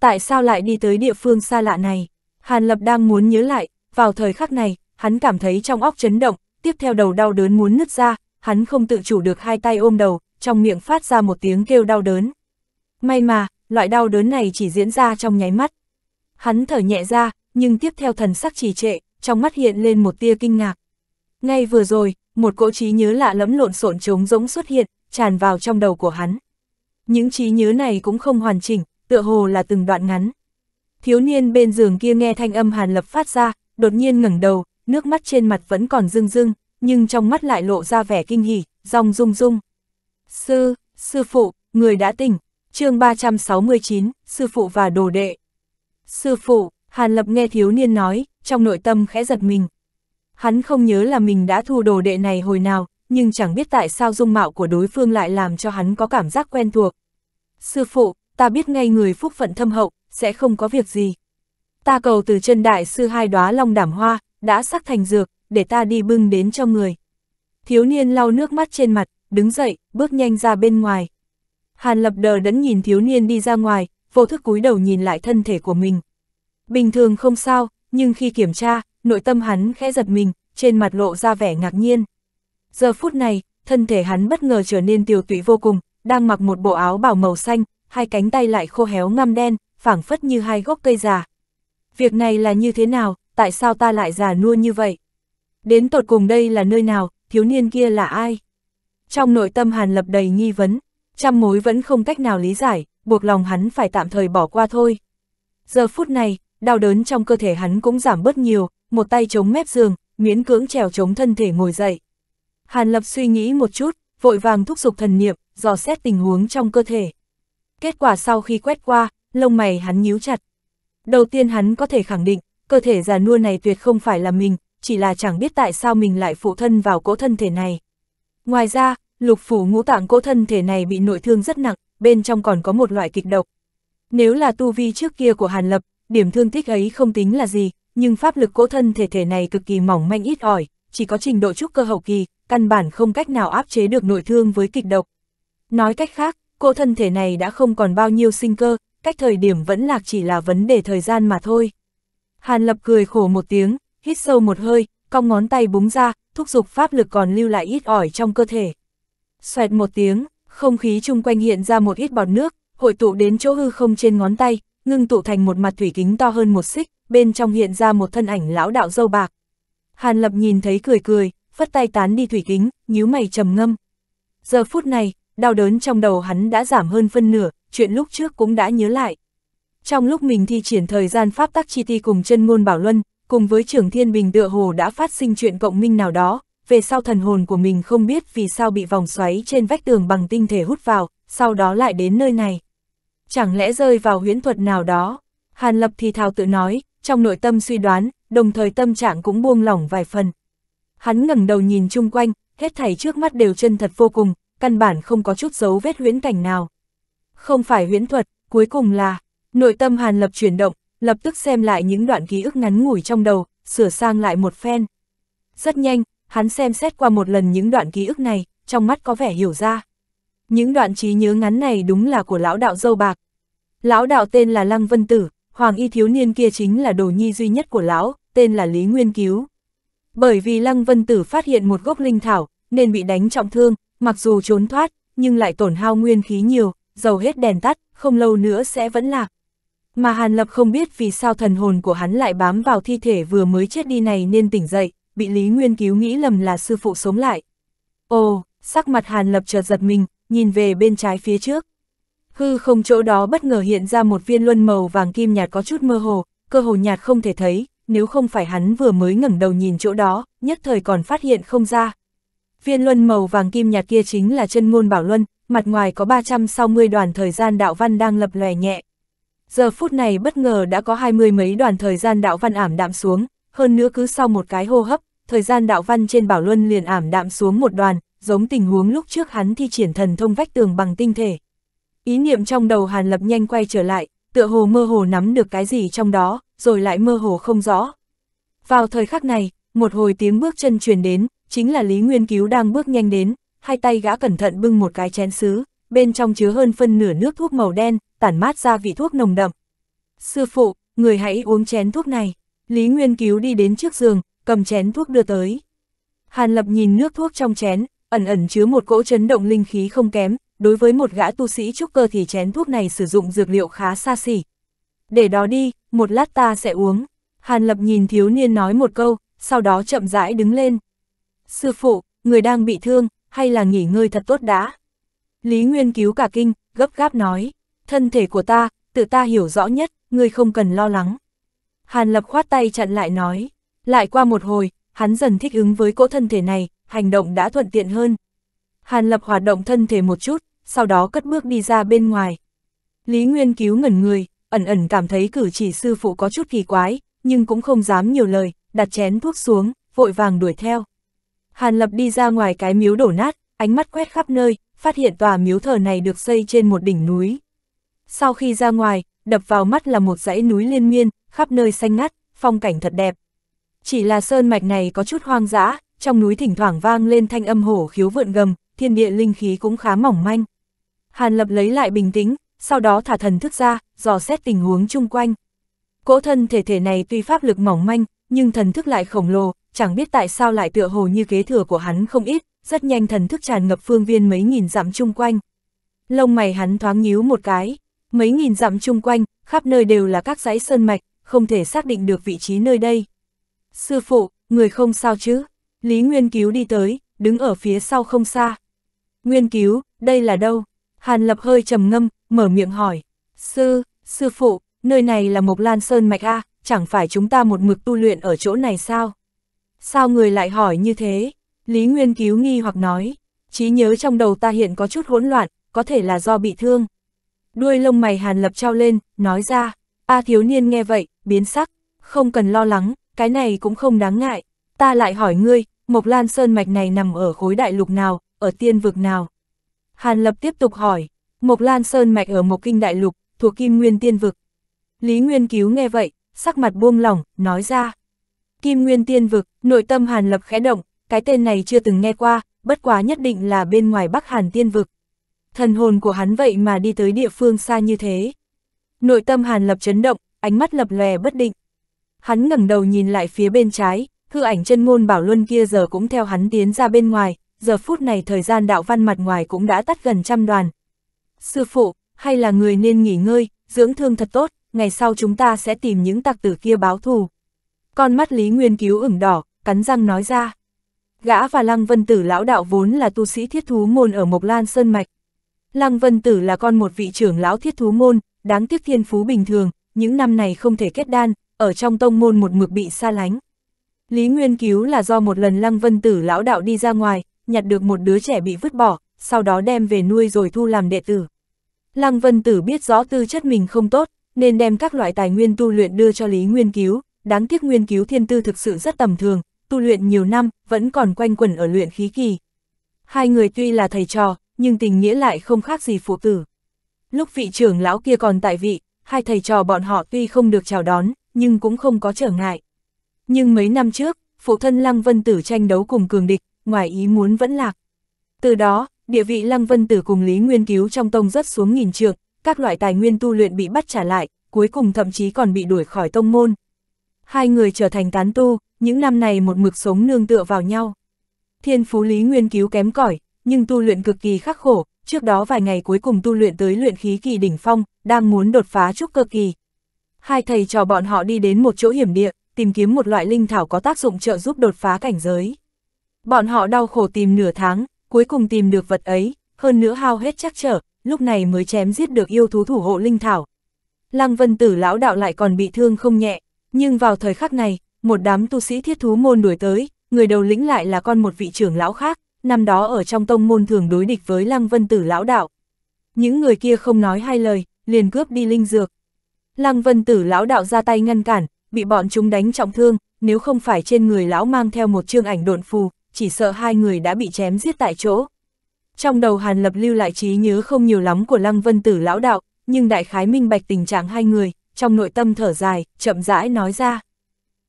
Tại sao lại đi tới địa phương xa lạ này? Hàn Lập đang muốn nhớ lại, vào thời khắc này, hắn cảm thấy trong óc chấn động, tiếp theo đầu đau đớn muốn nứt ra, hắn không tự chủ được hai tay ôm đầu, trong miệng phát ra một tiếng kêu đau đớn. May mà, loại đau đớn này chỉ diễn ra trong nháy mắt. Hắn thở nhẹ ra, nhưng tiếp theo thần sắc trì trệ, trong mắt hiện lên một tia kinh ngạc. Ngay vừa rồi, một cỗ trí nhớ lạ lẫm lộn xộn trống rỗng xuất hiện, tràn vào trong đầu của hắn. Những trí nhớ này cũng không hoàn chỉnh, tựa hồ là từng đoạn ngắn. Thiếu niên bên giường kia nghe thanh âm Hàn Lập phát ra, đột nhiên ngẩng đầu, nước mắt trên mặt vẫn còn rưng rưng, nhưng trong mắt lại lộ ra vẻ kinh hỉ, rong rung rung. Sư, sư phụ, người đã tỉnh, chương 369, sư phụ và đồ đệ. Sư phụ, Hàn Lập nghe thiếu niên nói, trong nội tâm khẽ giật mình. Hắn không nhớ là mình đã thu đồ đệ này hồi nào, nhưng chẳng biết tại sao dung mạo của đối phương lại làm cho hắn có cảm giác quen thuộc. Sư phụ, ta biết ngay người phúc phận thâm hậu, sẽ không có việc gì. Ta cầu từ chân đại sư hai đóa long đảm hoa, đã sắc thành dược, để ta đi bưng đến cho người. Thiếu niên lau nước mắt trên mặt, đứng dậy, bước nhanh ra bên ngoài. Hàn lập đờ đẫn nhìn thiếu niên đi ra ngoài, vô thức cúi đầu nhìn lại thân thể của mình. Bình thường không sao, nhưng khi kiểm tra, nội tâm hắn khẽ giật mình, trên mặt lộ ra vẻ ngạc nhiên. Giờ phút này, thân thể hắn bất ngờ trở nên tiều tụy vô cùng, đang mặc một bộ áo bảo màu xanh, hai cánh tay lại khô héo ngăm đen, phảng phất như hai gốc cây già. Việc này là như thế nào, tại sao ta lại già nua như vậy? Đến tột cùng đây là nơi nào, thiếu niên kia là ai? Trong nội tâm Hàn Lập đầy nghi vấn, trăm mối vẫn không cách nào lý giải, buộc lòng hắn phải tạm thời bỏ qua thôi. Giờ phút này, đau đớn trong cơ thể hắn cũng giảm bớt nhiều, một tay chống mép giường, miễn cưỡng trèo chống thân thể ngồi dậy. Hàn Lập suy nghĩ một chút, vội vàng thúc giục thần niệm, dò xét tình huống trong cơ thể. Kết quả sau khi quét qua, lông mày hắn nhíu chặt. Đầu tiên hắn có thể khẳng định, cơ thể già nua này tuyệt không phải là mình, chỉ là chẳng biết tại sao mình lại phụ thân vào cỗ thân thể này. Ngoài ra, lục phủ ngũ tạng cỗ thân thể này bị nội thương rất nặng, bên trong còn có một loại kịch độc. Nếu là tu vi trước kia của Hàn Lập, điểm thương tích ấy không tính là gì, nhưng pháp lực cỗ thân thể thể này cực kỳ mỏng manh ít ỏi, chỉ có trình độ trúc cơ hậu kỳ, căn bản không cách nào áp chế được nội thương với kịch độc. Nói cách khác, cỗ thân thể này đã không còn bao nhiêu sinh cơ, cách thời điểm vẫn lạc chỉ là vấn đề thời gian mà thôi. Hàn Lập cười khổ một tiếng, hít sâu một hơi, cong ngón tay búng ra, thúc giục pháp lực còn lưu lại ít ỏi trong cơ thể. Xoẹt một tiếng, không khí chung quanh hiện ra một ít bọt nước, hội tụ đến chỗ hư không trên ngón tay, ngưng tụ thành một mặt thủy kính to hơn một xích, bên trong hiện ra một thân ảnh lão đạo dâu bạc. Hàn Lập nhìn thấy cười cười, phất tay tán đi thủy kính, nhíu mày trầm ngâm. Giờ phút này, đau đớn trong đầu hắn đã giảm hơn phân nửa, chuyện lúc trước cũng đã nhớ lại. Trong lúc mình thi triển thời gian pháp tắc chi ti cùng chân ngôn bảo luân, cùng với trưởng thiên bình tựa hồ đã phát sinh chuyện cộng minh nào đó, về sau thần hồn của mình không biết vì sao bị vòng xoáy trên vách tường bằng tinh thể hút vào, sau đó lại đến nơi này chẳng lẽ rơi vào huyễn thuật nào đó. Hàn Lập thì thào tự nói, trong nội tâm suy đoán, đồng thời tâm trạng cũng buông lỏng vài phần. Hắn ngẩng đầu nhìn chung quanh, hết thảy trước mắt đều chân thật vô cùng, căn bản không có chút dấu vết huyễn cảnh nào. Không phải huyễn thuật, cuối cùng là, nội tâm Hàn Lập chuyển động, lập tức xem lại những đoạn ký ức ngắn ngủi trong đầu, sửa sang lại một phen. Rất nhanh, hắn xem xét qua một lần những đoạn ký ức này, trong mắt có vẻ hiểu ra. Những đoạn trí nhớ ngắn này đúng là của lão đạo dâu bạc, Lão đạo tên là Lăng Vân Tử, Hoàng y thiếu niên kia chính là đồ nhi duy nhất của lão, tên là Lý Nguyên Cứu. Bởi vì Lăng Vân Tử phát hiện một gốc linh thảo, nên bị đánh trọng thương, mặc dù trốn thoát, nhưng lại tổn hao nguyên khí nhiều, dầu hết đèn tắt, không lâu nữa sẽ vẫn lạc. Mà Hàn Lập không biết vì sao thần hồn của hắn lại bám vào thi thể vừa mới chết đi này nên tỉnh dậy, bị Lý Nguyên Cứu nghĩ lầm là sư phụ sống lại. Ồ, sắc mặt Hàn Lập chợt giật mình, nhìn về bên trái phía trước. Hư không chỗ đó bất ngờ hiện ra một viên luân màu vàng kim nhạt có chút mơ hồ, cơ hồ nhạt không thể thấy, nếu không phải hắn vừa mới ngẩng đầu nhìn chỗ đó, nhất thời còn phát hiện không ra. Viên luân màu vàng kim nhạt kia chính là chân ngôn bảo luân, mặt ngoài có 360 đoàn thời gian đạo văn đang lập lòe nhẹ. Giờ phút này bất ngờ đã có hai mươi mấy đoàn thời gian đạo văn ảm đạm xuống, hơn nữa cứ sau một cái hô hấp, thời gian đạo văn trên bảo luân liền ảm đạm xuống một đoàn, giống tình huống lúc trước hắn thi triển thần thông vách tường bằng tinh thể. Ý niệm trong đầu Hàn Lập nhanh quay trở lại, tựa hồ mơ hồ nắm được cái gì trong đó, rồi lại mơ hồ không rõ. Vào thời khắc này, một hồi tiếng bước chân truyền đến, chính là Lý Nguyên Cứu đang bước nhanh đến, hai tay gã cẩn thận bưng một cái chén sứ, bên trong chứa hơn phân nửa nước thuốc màu đen, tản mát ra vị thuốc nồng đậm. Sư phụ, người hãy uống chén thuốc này. Lý Nguyên Cứu đi đến trước giường, cầm chén thuốc đưa tới. Hàn Lập nhìn nước thuốc trong chén, ẩn ẩn chứa một cỗ chấn động linh khí không kém, đối với một gã tu sĩ trúc cơ thì chén thuốc này sử dụng dược liệu khá xa xỉ. Để đó đi, một lát ta sẽ uống. Hàn Lập nhìn thiếu niên nói một câu, sau đó chậm rãi đứng lên. Sư phụ, người đang bị thương, hay là nghỉ ngơi thật tốt đã? Lý Nguyên cứu cả kinh, gấp gáp nói, thân thể của ta, tự ta hiểu rõ nhất, người không cần lo lắng. Hàn Lập khoát tay chặn lại nói, lại qua một hồi, hắn dần thích ứng với cỗ thân thể này, hành động đã thuận tiện hơn. Hàn Lập hoạt động thân thể một chút, sau đó cất bước đi ra bên ngoài. Lý Nguyên cứu ngẩn người, ẩn ẩn cảm thấy cử chỉ sư phụ có chút kỳ quái, nhưng cũng không dám nhiều lời, đặt chén thuốc xuống, vội vàng đuổi theo. Hàn Lập đi ra ngoài cái miếu đổ nát, ánh mắt quét khắp nơi, phát hiện tòa miếu thờ này được xây trên một đỉnh núi. Sau khi ra ngoài, đập vào mắt là một dãy núi liên miên, khắp nơi xanh ngắt, phong cảnh thật đẹp. Chỉ là sơn mạch này có chút hoang dã, trong núi thỉnh thoảng vang lên thanh âm hổ khiếu vượn gầm, thiên địa linh khí cũng khá mỏng manh. Hàn Lập lấy lại bình tĩnh, sau đó thả thần thức ra, dò xét tình huống chung quanh. Cỗ thân thể thể này tuy pháp lực mỏng manh, nhưng thần thức lại khổng lồ, chẳng biết tại sao lại tựa hồ như kế thừa của hắn không ít, rất nhanh thần thức tràn ngập phương viên mấy nghìn dặm chung quanh. Lông mày hắn thoáng nhíu một cái, mấy nghìn dặm chung quanh, khắp nơi đều là các dãy sơn mạch, không thể xác định được vị trí nơi đây. Sư phụ, người không sao chứ? Lý Nguyên Cứu đi tới, đứng ở phía sau không xa. Nguyên cứu, đây là đâu? Hàn Lập hơi trầm ngâm, mở miệng hỏi. Sư, sư phụ, nơi này là Mộc Lan Sơn Mạch A, chẳng phải chúng ta một mực tu luyện ở chỗ này sao? Sao người lại hỏi như thế? Lý Nguyên cứu nghi hoặc nói. trí nhớ trong đầu ta hiện có chút hỗn loạn, có thể là do bị thương. Đuôi lông mày Hàn Lập trao lên, nói ra. A thiếu niên nghe vậy, biến sắc. Không cần lo lắng, cái này cũng không đáng ngại. Ta lại hỏi ngươi, Mộc Lan Sơn Mạch này nằm ở khối đại lục nào, ở tiên vực nào? Hàn Lập tiếp tục hỏi, Mộc Lan Sơn Mạch ở Mộc Kinh Đại Lục, thuộc Kim Nguyên Tiên Vực. Lý Nguyên Cứu nghe vậy, sắc mặt buông lỏng, nói ra. Kim Nguyên Tiên Vực, nội tâm Hàn Lập khẽ động, cái tên này chưa từng nghe qua, bất quá nhất định là bên ngoài Bắc Hàn Tiên Vực. Thần hồn của hắn vậy mà đi tới địa phương xa như thế. Nội tâm Hàn Lập chấn động, ánh mắt lập lè bất định. Hắn ngẩng đầu nhìn lại phía bên trái, hư ảnh chân môn bảo luân kia giờ cũng theo hắn tiến ra bên ngoài, giờ phút này thời gian đạo văn mặt ngoài cũng đã tắt gần trăm đoàn. Sư phụ, hay là người nên nghỉ ngơi, dưỡng thương thật tốt, ngày sau chúng ta sẽ tìm những tặc tử kia báo thù. Con mắt Lý Nguyên Cứu ửng đỏ, cắn răng nói ra. Gã và Lăng Vân Tử lão đạo vốn là tu sĩ thiết thú môn ở Mộc Lan Sơn Mạch. Lăng Vân Tử là con một vị trưởng lão thiết thú môn, đáng tiếc thiên phú bình thường, những năm này không thể kết đan, ở trong tông môn một mực bị xa lánh. Lý Nguyên Cứu là do một lần Lăng Vân Tử lão đạo đi ra ngoài, nhặt được một đứa trẻ bị vứt bỏ, sau đó đem về nuôi rồi thu làm đệ tử. Lăng Vân Tử biết rõ tư chất mình không tốt, nên đem các loại tài nguyên tu luyện đưa cho Lý Nguyên Cứu, đáng tiếc Nguyên Cứu thiên tư thực sự rất tầm thường, tu luyện nhiều năm, vẫn còn quanh quẩn ở luyện khí kỳ. Hai người tuy là thầy trò, nhưng tình nghĩa lại không khác gì phụ tử. Lúc vị trưởng lão kia còn tại vị, hai thầy trò bọn họ tuy không được chào đón, nhưng cũng không có trở ngại. Nhưng mấy năm trước, phụ thân Lăng Vân Tử tranh đấu cùng cường địch, ngoài ý muốn vẫn lạc. Từ đó, địa vị Lăng Vân Tử cùng Lý Nguyên Cứu trong tông rất xuống nghìn trượng, các loại tài nguyên tu luyện bị bắt trả lại, cuối cùng thậm chí còn bị đuổi khỏi tông môn. Hai người trở thành tán tu, những năm này một mực sống nương tựa vào nhau. Thiên phú Lý Nguyên Cứu kém cỏi, nhưng tu luyện cực kỳ khắc khổ, trước đó vài ngày cuối cùng tu luyện tới luyện khí kỳ đỉnh phong, đang muốn đột phá trúc cơ kỳ. Hai thầy trò bọn họ đi đến một chỗ hiểm địa, tìm kiếm một loại linh thảo có tác dụng trợ giúp đột phá cảnh giới. Bọn họ đau khổ tìm nửa tháng, cuối cùng tìm được vật ấy, hơn nữa hao hết chắc trở, lúc này mới chém giết được yêu thú thủ hộ linh thảo. Lăng vân tử lão đạo lại còn bị thương không nhẹ, nhưng vào thời khắc này, một đám tu sĩ thiết thú môn đuổi tới, người đầu lĩnh lại là con một vị trưởng lão khác, năm đó ở trong tông môn thường đối địch với lăng vân tử lão đạo. Những người kia không nói hai lời, liền cướp đi linh dược. Lăng vân tử lão đạo ra tay ngăn cản, bị bọn chúng đánh trọng thương, nếu không phải trên người lão mang theo một chương ảnh độn phù, chỉ sợ hai người đã bị chém giết tại chỗ. Trong đầu Hàn Lập lưu lại trí nhớ không nhiều lắm của Lăng Vân Tử lão đạo, nhưng đại khái minh bạch tình trạng hai người, trong nội tâm thở dài, chậm rãi nói ra.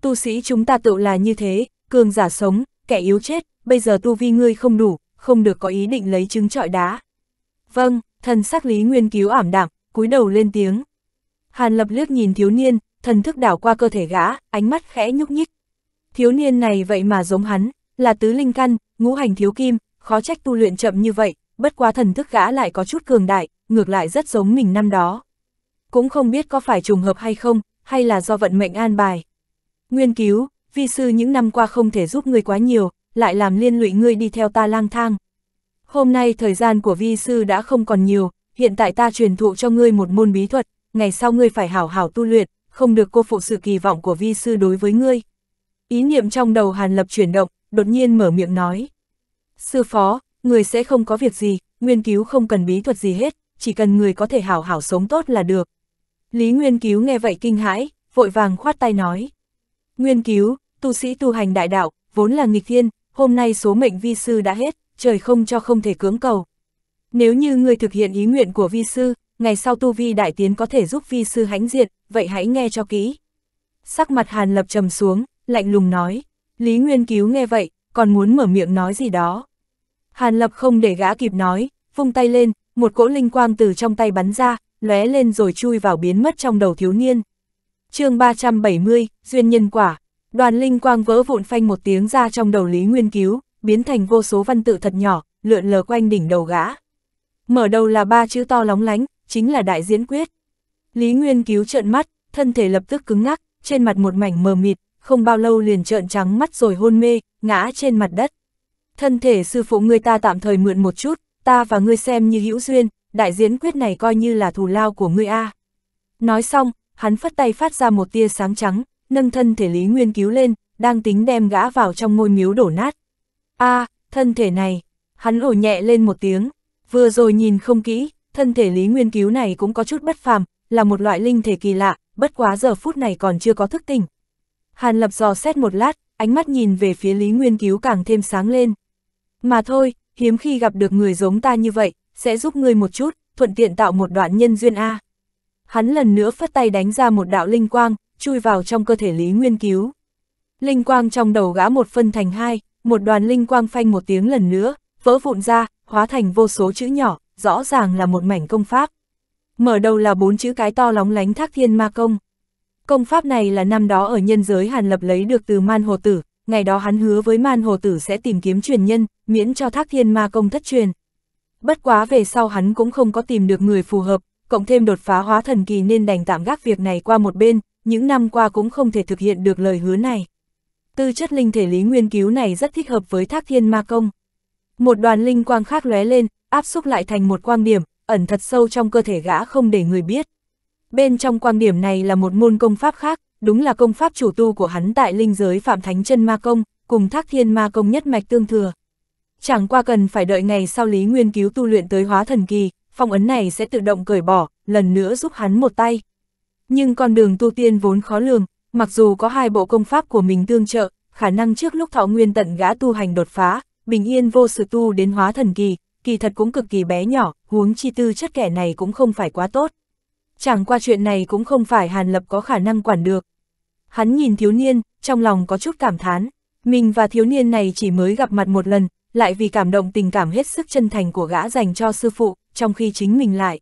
Tu sĩ chúng ta tự là như thế, cường giả sống, kẻ yếu chết, bây giờ tu vi ngươi không đủ, không được có ý định lấy trứng trọi đá. Vâng, thần sắc Lý Nguyên cứu ảm đạm, cúi đầu lên tiếng. Hàn Lập liếc nhìn thiếu niên, thần thức đảo qua cơ thể gã, ánh mắt khẽ nhúc nhích. Thiếu niên này vậy mà giống hắn, là tứ linh căn, ngũ hành thiếu kim, khó trách tu luyện chậm như vậy, bất quá thần thức gã lại có chút cường đại, ngược lại rất giống mình năm đó. Cũng không biết có phải trùng hợp hay không, hay là do vận mệnh an bài. Nguyên cứu, vi sư những năm qua không thể giúp ngươi quá nhiều, lại làm liên lụy ngươi đi theo ta lang thang. Hôm nay thời gian của vi sư đã không còn nhiều, hiện tại ta truyền thụ cho ngươi một môn bí thuật, ngày sau ngươi phải hảo hảo tu luyện, không được cô phụ sự kỳ vọng của vi sư đối với ngươi. Ý niệm trong đầu Hàn Lập chuyển động, đột nhiên mở miệng nói. Sư phó, người sẽ không có việc gì, Nguyên cứu không cần bí thuật gì hết, chỉ cần người có thể hảo hảo sống tốt là được. Lý Nguyên Cứu nghe vậy kinh hãi, vội vàng khoát tay nói. Nguyên Cứu, tu sĩ tu hành đại đạo, vốn là nghịch thiên, hôm nay số mệnh vi sư đã hết, trời không cho không thể cưỡng cầu. Nếu như người thực hiện ý nguyện của vi sư, ngày sau tu vi đại tiến có thể giúp vi sư hãnh diệt. vậy hãy nghe cho kỹ. Sắc mặt Hàn Lập trầm xuống, lạnh lùng nói. Lý Nguyên Cứu nghe vậy, còn muốn mở miệng nói gì đó. Hàn Lập không để gã kịp nói, vung tay lên, một cỗ linh quang từ trong tay bắn ra, lóe lên rồi chui vào biến mất trong đầu thiếu niên. chương 370, Duyên Nhân Quả, đoàn linh quang vỡ vụn phanh một tiếng ra trong đầu Lý Nguyên Cứu, biến thành vô số văn tự thật nhỏ, lượn lờ quanh đỉnh đầu gã. Mở đầu là ba chữ to lóng lánh, chính là đại diễn quyết. Lý Nguyên Cứu trợn mắt, thân thể lập tức cứng ngắc, trên mặt một mảnh mờ mịt, không bao lâu liền trợn trắng mắt rồi hôn mê, ngã trên mặt đất. Thân thể sư phụ người ta tạm thời mượn một chút, ta và ngươi xem như hữu duyên, đại diễn quyết này coi như là thù lao của ngươi a. Nói xong, hắn phất tay phát ra một tia sáng trắng, nâng thân thể Lý Nguyên cứu lên, đang tính đem gã vào trong ngôi miếu đổ nát. A, thân thể này, hắn ổ nhẹ lên một tiếng, vừa rồi nhìn không kỹ, thân thể Lý Nguyên cứu này cũng có chút bất phàm, là một loại linh thể kỳ lạ, bất quá giờ phút này còn chưa có thức tỉnh, Hàn Lập dò xét một lát, ánh mắt nhìn về phía Lý Nguyên Cứu càng thêm sáng lên. Mà thôi, hiếm khi gặp được người giống ta như vậy, sẽ giúp ngươi một chút, thuận tiện tạo một đoạn nhân duyên A. Hắn lần nữa phất tay đánh ra một đạo linh quang, chui vào trong cơ thể Lý Nguyên Cứu. Linh quang trong đầu gã một phân thành hai, một đoàn linh quang phanh một tiếng lần nữa, vỡ vụn ra, hóa thành vô số chữ nhỏ, rõ ràng là một mảnh công pháp. Mở đầu là bốn chữ cái to lóng lánh thác thiên ma công. Công pháp này là năm đó ở nhân giới Hàn Lập lấy được từ man hồ tử, ngày đó hắn hứa với man hồ tử sẽ tìm kiếm truyền nhân, miễn cho thác thiên ma công thất truyền. Bất quá về sau hắn cũng không có tìm được người phù hợp, cộng thêm đột phá hóa thần kỳ nên đành tạm gác việc này qua một bên, những năm qua cũng không thể thực hiện được lời hứa này. Tư chất linh thể lý nguyên cứu này rất thích hợp với thác thiên ma công. Một đoàn linh quang khác lóe lên, áp xúc lại thành một quang điểm, ẩn thật sâu trong cơ thể gã không để người biết. Bên trong quan điểm này là một môn công pháp khác, đúng là công pháp chủ tu của hắn tại linh giới Phạm Thánh chân Ma Công, cùng Thác Thiên Ma Công nhất mạch tương thừa. Chẳng qua cần phải đợi ngày sau Lý Nguyên cứu tu luyện tới hóa thần kỳ, phong ấn này sẽ tự động cởi bỏ, lần nữa giúp hắn một tay. Nhưng con đường tu tiên vốn khó lường, mặc dù có hai bộ công pháp của mình tương trợ, khả năng trước lúc thọ nguyên tận gã tu hành đột phá, bình yên vô sự tu đến hóa thần kỳ, kỳ thật cũng cực kỳ bé nhỏ, huống chi tư chất kẻ này cũng không phải quá tốt chẳng qua chuyện này cũng không phải Hàn Lập có khả năng quản được. Hắn nhìn thiếu niên, trong lòng có chút cảm thán, mình và thiếu niên này chỉ mới gặp mặt một lần, lại vì cảm động tình cảm hết sức chân thành của gã dành cho sư phụ, trong khi chính mình lại.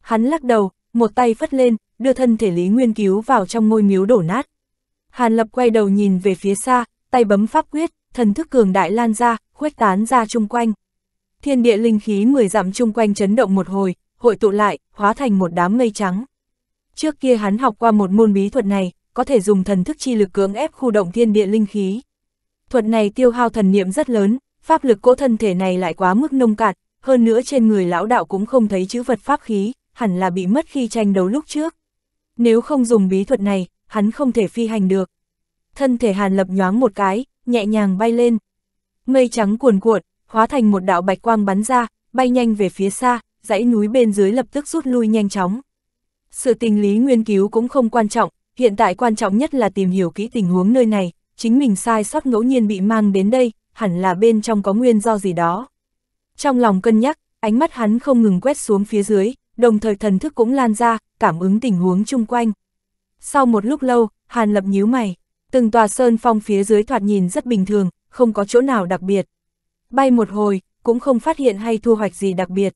Hắn lắc đầu, một tay phất lên, đưa thân thể Lý Nguyên Cứu vào trong ngôi miếu đổ nát. Hàn Lập quay đầu nhìn về phía xa, tay bấm pháp quyết, thần thức cường đại lan ra, khuếch tán ra chung quanh. Thiên địa linh khí mười dặm chung quanh chấn động một hồi, hội tụ lại, hóa thành một đám mây trắng. Trước kia hắn học qua một môn bí thuật này, có thể dùng thần thức chi lực cưỡng ép khu động thiên địa linh khí. Thuật này tiêu hao thần niệm rất lớn, pháp lực cỗ thân thể này lại quá mức nông cạn, hơn nữa trên người lão đạo cũng không thấy chữ vật pháp khí, hẳn là bị mất khi tranh đấu lúc trước. Nếu không dùng bí thuật này, hắn không thể phi hành được. Thân thể Hàn Lập nhoáng một cái, nhẹ nhàng bay lên. Mây trắng cuồn cuộn, hóa thành một đạo bạch quang bắn ra, bay nhanh về phía xa, dãy núi bên dưới lập tức rút lui nhanh chóng. Sự tình lý nguyên cứu cũng không quan trọng, hiện tại quan trọng nhất là tìm hiểu kỹ tình huống nơi này, chính mình sai sót ngẫu nhiên bị mang đến đây, hẳn là bên trong có nguyên do gì đó. Trong lòng cân nhắc, ánh mắt hắn không ngừng quét xuống phía dưới, đồng thời thần thức cũng lan ra, cảm ứng tình huống chung quanh. Sau một lúc lâu, Hàn Lập nhíu mày, từng tòa sơn phong phía dưới thoạt nhìn rất bình thường, không có chỗ nào đặc biệt. Bay một hồi, cũng không phát hiện hay thu hoạch gì đặc biệt.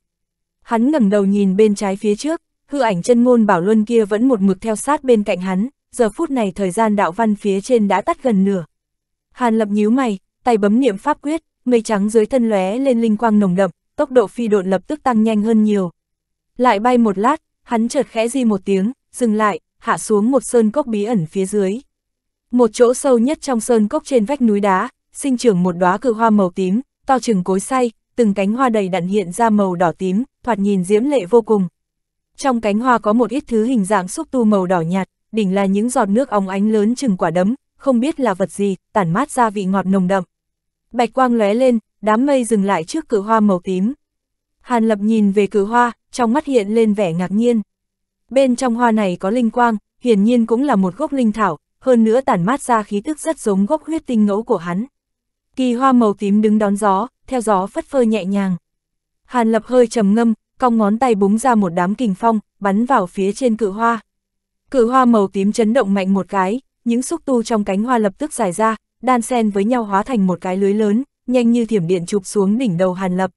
Hắn ngẩng đầu nhìn bên trái phía trước, hư ảnh chân ngôn bảo luân kia vẫn một mực theo sát bên cạnh hắn, giờ phút này thời gian đạo văn phía trên đã tắt gần nửa. Hàn lập nhíu mày, tay bấm niệm pháp quyết, mây trắng dưới thân lóe lên linh quang nồng đậm, tốc độ phi độn lập tức tăng nhanh hơn nhiều. Lại bay một lát, hắn chợt khẽ di một tiếng, dừng lại, hạ xuống một sơn cốc bí ẩn phía dưới. Một chỗ sâu nhất trong sơn cốc trên vách núi đá, sinh trưởng một đóa cự hoa màu tím, to chừng cối xay, từng cánh hoa đầy đặn hiện ra màu đỏ tím, thoạt nhìn diễm lệ vô cùng. Trong cánh hoa có một ít thứ hình dạng xúc tu màu đỏ nhạt, đỉnh là những giọt nước óng ánh lớn chừng quả đấm, không biết là vật gì, tản mát ra vị ngọt nồng đậm. Bạch quang lóe lên, đám mây dừng lại trước cự hoa màu tím. Hàn Lập nhìn về cự hoa, trong mắt hiện lên vẻ ngạc nhiên. Bên trong hoa này có linh quang, hiển nhiên cũng là một gốc linh thảo, hơn nữa tản mát ra khí tức rất giống gốc huyết tinh ngẫu của hắn. Kỳ hoa màu tím đứng đón gió, theo gió phất phơ nhẹ nhàng. Hàn Lập hơi trầm ngâm, cong ngón tay búng ra một đám kình phong, bắn vào phía trên cự hoa. Cự hoa màu tím chấn động mạnh một cái, những xúc tu trong cánh hoa lập tức giải ra, đan xen với nhau hóa thành một cái lưới lớn, nhanh như thiểm điện chụp xuống đỉnh đầu Hàn Lập.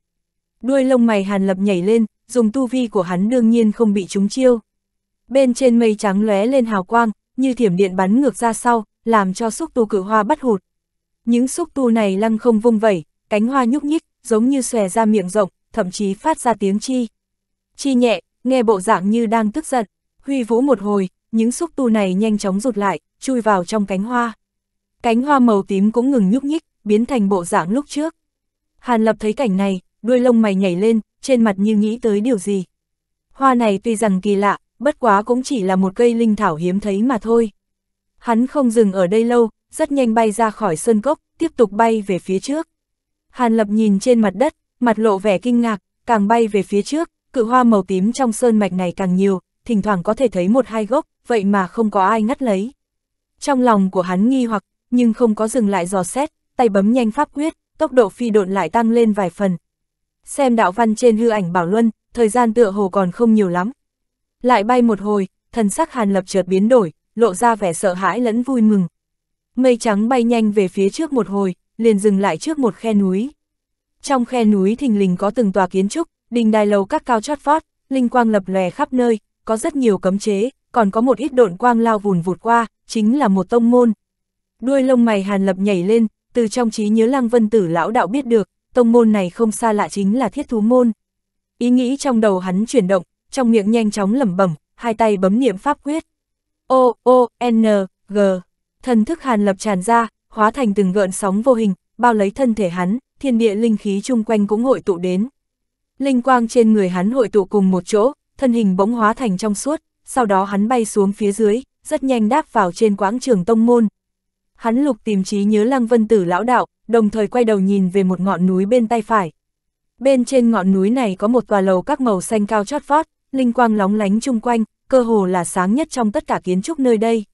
Đuôi lông mày Hàn Lập nhảy lên, dùng tu vi của hắn đương nhiên không bị trúng chiêu. Bên trên mây trắng lóe lên hào quang, như thiểm điện bắn ngược ra sau, làm cho xúc tu cự hoa bắt hụt. Những xúc tu này lăng không vung vẩy, cánh hoa nhúc nhích, giống như xòe ra miệng rộng, thậm chí phát ra tiếng chi. Chi nhẹ, nghe bộ dạng như đang tức giận, huy vũ một hồi, những xúc tu này nhanh chóng rụt lại, chui vào trong cánh hoa. Cánh hoa màu tím cũng ngừng nhúc nhích, biến thành bộ dạng lúc trước. Hàn Lập thấy cảnh này, đuôi lông mày nhảy lên, trên mặt như nghĩ tới điều gì. Hoa này tuy rằng kỳ lạ, bất quá cũng chỉ là một cây linh thảo hiếm thấy mà thôi. Hắn không dừng ở đây lâu, rất nhanh bay ra khỏi sơn cốc, tiếp tục bay về phía trước. Hàn Lập nhìn trên mặt đất, mặt lộ vẻ kinh ngạc, càng bay về phía trước, cự hoa màu tím trong sơn mạch này càng nhiều, thỉnh thoảng có thể thấy một hai gốc, vậy mà không có ai ngắt lấy. Trong lòng của hắn nghi hoặc, nhưng không có dừng lại dò xét, tay bấm nhanh pháp quyết, tốc độ phi độn lại tăng lên vài phần. Xem đạo văn trên hư ảnh bảo luân, thời gian tựa hồ còn không nhiều lắm. Lại bay một hồi, thần sắc Hàn Lập chợt biến đổi, lộ ra vẻ sợ hãi lẫn vui mừng. Mây trắng bay nhanh về phía trước một hồi, liền dừng lại trước một khe núi. Trong khe núi thình lình có từng tòa kiến trúc, đình đài lầu các cao chót vót, linh quang lập lòe khắp nơi, có rất nhiều cấm chế, còn có một ít độn quang lao vùn vụt qua, chính là một tông môn. Đuôi lông mày Hàn Lập nhảy lên, từ trong trí nhớ Lăng Vân Tử lão đạo biết được, tông môn này không xa lạ chính là Thiết Thú môn. Ý nghĩ trong đầu hắn chuyển động, trong miệng nhanh chóng lẩm bẩm, hai tay bấm niệm pháp quyết. O O N G, thần thức Hàn Lập tràn ra, hóa thành từng gợn sóng vô hình, bao lấy thân thể hắn, thiên địa linh khí chung quanh cũng hội tụ đến. Linh quang trên người hắn hội tụ cùng một chỗ, thân hình bỗng hóa thành trong suốt, sau đó hắn bay xuống phía dưới, rất nhanh đáp vào trên quảng trường tông môn. Hắn lục tìm trí nhớ lăng vân tử lão đạo, đồng thời quay đầu nhìn về một ngọn núi bên tay phải. Bên trên ngọn núi này có một tòa lầu các màu xanh cao chót vót, linh quang lóng lánh chung quanh, cơ hồ là sáng nhất trong tất cả kiến trúc nơi đây.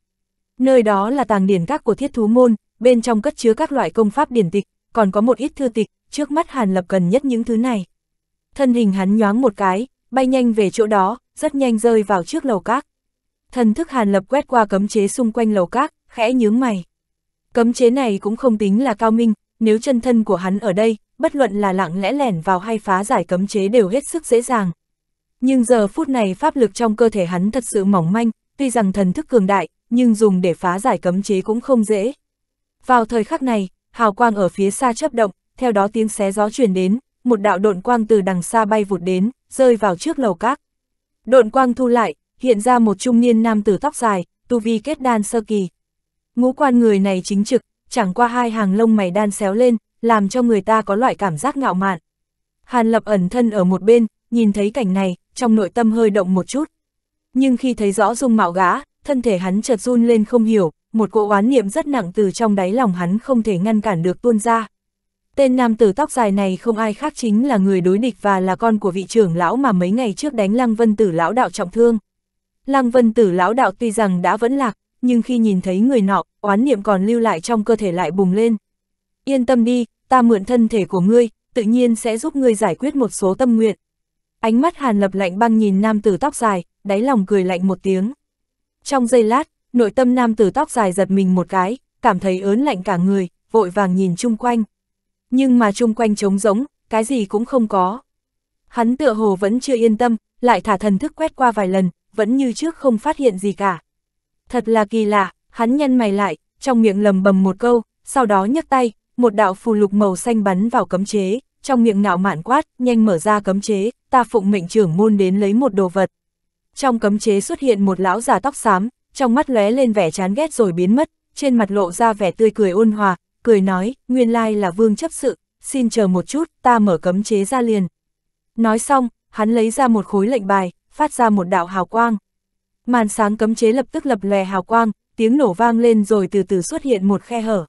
Nơi đó là tàng điển các của thiết thú môn, bên trong cất chứa các loại công pháp điển tịch, còn có một ít thư tịch, trước mắt Hàn Lập cần nhất những thứ này. Thân hình hắn nhoáng một cái, bay nhanh về chỗ đó, rất nhanh rơi vào trước lầu các. Thần thức Hàn Lập quét qua cấm chế xung quanh lầu các, khẽ nhướng mày. Cấm chế này cũng không tính là cao minh, nếu chân thân của hắn ở đây, bất luận là lặng lẽ lẻn vào hay phá giải cấm chế đều hết sức dễ dàng. Nhưng giờ phút này pháp lực trong cơ thể hắn thật sự mỏng manh, tuy rằng thần thức cường đại, nhưng dùng để phá giải cấm chế cũng không dễ. Vào thời khắc này, hào quang ở phía xa chấp động, theo đó tiếng xé gió truyền đến, một đạo độn quang từ đằng xa bay vụt đến, rơi vào trước lầu các. Độn quang thu lại, hiện ra một trung niên nam tử tóc dài, tu vi kết đan sơ kỳ. Ngũ quan người này chính trực, chẳng qua hai hàng lông mày đan xéo lên, làm cho người ta có loại cảm giác ngạo mạn. Hàn lập ẩn thân ở một bên, nhìn thấy cảnh này, trong nội tâm hơi động một chút. Nhưng khi thấy rõ dung mạo gã, thân thể hắn chợt run lên không hiểu, một cỗ oán niệm rất nặng từ trong đáy lòng hắn không thể ngăn cản được tuôn ra. Tên nam tử tóc dài này không ai khác chính là người đối địch và là con của vị trưởng lão mà mấy ngày trước đánh Lăng Vân Tử lão đạo trọng thương. Lăng Vân Tử lão đạo tuy rằng đã vẫn lạc, nhưng khi nhìn thấy người nọ, oán niệm còn lưu lại trong cơ thể lại bùng lên. Yên tâm đi, ta mượn thân thể của ngươi, tự nhiên sẽ giúp ngươi giải quyết một số tâm nguyện. Ánh mắt Hàn Lập lạnh băng nhìn nam tử tóc dài, đáy lòng cười lạnh một tiếng. Trong giây lát, Nội tâm nam tử tóc dài giật mình một cái, cảm thấy ớn lạnh cả người, vội vàng nhìn chung quanh. Nhưng mà chung quanh trống rỗng, cái gì cũng không có. Hắn tựa hồ vẫn chưa yên tâm, lại thả thần thức quét qua vài lần, vẫn như trước không phát hiện gì cả. Thật là kỳ lạ, hắn nhân mày lại, trong miệng lầm bầm một câu, sau đó nhấc tay, một đạo phù lục màu xanh bắn vào cấm chế, trong miệng ngạo mạn quát, nhanh mở ra cấm chế, ta phụng mệnh trưởng môn đến lấy một đồ vật. Trong cấm chế xuất hiện một lão già tóc xám, trong mắt lóe lên vẻ chán ghét rồi biến mất, trên mặt lộ ra vẻ tươi cười ôn hòa, cười nói, nguyên lai là vương chấp sự, xin chờ một chút, ta mở cấm chế ra liền. Nói xong, hắn lấy ra một khối lệnh bài, phát ra một đạo hào quang. Màn sáng cấm chế lập tức lập lè hào quang, tiếng nổ vang lên rồi từ từ xuất hiện một khe hở.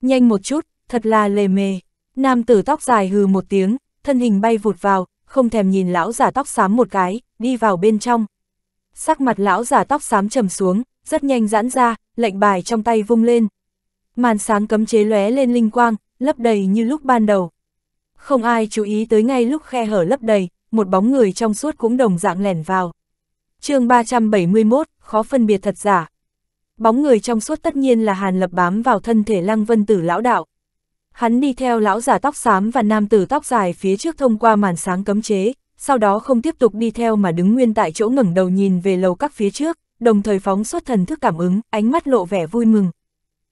Nhanh một chút, thật là lề mề. Nam tử tóc dài hừ một tiếng, thân hình bay vụt vào, không thèm nhìn lão giả tóc xám một cái, đi vào bên trong sắc mặt lão giả tóc xám trầm xuống, rất nhanh giãn ra, lệnh bài trong tay vung lên. Màn sáng cấm chế lóe lên linh quang, lấp đầy như lúc ban đầu. Không ai chú ý tới ngay lúc khe hở lấp đầy, một bóng người trong suốt cũng đồng dạng lẻn vào. chương 371, khó phân biệt thật giả. Bóng người trong suốt tất nhiên là Hàn Lập bám vào thân thể Lăng Vân Tử lão đạo. Hắn đi theo lão giả tóc xám và nam tử tóc dài phía trước thông qua màn sáng cấm chế, sau đó không tiếp tục đi theo mà đứng nguyên tại chỗ ngẩng đầu nhìn về lầu các phía trước, đồng thời phóng xuất thần thức cảm ứng, ánh mắt lộ vẻ vui mừng.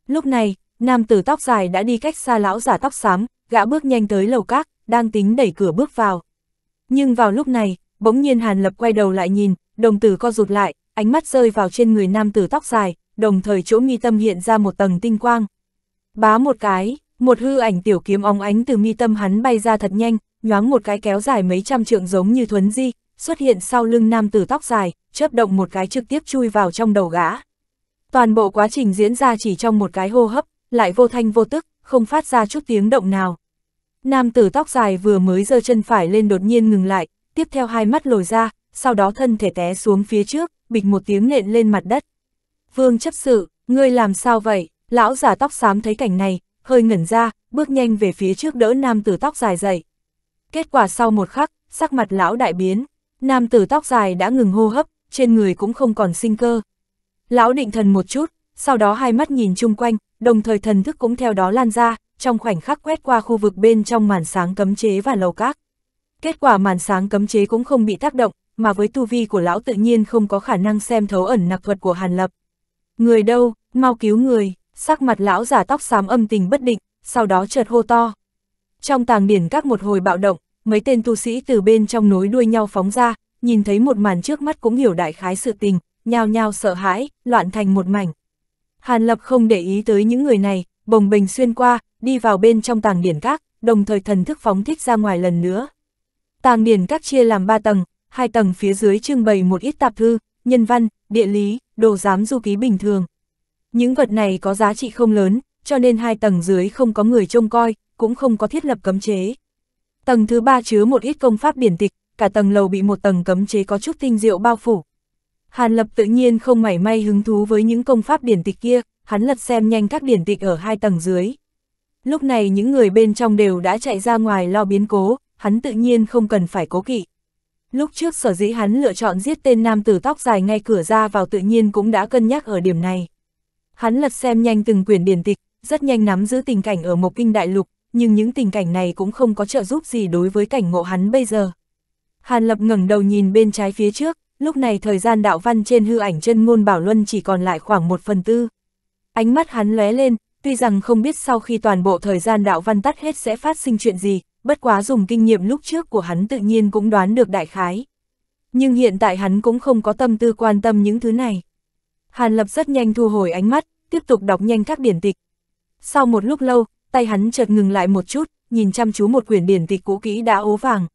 Lúc này, nam tử tóc dài đã đi cách xa lão giả tóc xám, gã bước nhanh tới lầu các, đang tính đẩy cửa bước vào. Nhưng vào lúc này, bỗng nhiên Hàn Lập quay đầu lại nhìn, đồng tử co rụt lại, ánh mắt rơi vào trên người nam tử tóc dài, đồng thời chỗ mi tâm hiện ra một tầng tinh quang. Bá một cái, một hư ảnh tiểu kiếm óng ánh từ mi tâm hắn bay ra thật nhanh, nhoáng một cái kéo dài mấy trăm trượng giống như thuấn di, xuất hiện sau lưng nam tử tóc dài, chớp động một cái trực tiếp chui vào trong đầu gã. Toàn bộ quá trình diễn ra chỉ trong một cái hô hấp, lại vô thanh vô tức, không phát ra chút tiếng động nào. Nam tử tóc dài vừa mới giơ chân phải lên đột nhiên ngừng lại, tiếp theo hai mắt lồi ra, sau đó thân thể té xuống phía trước, bịch một tiếng nện lên mặt đất. Vương chấp sự, ngươi làm sao vậy? Lão giả tóc xám thấy cảnh này, hơi ngẩn ra, bước nhanh về phía trước đỡ nam tử tóc dài dậy. Kết quả sau một khắc, sắc mặt lão đại biến, nam tử tóc dài đã ngừng hô hấp, trên người cũng không còn sinh cơ. Lão định thần một chút, sau đó hai mắt nhìn chung quanh, đồng thời thần thức cũng theo đó lan ra, trong khoảnh khắc quét qua khu vực bên trong màn sáng cấm chế và lầu các. Kết quả màn sáng cấm chế cũng không bị tác động, mà với tu vi của lão tự nhiên không có khả năng xem thấu ẩn nặc thuật của Hàn Lập. Người đâu, mau cứu người, sắc mặt lão giả tóc xám âm tình bất định, sau đó chợt hô to, trong tàng điển các một hồi bạo động, mấy tên tu sĩ từ bên trong nối đuôi nhau phóng ra, nhìn thấy một màn trước mắt cũng hiểu đại khái sự tình, nhao nhao sợ hãi, loạn thành một mảnh. Hàn Lập không để ý tới những người này, bồng bình xuyên qua, đi vào bên trong tàng điển các, đồng thời thần thức phóng thích ra ngoài lần nữa. Tàng điển các chia làm ba tầng, hai tầng phía dưới trưng bày một ít tạp thư, nhân văn, địa lý, đồ giám du ký bình thường. Những vật này có giá trị không lớn, cho nên hai tầng dưới không có người trông coi, cũng không có thiết lập cấm chế. Tầng thứ ba chứa một ít công pháp biển tịch, cả tầng lầu bị một tầng cấm chế có chút tinh diệu bao phủ. Hàn Lập tự nhiên không mảy may hứng thú với những công pháp điển tịch kia, hắn lật xem nhanh các điển tịch ở hai tầng dưới. Lúc này những người bên trong đều đã chạy ra ngoài lo biến cố, hắn tự nhiên không cần phải cố kỵ. Lúc trước sở dĩ hắn lựa chọn giết tên nam tử tóc dài ngay cửa ra vào tự nhiên cũng đã cân nhắc ở điểm này. Hắn lật xem nhanh từng quyển điển tịch, rất nhanh nắm giữ tình cảnh ở một Kinh Đại Lục, nhưng những tình cảnh này cũng không có trợ giúp gì đối với cảnh ngộ hắn bây giờ. Hàn Lập ngẩng đầu nhìn bên trái phía trước, lúc này thời gian đạo văn trên hư ảnh chân ngôn Bảo Luân chỉ còn lại khoảng một phần tư. Ánh mắt hắn lóe lên, tuy rằng không biết sau khi toàn bộ thời gian đạo văn tắt hết sẽ phát sinh chuyện gì, bất quá dùng kinh nghiệm lúc trước của hắn tự nhiên cũng đoán được đại khái. Nhưng hiện tại hắn cũng không có tâm tư quan tâm những thứ này. Hàn Lập rất nhanh thu hồi ánh mắt, tiếp tục đọc nhanh các điển tịch. Sau một lúc lâu, tay hắn chợt ngừng lại một chút, nhìn chăm chú một quyển điển tịch cũ kỹ đã ố vàng.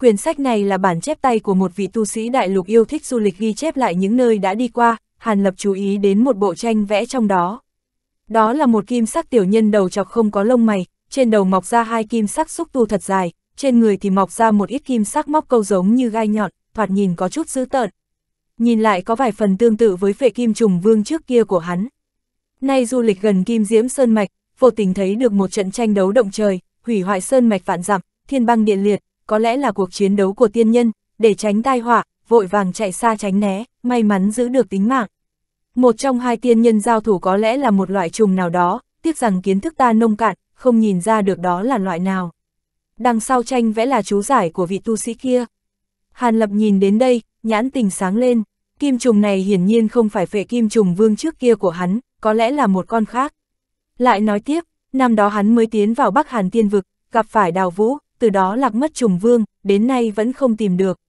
Quyển sách này là bản chép tay của một vị tu sĩ đại lục yêu thích du lịch ghi chép lại những nơi đã đi qua, Hàn Lập chú ý đến một bộ tranh vẽ trong đó. Đó là một kim sắc tiểu nhân đầu chọc không có lông mày, trên đầu mọc ra hai kim sắc xúc tu thật dài, trên người thì mọc ra một ít kim sắc móc câu giống như gai nhọn, thoạt nhìn có chút dữ tợn. Nhìn lại có vài phần tương tự với phệ kim trùng vương trước kia của hắn. Nay du lịch gần kim diễm sơn mạch, vô tình thấy được một trận tranh đấu động trời, hủy hoại sơn mạch vạn dặm, thiên băng điện liệt, có lẽ là cuộc chiến đấu của tiên nhân, để tránh tai họa, vội vàng chạy xa tránh né, may mắn giữ được tính mạng. Một trong hai tiên nhân giao thủ có lẽ là một loại trùng nào đó, tiếc rằng kiến thức ta nông cạn, không nhìn ra được đó là loại nào. Đằng sau tranh vẽ là chú giải của vị tu sĩ kia. Hàn Lập nhìn đến đây, nhãn tình sáng lên, kim trùng này hiển nhiên không phải phệ kim trùng vương trước kia của hắn, có lẽ là một con khác. Lại nói tiếp, năm đó hắn mới tiến vào Bắc Hàn tiên vực, gặp phải đào vũ, từ đó lạc mất trùng vương, đến nay vẫn không tìm được.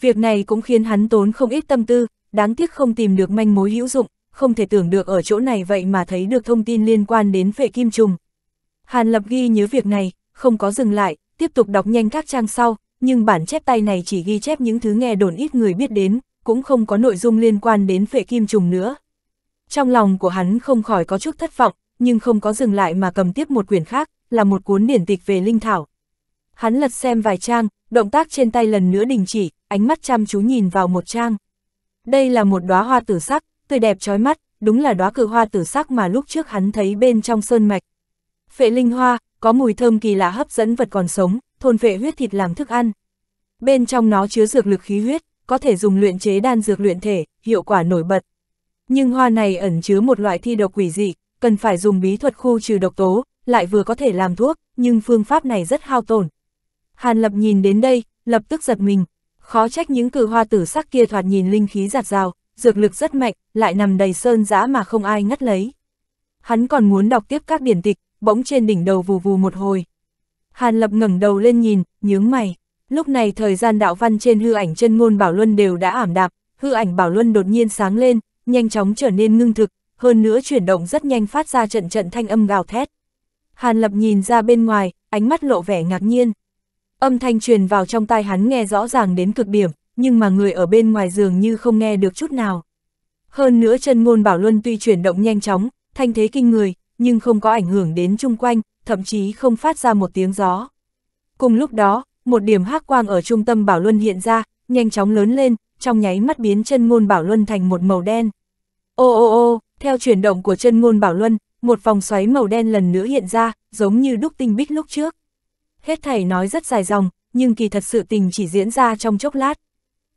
Việc này cũng khiến hắn tốn không ít tâm tư, đáng tiếc không tìm được manh mối hữu dụng, không thể tưởng được ở chỗ này vậy mà thấy được thông tin liên quan đến vệ kim trùng. Hàn Lập ghi nhớ việc này, không có dừng lại, tiếp tục đọc nhanh các trang sau, nhưng bản chép tay này chỉ ghi chép những thứ nghe đồn ít người biết đến, cũng không có nội dung liên quan đến vệ kim trùng nữa. Trong lòng của hắn không khỏi có chút thất vọng, nhưng không có dừng lại mà cầm tiếp một quyển khác, là một cuốn điển tịch về linh thảo. Hắn lật xem vài trang, động tác trên tay lần nữa đình chỉ, ánh mắt chăm chú nhìn vào một trang. Đây là một đóa hoa tử sắc, tươi đẹp trói mắt, đúng là đóa cự hoa tử sắc mà lúc trước hắn thấy bên trong sơn mạch. Phệ linh hoa, có mùi thơm kỳ lạ hấp dẫn vật còn sống, thôn phệ huyết thịt làm thức ăn. Bên trong nó chứa dược lực khí huyết, có thể dùng luyện chế đan dược luyện thể, hiệu quả nổi bật. Nhưng hoa này ẩn chứa một loại thi độc quỷ dị, cần phải dùng bí thuật khu trừ độc tố, lại vừa có thể làm thuốc, nhưng phương pháp này rất hao tổn. Hàn Lập nhìn đến đây, lập tức giật mình, khó trách những cử hoa tử sắc kia thoạt nhìn linh khí giạt rào, dược lực rất mạnh, lại nằm đầy sơn dã mà không ai ngắt lấy. Hắn còn muốn đọc tiếp các điển tịch, bỗng trên đỉnh đầu vù vù một hồi. Hàn Lập ngẩng đầu lên nhìn, nhướng mày. Lúc này thời gian đạo văn trên hư ảnh chân ngôn Bảo Luân đều đã ảm đạp, hư ảnh Bảo Luân đột nhiên sáng lên, nhanh chóng trở nên ngưng thực, hơn nữa chuyển động rất nhanh phát ra trận trận thanh âm gào thét. Hàn Lập nhìn ra bên ngoài, ánh mắt lộ vẻ ngạc nhiên. Âm thanh truyền vào trong tai hắn nghe rõ ràng đến cực điểm, nhưng mà người ở bên ngoài dường như không nghe được chút nào. Hơn nữa chân ngôn bảo luân tuy chuyển động nhanh chóng, thanh thế kinh người, nhưng không có ảnh hưởng đến chung quanh, thậm chí không phát ra một tiếng gió. Cùng lúc đó, một điểm hắc quang ở trung tâm bảo luân hiện ra, nhanh chóng lớn lên, trong nháy mắt biến chân ngôn bảo luân thành một màu đen. Ô ô ô, theo chuyển động của chân ngôn Bảo Luân, một vòng xoáy màu đen lần nữa hiện ra, giống như đúc tinh bích lúc trước. Hết thầy nói rất dài dòng, nhưng kỳ thật sự tình chỉ diễn ra trong chốc lát.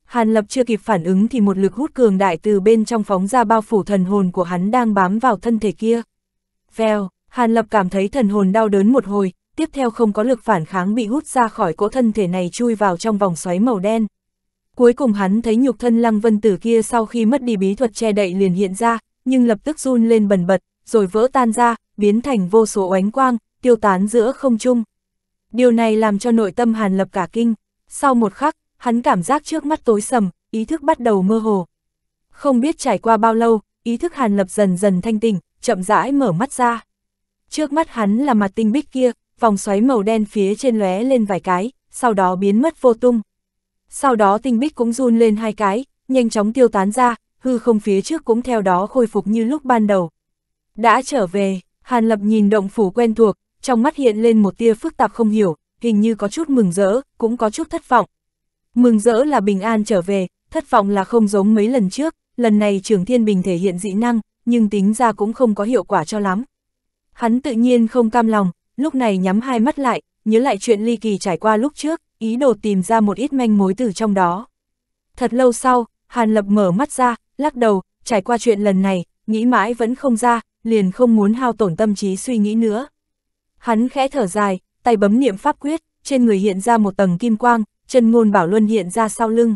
Hàn Lập chưa kịp phản ứng thì một lực hút cường đại từ bên trong phóng ra bao phủ thần hồn của hắn đang bám vào thân thể kia. Vèo, Hàn Lập cảm thấy thần hồn đau đớn một hồi, tiếp theo không có lực phản kháng bị hút ra khỏi cỗ thân thể này chui vào trong vòng xoáy màu đen. Cuối cùng hắn thấy nhục thân lăng vân tử kia sau khi mất đi bí thuật che đậy liền hiện ra, nhưng lập tức run lên bần bật, rồi vỡ tan ra, biến thành vô số oánh quang, tiêu tán giữa không trung. Điều này làm cho nội tâm Hàn Lập cả kinh. Sau một khắc, hắn cảm giác trước mắt tối sầm, ý thức bắt đầu mơ hồ. Không biết trải qua bao lâu, ý thức Hàn Lập dần dần thanh tỉnh, chậm rãi mở mắt ra. Trước mắt hắn là mặt tinh bích kia, vòng xoáy màu đen phía trên lóe lên vài cái, sau đó biến mất vô tung. Sau đó tinh bích cũng run lên hai cái, nhanh chóng tiêu tán ra, hư không phía trước cũng theo đó khôi phục như lúc ban đầu. Đã trở về, Hàn Lập nhìn động phủ quen thuộc, trong mắt hiện lên một tia phức tạp không hiểu, hình như có chút mừng rỡ, cũng có chút thất vọng. Mừng rỡ là bình an trở về, thất vọng là không giống mấy lần trước, lần này Trường Thiên Bình thể hiện dị năng, nhưng tính ra cũng không có hiệu quả cho lắm. Hắn tự nhiên không cam lòng, lúc này nhắm hai mắt lại, nhớ lại chuyện ly kỳ trải qua lúc trước, ý đồ tìm ra một ít manh mối từ trong đó. Thật lâu sau, Hàn Lập mở mắt ra, lắc đầu, trải qua chuyện lần này, nghĩ mãi vẫn không ra, liền không muốn hao tổn tâm trí suy nghĩ nữa. Hắn khẽ thở dài, tay bấm niệm pháp quyết, trên người hiện ra một tầng kim quang, chân ngôn bảo luân hiện ra sau lưng.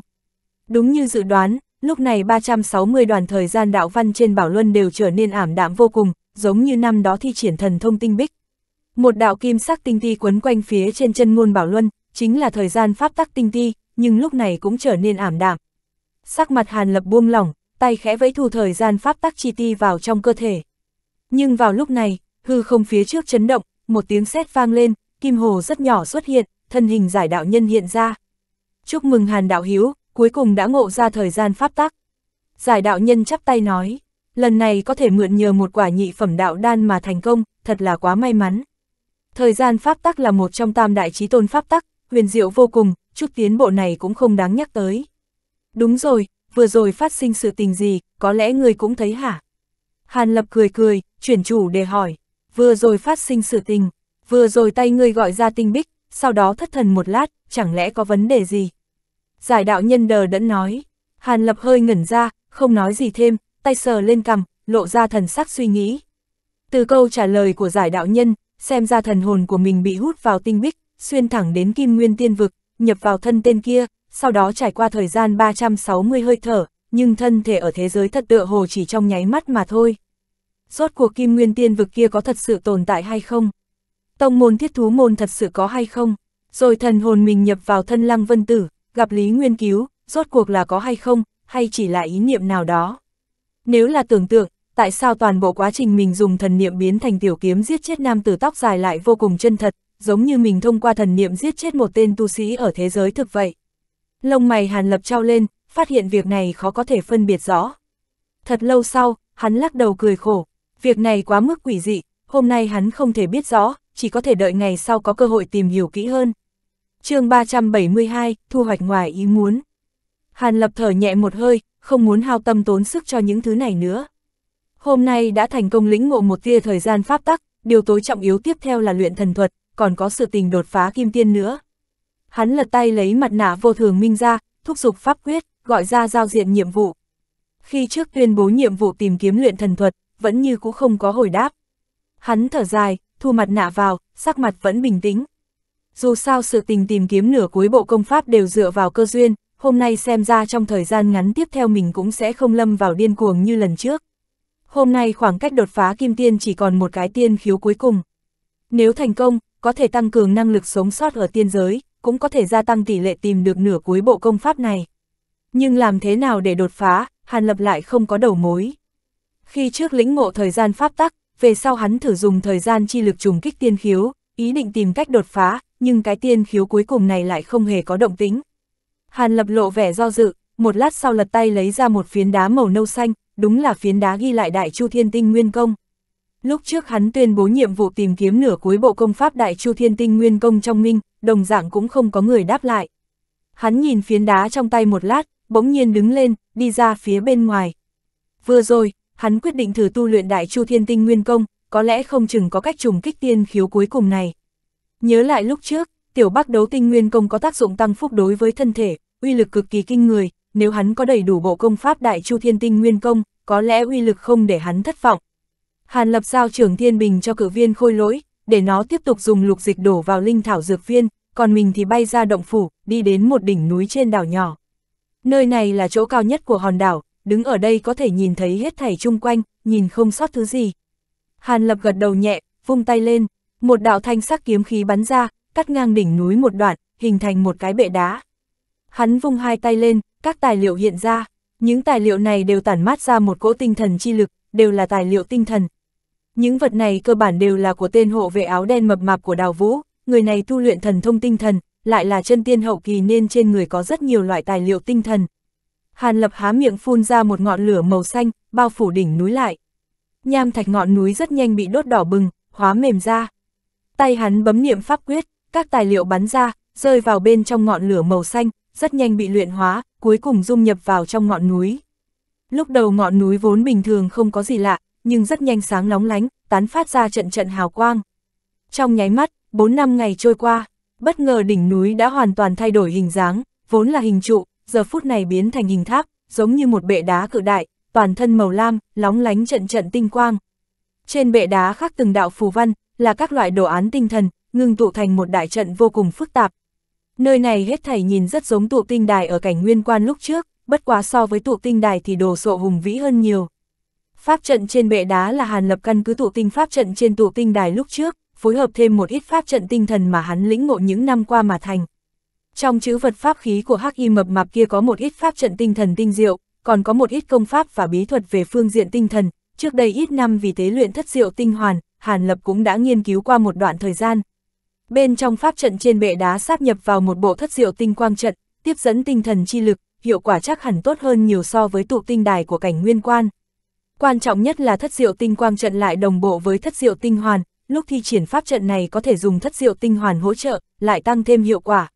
Đúng như dự đoán, lúc này 360 đoàn thời gian đạo văn trên bảo luân đều trở nên ảm đạm vô cùng, giống như năm đó thi triển thần thông tinh bích. Một đạo kim sắc tinh ti quấn quanh phía trên chân ngôn bảo luân, chính là thời gian pháp tắc tinh ti, nhưng lúc này cũng trở nên ảm đạm. Sắc mặt Hàn Lập buông lỏng, tay khẽ vẫy thu thời gian pháp tắc chi ti vào trong cơ thể. Nhưng vào lúc này, hư không phía trước chấn động, một tiếng sét vang lên, kim hồ rất nhỏ xuất hiện, thân hình giải đạo nhân hiện ra. Chúc mừng Hàn đạo hiếu, cuối cùng đã ngộ ra thời gian pháp tắc. Giải đạo nhân chắp tay nói, lần này có thể mượn nhờ một quả nhị phẩm đạo đan mà thành công, thật là quá may mắn. Thời gian pháp tắc là một trong tam đại trí tôn pháp tắc, huyền diệu vô cùng, chút tiến bộ này cũng không đáng nhắc tới. Đúng rồi, vừa rồi phát sinh sự tình gì, có lẽ người cũng thấy hả? Hàn Lập cười cười, chuyển chủ để hỏi, vừa rồi phát sinh sự tình, vừa rồi tay ngươi gọi ra tinh bích, sau đó thất thần một lát, chẳng lẽ có vấn đề gì? Giải đạo nhân đờ đẫn nói, Hàn Lập hơi ngẩn ra, không nói gì thêm, tay sờ lên cằm, lộ ra thần sắc suy nghĩ. Từ câu trả lời của giải đạo nhân, xem ra thần hồn của mình bị hút vào tinh bích, xuyên thẳng đến kim nguyên tiên vực, nhập vào thân tên kia, sau đó trải qua thời gian 360 hơi thở, nhưng thân thể ở thế giới thật tựa hồ chỉ trong nháy mắt mà thôi. Rốt cuộc kim nguyên tiên vực kia có thật sự tồn tại hay không? Tông môn thiết thú môn thật sự có hay không? Rồi thần hồn mình nhập vào thân lăng vân tử, gặp lý nguyên cứu, rốt cuộc là có hay không, hay chỉ là ý niệm nào đó? Nếu là tưởng tượng, tại sao toàn bộ quá trình mình dùng thần niệm biến thành tiểu kiếm giết chết nam tử tóc dài lại vô cùng chân thật, giống như mình thông qua thần niệm giết chết một tên tu sĩ ở thế giới thực vậy? Lông mày Hàn Lập trao lên, phát hiện việc này khó có thể phân biệt rõ. Thật lâu sau, hắn lắc đầu cười khổ, việc này quá mức quỷ dị, hôm nay hắn không thể biết rõ, chỉ có thể đợi ngày sau có cơ hội tìm hiểu kỹ hơn. chương 372, thu hoạch ngoài ý muốn. Hàn Lập thở nhẹ một hơi, không muốn hao tâm tốn sức cho những thứ này nữa. Hôm nay đã thành công lĩnh ngộ một tia thời gian pháp tắc, điều tối trọng yếu tiếp theo là luyện thần thuật, còn có sự tình đột phá kim tiên nữa hắn lật tay lấy mặt nạ vô thường minh ra, thúc giục pháp quyết, gọi ra giao diện nhiệm vụ. Khi trước tuyên bố nhiệm vụ tìm kiếm luyện thần thuật, vẫn như cũ không có hồi đáp. Hắn thở dài, thu mặt nạ vào, sắc mặt vẫn bình tĩnh. Dù sao sự tình tìm kiếm nửa cuối bộ công pháp đều dựa vào cơ duyên, hôm nay xem ra trong thời gian ngắn tiếp theo mình cũng sẽ không lâm vào điên cuồng như lần trước. Hôm nay khoảng cách đột phá kim tiên chỉ còn một cái tiên khiếu cuối cùng. Nếu thành công, có thể tăng cường năng lực sống sót ở tiên giới, cũng có thể gia tăng tỷ lệ tìm được nửa cuối bộ công pháp này. Nhưng làm thế nào để đột phá, Hàn Lập lại không có đầu mối. Khi trước lĩnh ngộ thời gian pháp tắc, về sau hắn thử dùng thời gian chi lực trùng kích tiên khiếu, ý định tìm cách đột phá, nhưng cái tiên khiếu cuối cùng này lại không hề có động tính. Hàn Lập lộ vẻ do dự, một lát sau lật tay lấy ra một phiến đá màu nâu xanh, đúng là phiến đá ghi lại Đại Chu Thiên Tinh Nguyên Công. Lúc trước hắn tuyên bố nhiệm vụ tìm kiếm nửa cuối bộ công pháp Đại Chu Thiên Tinh Nguyên Công trong minh, đồng dạng cũng không có người đáp lại. Hắn nhìn phiến đá trong tay một lát, bỗng nhiên đứng lên, đi ra phía bên ngoài. Vừa rồi, hắn quyết định thử tu luyện đại chu thiên tinh nguyên công, có lẽ không chừng có cách trùng kích tiên khiếu cuối cùng này. Nhớ lại lúc trước, tiểu bắc đấu tinh nguyên công có tác dụng tăng phúc đối với thân thể, uy lực cực kỳ kinh người, nếu hắn có đầy đủ bộ công pháp đại chu thiên tinh nguyên công, có lẽ uy lực không để hắn thất vọng. Hàn lập giao trưởng thiên bình cho cử viên khôi lỗi, để nó tiếp tục dùng lục dịch đổ vào linh thảo dược viên, còn mình thì bay ra động phủ, đi đến một đỉnh núi trên đảo nhỏ. Nơi này là chỗ cao nhất của hòn đảo, đứng ở đây có thể nhìn thấy hết thảy chung quanh, nhìn không sót thứ gì. Hàn Lập gật đầu nhẹ, vung tay lên, một đạo thanh sắc kiếm khí bắn ra, cắt ngang đỉnh núi một đoạn, hình thành một cái bệ đá. Hắn vung hai tay lên, các tài liệu hiện ra, những tài liệu này đều tản mát ra một cỗ tinh thần chi lực, đều là tài liệu tinh thần, những vật này cơ bản đều là của tên hộ vệ áo đen mập mạp của Đào Vũ, người này tu luyện thần thông tinh thần, lại là chân tiên hậu kỳ nên trên người có rất nhiều loại tài liệu tinh thần. Hàn Lập há miệng phun ra một ngọn lửa màu xanh, bao phủ đỉnh núi lại. Nham thạch ngọn núi rất nhanh bị đốt đỏ bừng, hóa mềm ra. Tay hắn bấm niệm pháp quyết, các tài liệu bắn ra, rơi vào bên trong ngọn lửa màu xanh, rất nhanh bị luyện hóa, cuối cùng dung nhập vào trong ngọn núi. Lúc đầu ngọn núi vốn bình thường không có gì lạ, nhưng rất nhanh sáng nóng lánh, tán phát ra trận trận hào quang. Trong nháy mắt, 4 năm ngày trôi qua, bất ngờ đỉnh núi đã hoàn toàn thay đổi hình dáng, vốn là hình trụ, giờ phút này biến thành hình tháp, giống như một bệ đá cự đại, toàn thân màu lam, lóng lánh trận trận tinh quang. Trên bệ đá khắc từng đạo phù văn, là các loại đồ án tinh thần, ngưng tụ thành một đại trận vô cùng phức tạp. Nơi này hết thảy nhìn rất giống tụ tinh đài ở cảnh nguyên quan lúc trước, bất quá so với tụ tinh đài thì đồ sộ hùng vĩ hơn nhiều. Pháp trận trên bệ đá là Hàn Lập căn cứ tụ tinh pháp trận trên tụ tinh đài lúc trước, phối hợp thêm một ít pháp trận tinh thần mà hắn lĩnh ngộ những năm qua mà thành. Trong chữ vật pháp khí của Hắc Y mập mạp kia có một ít pháp trận tinh thần tinh diệu, còn có một ít công pháp và bí thuật về phương diện tinh thần, trước đây ít năm vì tế luyện thất diệu tinh hoàn, Hàn Lập cũng đã nghiên cứu qua một đoạn thời gian. Bên trong pháp trận trên bệ đá sáp nhập vào một bộ thất diệu tinh quang trận, tiếp dẫn tinh thần chi lực, hiệu quả chắc hẳn tốt hơn nhiều so với tụ tinh đài của cảnh nguyên quan. Quan trọng nhất là thất diệu tinh quang trận lại đồng bộ với thất diệu tinh hoàn, lúc thi triển pháp trận này có thể dùng thất diệu tinh hoàn hỗ trợ, lại tăng thêm hiệu quả.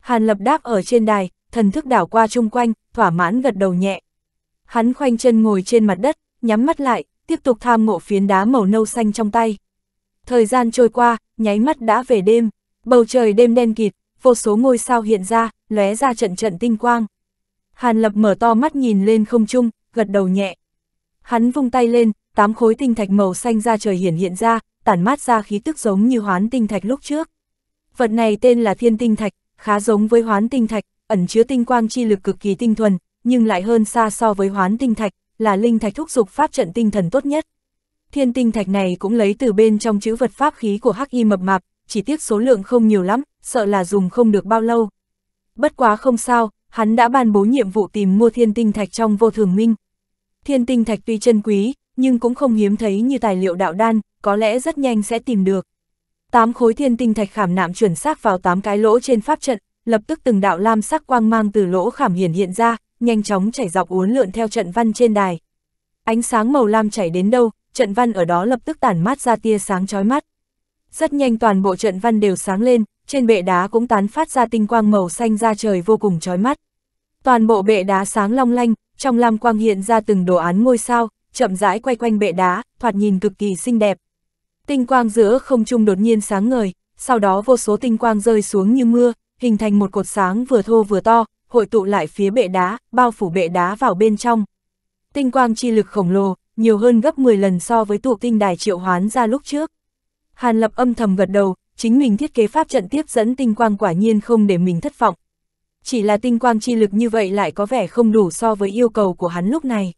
Hàn lập đáp ở trên đài, thần thức đảo qua chung quanh, thỏa mãn gật đầu nhẹ. Hắn khoanh chân ngồi trên mặt đất, nhắm mắt lại, tiếp tục tham ngộ phiến đá màu nâu xanh trong tay. Thời gian trôi qua, nháy mắt đã về đêm, bầu trời đêm đen kịt, vô số ngôi sao hiện ra, lóe ra trận trận tinh quang. Hàn Lập mở to mắt nhìn lên không trung, gật đầu nhẹ. Hắn vung tay lên, tám khối tinh thạch màu xanh ra trời hiển hiện ra, tản mát ra khí tức giống như hoán tinh thạch lúc trước. Vật này tên là thiên tinh thạch, khá giống với hoán tinh thạch, ẩn chứa tinh quang chi lực cực kỳ tinh thuần, nhưng lại hơn xa so với hoán tinh thạch, là linh thạch thúc dục pháp trận tinh thần tốt nhất. Thiên tinh thạch này cũng lấy từ bên trong chữ vật pháp khí của Hắc Y mập mạp, chỉ tiếc số lượng không nhiều lắm, sợ là dùng không được bao lâu. Bất quá không sao, hắn đã ban bố nhiệm vụ tìm mua thiên tinh thạch trong vô thường minh, Thiên tinh thạch tuy chân quý, nhưng cũng không hiếm thấy như tài liệu đạo đan, có lẽ rất nhanh sẽ tìm được. Tám khối thiên tinh thạch khảm nạm chuẩn xác vào tám cái lỗ trên pháp trận, lập tức từng đạo lam sắc quang mang từ lỗ khảm hiển hiện ra, nhanh chóng chảy dọc uốn lượn theo trận văn trên đài. Ánh sáng màu lam chảy đến đâu, trận văn ở đó lập tức tản mát ra tia sáng chói mắt. Rất nhanh toàn bộ trận văn đều sáng lên, trên bệ đá cũng tán phát ra tinh quang màu xanh ra trời vô cùng chói mắt. Toàn bộ bệ đá sáng long lanh, trong lam quang hiện ra từng đồ án ngôi sao, chậm rãi quay quanh bệ đá, thoạt nhìn cực kỳ xinh đẹp. Tinh quang giữa không trung đột nhiên sáng ngời, sau đó vô số tinh quang rơi xuống như mưa, hình thành một cột sáng vừa thô vừa to, hội tụ lại phía bệ đá, bao phủ bệ đá vào bên trong. Tinh quang chi lực khổng lồ, nhiều hơn gấp 10 lần so với tụ tinh đài triệu hoán ra lúc trước. Hàn Lập âm thầm gật đầu, chính mình thiết kế pháp trận tiếp dẫn tinh quang quả nhiên không để mình thất vọng, chỉ là tinh quang chi lực như vậy lại có vẻ không đủ so với yêu cầu của hắn lúc này.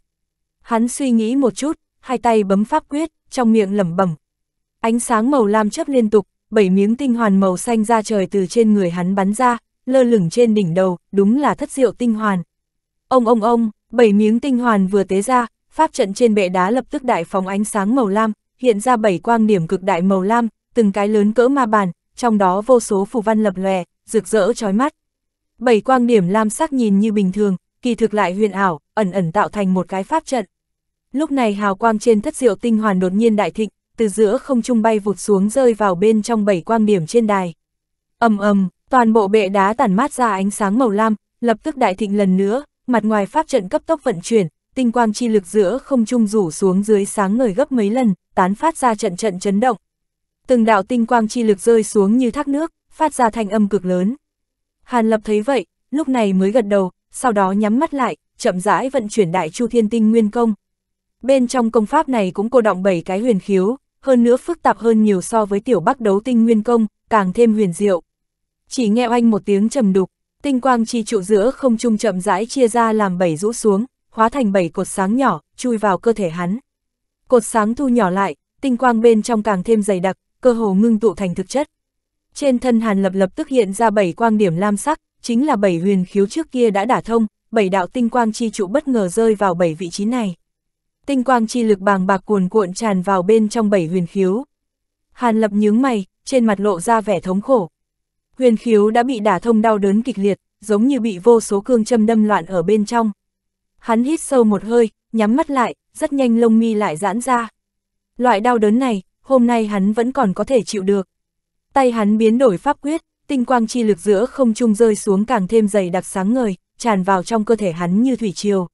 Hắn suy nghĩ một chút, hai tay bấm pháp quyết, trong miệng lẩm bẩm. Ánh sáng màu lam chấp liên tục, bảy miếng tinh hoàn màu xanh ra trời từ trên người hắn bắn ra, lơ lửng trên đỉnh đầu, đúng là thất diệu tinh hoàn. Ông ông ông, bảy miếng tinh hoàn vừa tế ra, pháp trận trên bệ đá lập tức đại phóng ánh sáng màu lam, hiện ra bảy quang điểm cực đại màu lam, từng cái lớn cỡ ma bàn, trong đó vô số phù văn lập lòe, rực rỡ chói mắt bảy quang điểm lam sắc nhìn như bình thường, kỳ thực lại huyền ảo, ẩn ẩn tạo thành một cái pháp trận. Lúc này hào quang trên thất diệu tinh hoàn đột nhiên đại thịnh, từ giữa không trung bay vụt xuống rơi vào bên trong bảy quang điểm trên đài. Ầm ầm, toàn bộ bệ đá tản mát ra ánh sáng màu lam, lập tức đại thịnh lần nữa, mặt ngoài pháp trận cấp tốc vận chuyển, tinh quang chi lực giữa không trung rủ xuống dưới sáng ngời gấp mấy lần, tán phát ra trận trận chấn động. Từng đạo tinh quang chi lực rơi xuống như thác nước, phát ra thanh âm cực lớn. Hàn Lập thấy vậy, lúc này mới gật đầu, sau đó nhắm mắt lại, chậm rãi vận chuyển đại chu thiên tinh nguyên công. Bên trong công pháp này cũng cô động bảy cái huyền khiếu, hơn nữa phức tạp hơn nhiều so với tiểu bắc đấu tinh nguyên công, càng thêm huyền diệu. Chỉ nghe oanh một tiếng trầm đục, tinh quang chi trụ giữa không trung chậm rãi chia ra làm bảy rũ xuống, hóa thành bảy cột sáng nhỏ, chui vào cơ thể hắn. Cột sáng thu nhỏ lại, tinh quang bên trong càng thêm dày đặc, cơ hồ ngưng tụ thành thực chất. Trên thân Hàn Lập lập tức hiện ra bảy quang điểm lam sắc, chính là bảy huyền khiếu trước kia đã đả thông, bảy đạo tinh quang chi trụ bất ngờ rơi vào bảy vị trí này. Tinh quang chi lực bàng bạc cuồn cuộn tràn vào bên trong bảy huyền khiếu. Hàn Lập nhướng mày, trên mặt lộ ra vẻ thống khổ. Huyền khiếu đã bị đả thông đau đớn kịch liệt, giống như bị vô số cương châm đâm loạn ở bên trong. Hắn hít sâu một hơi, nhắm mắt lại, rất nhanh lông mi lại giãn ra. Loại đau đớn này, hôm nay hắn vẫn còn có thể chịu được. Tay hắn biến đổi pháp quyết, tinh quang chi lực giữa không trung rơi xuống càng thêm dày đặc sáng ngời, tràn vào trong cơ thể hắn như thủy triều.